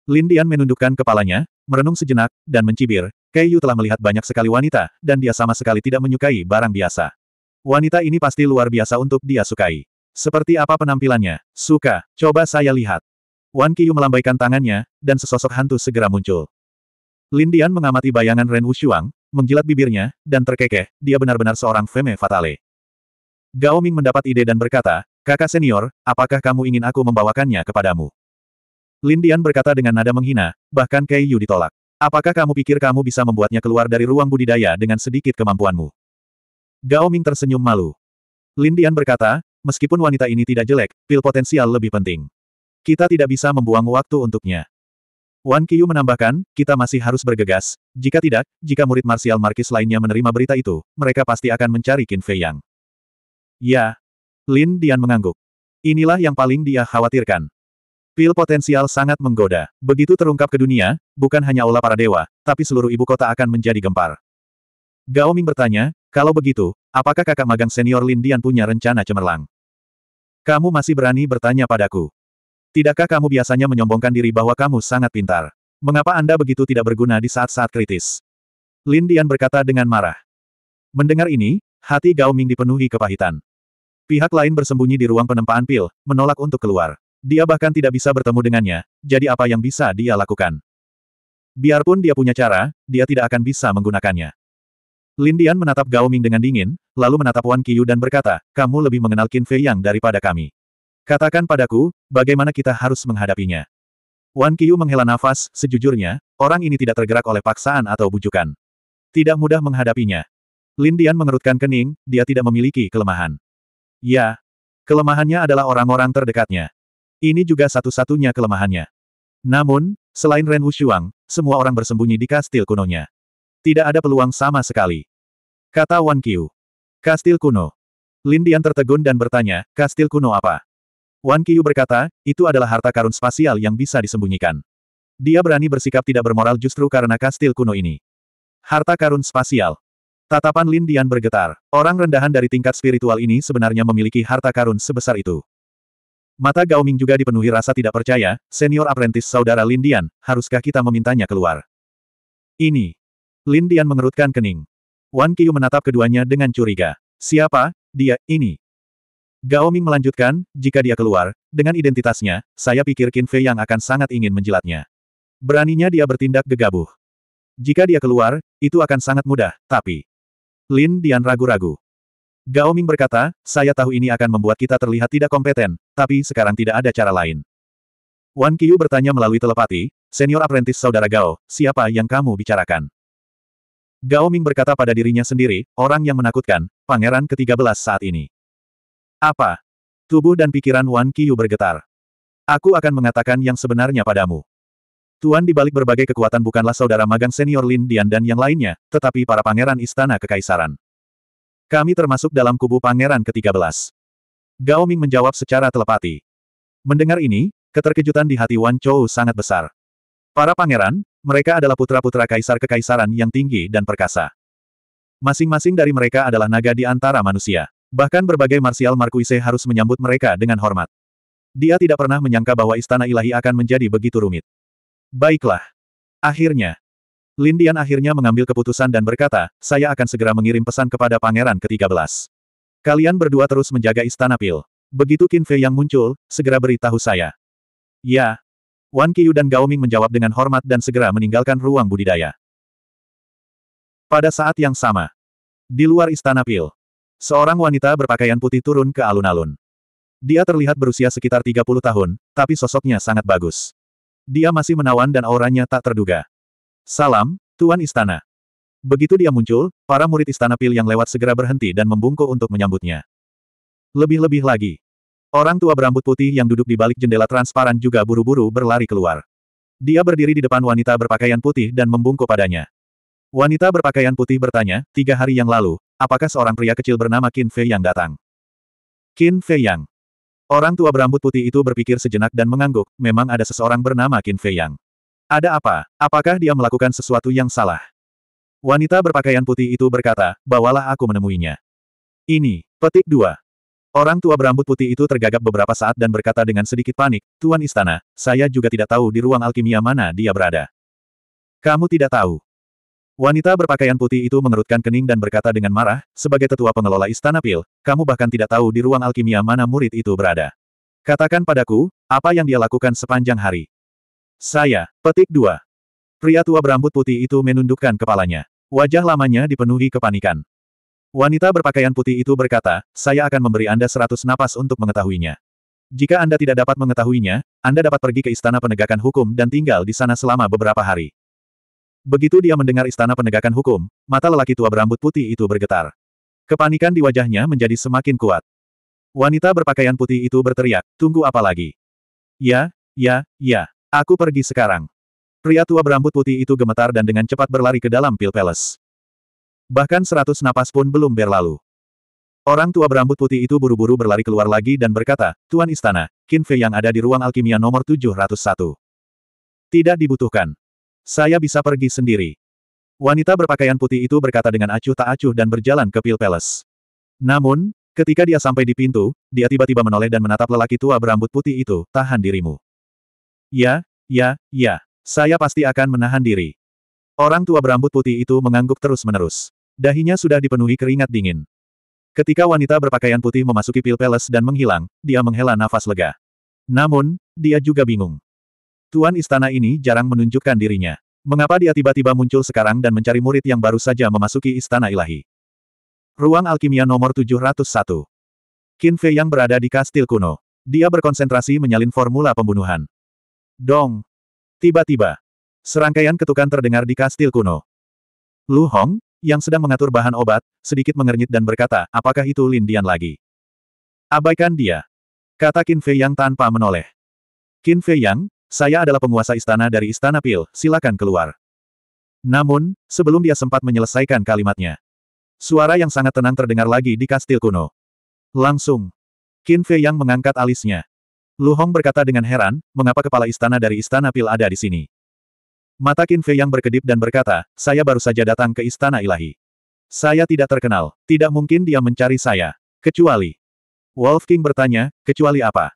Lin Dian menundukkan kepalanya, merenung sejenak, dan mencibir, Kei Yu telah melihat banyak sekali wanita, dan dia sama sekali tidak menyukai barang biasa. Wanita ini pasti luar biasa untuk dia sukai. Seperti apa penampilannya? Suka, coba saya lihat. Wan Qiyu melambaikan tangannya, dan sesosok hantu segera muncul. Lin Dian mengamati bayangan Ren Wushuang, mengjilat bibirnya, dan terkekeh, dia benar-benar seorang femme fatale. Gao Ming mendapat ide dan berkata, kakak senior, apakah kamu ingin aku membawakannya kepadamu? Lin Dian berkata dengan nada menghina, bahkan Kei Yu ditolak. Apakah kamu pikir kamu bisa membuatnya keluar dari ruang budidaya dengan sedikit kemampuanmu? Gao Ming tersenyum malu. Lin Dian berkata, meskipun wanita ini tidak jelek, pil potensial lebih penting. Kita tidak bisa membuang waktu untuknya. Wan Qiyu menambahkan, kita masih harus bergegas. Jika tidak, jika murid martial markis lainnya menerima berita itu, mereka pasti akan mencari Qin Fei Yang. Ya. Lin Dian mengangguk. Inilah yang paling dia khawatirkan. Pil potensial sangat menggoda. Begitu terungkap ke dunia, bukan hanya olah para dewa, tapi seluruh ibu kota akan menjadi gempar. Gao Ming bertanya, kalau begitu, apakah kakak magang senior Lin Dian punya rencana cemerlang? Kamu masih berani bertanya padaku. Tidakkah kamu biasanya menyombongkan diri bahwa kamu sangat pintar? Mengapa Anda begitu tidak berguna di saat-saat kritis? Lin Dian berkata dengan marah. Mendengar ini, hati Gao Ming dipenuhi kepahitan. Pihak lain bersembunyi di ruang penempaan pil, menolak untuk keluar. Dia bahkan tidak bisa bertemu dengannya, jadi apa yang bisa dia lakukan? Biarpun dia punya cara, dia tidak akan bisa menggunakannya. Lin Dian menatap Gao Ming dengan dingin, lalu menatap Wan Qiyu dan berkata, kamu lebih mengenal Qin Fei Yang daripada kami. Katakan padaku, bagaimana kita harus menghadapinya. Wan Qiyu menghela nafas, sejujurnya, orang ini tidak tergerak oleh paksaan atau bujukan. Tidak mudah menghadapinya. Lin Dian mengerutkan kening, dia tidak memiliki kelemahan. Ya, kelemahannya adalah orang-orang terdekatnya. Ini juga satu-satunya kelemahannya. Namun, selain Ren Wushuang, semua orang bersembunyi di kastil kunonya. Tidak ada peluang sama sekali. Kata Wan Qiu. Kastil kuno. Lin Dian tertegun dan bertanya, kastil kuno apa? Wan Qiyu berkata, itu adalah harta karun spasial yang bisa disembunyikan. Dia berani bersikap tidak bermoral justru karena kastil kuno ini. Harta karun spasial. Tatapan Lin Dian bergetar. Orang rendahan dari tingkat spiritual ini sebenarnya memiliki harta karun sebesar itu. Mata Gao Ming juga dipenuhi rasa tidak percaya, senior Aprentis saudara Lin Dian, haruskah kita memintanya keluar? Ini. Lin Dian mengerutkan kening. Wan Qiyu menatap keduanya dengan curiga. Siapa? Dia, ini. Gao Ming melanjutkan, jika dia keluar, dengan identitasnya, saya pikir Qin Fei yang akan sangat ingin menjilatnya. Beraninya dia bertindak gegabah. Jika dia keluar, itu akan sangat mudah, tapi... Lin Dian ragu-ragu. Gao Ming berkata, saya tahu ini akan membuat kita terlihat tidak kompeten, tapi sekarang tidak ada cara lain. Wan Qiu bertanya melalui telepati, senior apprentice saudara Gao, siapa yang kamu bicarakan? Gao Ming berkata pada dirinya sendiri, orang yang menakutkan, pangeran ke-13 saat ini. Apa? Tubuh dan pikiran Wan Qiyu bergetar. Aku akan mengatakan yang sebenarnya padamu. Tuan di balik berbagai kekuatan bukanlah saudara magang senior Lin Dian dan yang lainnya, tetapi para pangeran istana kekaisaran. Kami termasuk dalam kubu pangeran ke-13. Gao Ming menjawab secara telepati. Mendengar ini, keterkejutan di hati Wan Chou sangat besar. Para pangeran, mereka adalah putra-putra kaisar kekaisaran yang tinggi dan perkasa. Masing-masing dari mereka adalah naga di antara manusia. Bahkan berbagai Marsial Markuise harus menyambut mereka dengan hormat. Dia tidak pernah menyangka bahwa istana ilahi akan menjadi begitu rumit. Baiklah. Akhirnya. Lindian akhirnya mengambil keputusan dan berkata, saya akan segera mengirim pesan kepada pangeran ke-13. Kalian berdua terus menjaga istana pil. Begitu Qin Fei yang muncul, segera beritahu saya. Ya. Wan Qiyu dan Gao Ming menjawab dengan hormat dan segera meninggalkan ruang budidaya. Pada saat yang sama. Di luar istana pil. Seorang wanita berpakaian putih turun ke alun-alun. Dia terlihat berusia sekitar 30 tahun, tapi sosoknya sangat bagus. Dia masih menawan dan auranya tak terduga. Salam, Tuan Istana. Begitu dia muncul, para murid Istana Pil yang lewat segera berhenti dan membungkuk untuk menyambutnya. Lebih-lebih lagi. Orang tua berambut putih yang duduk di balik jendela transparan juga buru-buru berlari keluar. Dia berdiri di depan wanita berpakaian putih dan membungkuk padanya. Wanita berpakaian putih bertanya, tiga hari yang lalu, Apakah seorang pria kecil bernama Qin Fei yang datang? Qin Fei Yang. Orang tua berambut putih itu berpikir sejenak dan mengangguk, memang ada seseorang bernama Qin Fei Yang. Ada apa? Apakah dia melakukan sesuatu yang salah? Wanita berpakaian putih itu berkata, bawalah aku menemuinya. Ini, petik dua. Orang tua berambut putih itu tergagap beberapa saat dan berkata dengan sedikit panik, Tuan Istana, saya juga tidak tahu di ruang alkimia mana dia berada. Kamu tidak tahu. Wanita berpakaian putih itu mengerutkan kening dan berkata dengan marah, sebagai tetua pengelola Istana Pil, kamu bahkan tidak tahu di ruang alkimia mana murid itu berada. Katakan padaku, apa yang dia lakukan sepanjang hari. Saya, petik dua. Pria tua berambut putih itu menundukkan kepalanya. Wajah lamanya dipenuhi kepanikan. Wanita berpakaian putih itu berkata, saya akan memberi Anda seratus napas untuk mengetahuinya. Jika Anda tidak dapat mengetahuinya, Anda dapat pergi ke istana penegakan hukum dan tinggal di sana selama beberapa hari. Begitu dia mendengar istana penegakan hukum, mata lelaki tua berambut putih itu bergetar. Kepanikan di wajahnya menjadi semakin kuat. Wanita berpakaian putih itu berteriak, tunggu apa lagi? Ya, ya, ya, aku pergi sekarang. Pria tua berambut putih itu gemetar dan dengan cepat berlari ke dalam pil palace. Bahkan seratus napas pun belum berlalu. Orang tua berambut putih itu buru-buru berlari keluar lagi dan berkata, Tuan Istana, kinfe yang ada di ruang alkimia nomor 701. Tidak dibutuhkan. Saya bisa pergi sendiri. Wanita berpakaian putih itu berkata dengan acuh tak acuh dan berjalan ke Pil Palace. Namun, ketika dia sampai di pintu, dia tiba-tiba menoleh dan menatap lelaki tua berambut putih itu, tahan dirimu. Ya, ya, ya, saya pasti akan menahan diri. Orang tua berambut putih itu mengangguk terus-menerus. Dahinya sudah dipenuhi keringat dingin. Ketika wanita berpakaian putih memasuki Pil Palace dan menghilang, dia menghela nafas lega. Namun, dia juga bingung. Tuan istana ini jarang menunjukkan dirinya. Mengapa dia tiba-tiba muncul sekarang dan mencari murid yang baru saja memasuki istana ilahi? Ruang alkimia nomor 701. Qin Fei yang berada di kastil kuno. Dia berkonsentrasi menyalin formula pembunuhan. Dong! Tiba-tiba. Serangkaian ketukan terdengar di kastil kuno. Lu Hong, yang sedang mengatur bahan obat, sedikit mengernyit dan berkata, apakah itu Lin Dian lagi? Abaikan dia. Kata Qin Fei Yang tanpa menoleh. Qin Fei Yang, saya adalah penguasa istana dari Istana Pil, silakan keluar. Namun, sebelum dia sempat menyelesaikan kalimatnya, suara yang sangat tenang terdengar lagi di kastil kuno. Langsung, Qin Fei yang mengangkat alisnya. Lu Hong berkata dengan heran, mengapa kepala istana dari Istana Pil ada di sini? Mata Qin Fei yang berkedip dan berkata, saya baru saja datang ke Istana Ilahi. Saya tidak terkenal, tidak mungkin dia mencari saya. Kecuali. Wolf King bertanya, kecuali apa?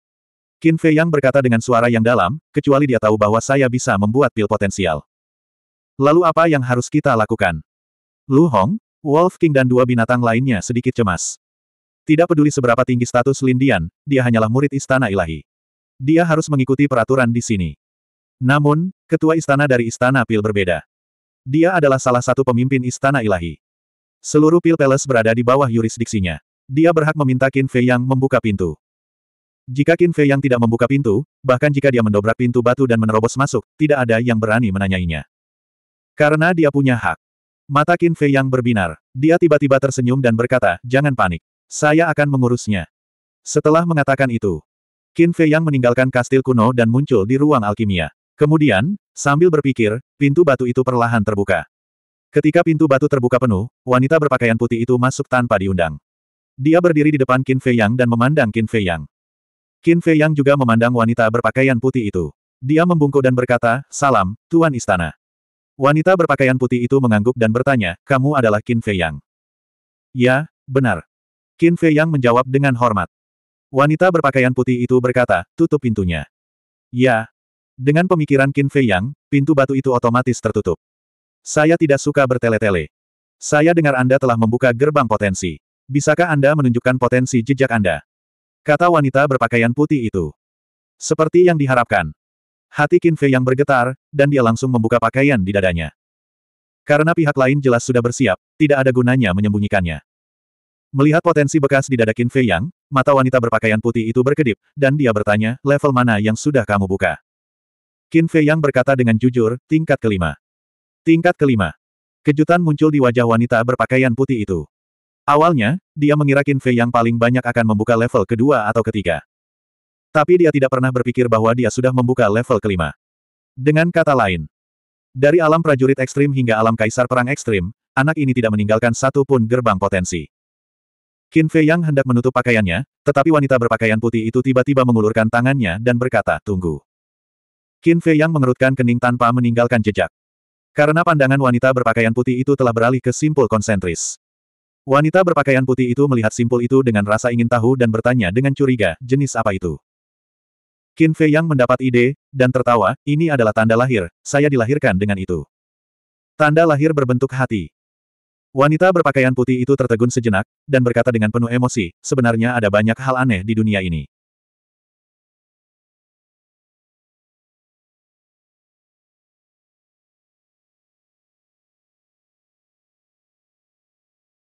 Qin Fei Yang berkata dengan suara yang dalam, kecuali dia tahu bahwa saya bisa membuat pil potensial. Lalu apa yang harus kita lakukan? Lu Hong, Wolf King dan dua binatang lainnya sedikit cemas. Tidak peduli seberapa tinggi status Lin Dian, dia hanyalah murid istana ilahi. Dia harus mengikuti peraturan di sini. Namun, ketua istana dari istana pil berbeda. Dia adalah salah satu pemimpin istana ilahi. Seluruh pil peles berada di bawah yurisdiksinya. Dia berhak meminta Qin Fei Yang membuka pintu. Jika Qin Fei yang tidak membuka pintu, bahkan jika dia mendobrak pintu batu dan menerobos masuk, tidak ada yang berani menanyainya. Karena dia punya hak. Mata Qin Fei yang berbinar. Dia tiba-tiba tersenyum dan berkata, jangan panik. Saya akan mengurusnya. Setelah mengatakan itu, Qin Fei yang meninggalkan kastil kuno dan muncul di ruang alkimia. Kemudian, sambil berpikir, pintu batu itu perlahan terbuka. Ketika pintu batu terbuka penuh, wanita berpakaian putih itu masuk tanpa diundang. Dia berdiri di depan Qin Fei Yang dan memandang Qin Fei Yang. Qin Fei Yang juga memandang wanita berpakaian putih itu. Dia membungkuk dan berkata, Salam, Tuan Istana. Wanita berpakaian putih itu mengangguk dan bertanya, Kamu adalah Qin Fei Yang? Ya, benar. Qin Fei Yang menjawab dengan hormat. Wanita berpakaian putih itu berkata, tutup pintunya. Ya. Dengan pemikiran Qin Fei Yang, pintu batu itu otomatis tertutup. Saya tidak suka bertele-tele. Saya dengar Anda telah membuka gerbang potensi. Bisakah Anda menunjukkan potensi jejak Anda? Kata wanita berpakaian putih itu. Seperti yang diharapkan. Hati Qin Fei yang bergetar, dan dia langsung membuka pakaian di dadanya. Karena pihak lain jelas sudah bersiap, tidak ada gunanya menyembunyikannya. Melihat potensi bekas di dada Qin Fei yang, mata wanita berpakaian putih itu berkedip, dan dia bertanya, level mana yang sudah kamu buka? Qin Fei yang berkata dengan jujur, tingkat kelima. Tingkat kelima. Kejutan muncul di wajah wanita berpakaian putih itu. Awalnya, dia mengira Qin Fei yang paling banyak akan membuka level kedua atau ketiga. Tapi dia tidak pernah berpikir bahwa dia sudah membuka level kelima. Dengan kata lain, dari alam prajurit ekstrim hingga alam kaisar perang ekstrim, anak ini tidak meninggalkan satu pun gerbang potensi. Qin Fei Yang hendak menutup pakaiannya, tetapi wanita berpakaian putih itu tiba-tiba mengulurkan tangannya dan berkata, tunggu. Qin Fei Yang mengerutkan kening tanpa meninggalkan jejak. Karena pandangan wanita berpakaian putih itu telah beralih ke simpul konsentris. Wanita berpakaian putih itu melihat simpul itu dengan rasa ingin tahu dan bertanya dengan curiga, jenis apa itu? Qin Fei yang mendapat ide, dan tertawa, ini adalah tanda lahir, saya dilahirkan dengan itu. Tanda lahir berbentuk hati. Wanita berpakaian putih itu tertegun sejenak, dan berkata dengan penuh emosi, sebenarnya ada banyak hal aneh di dunia ini.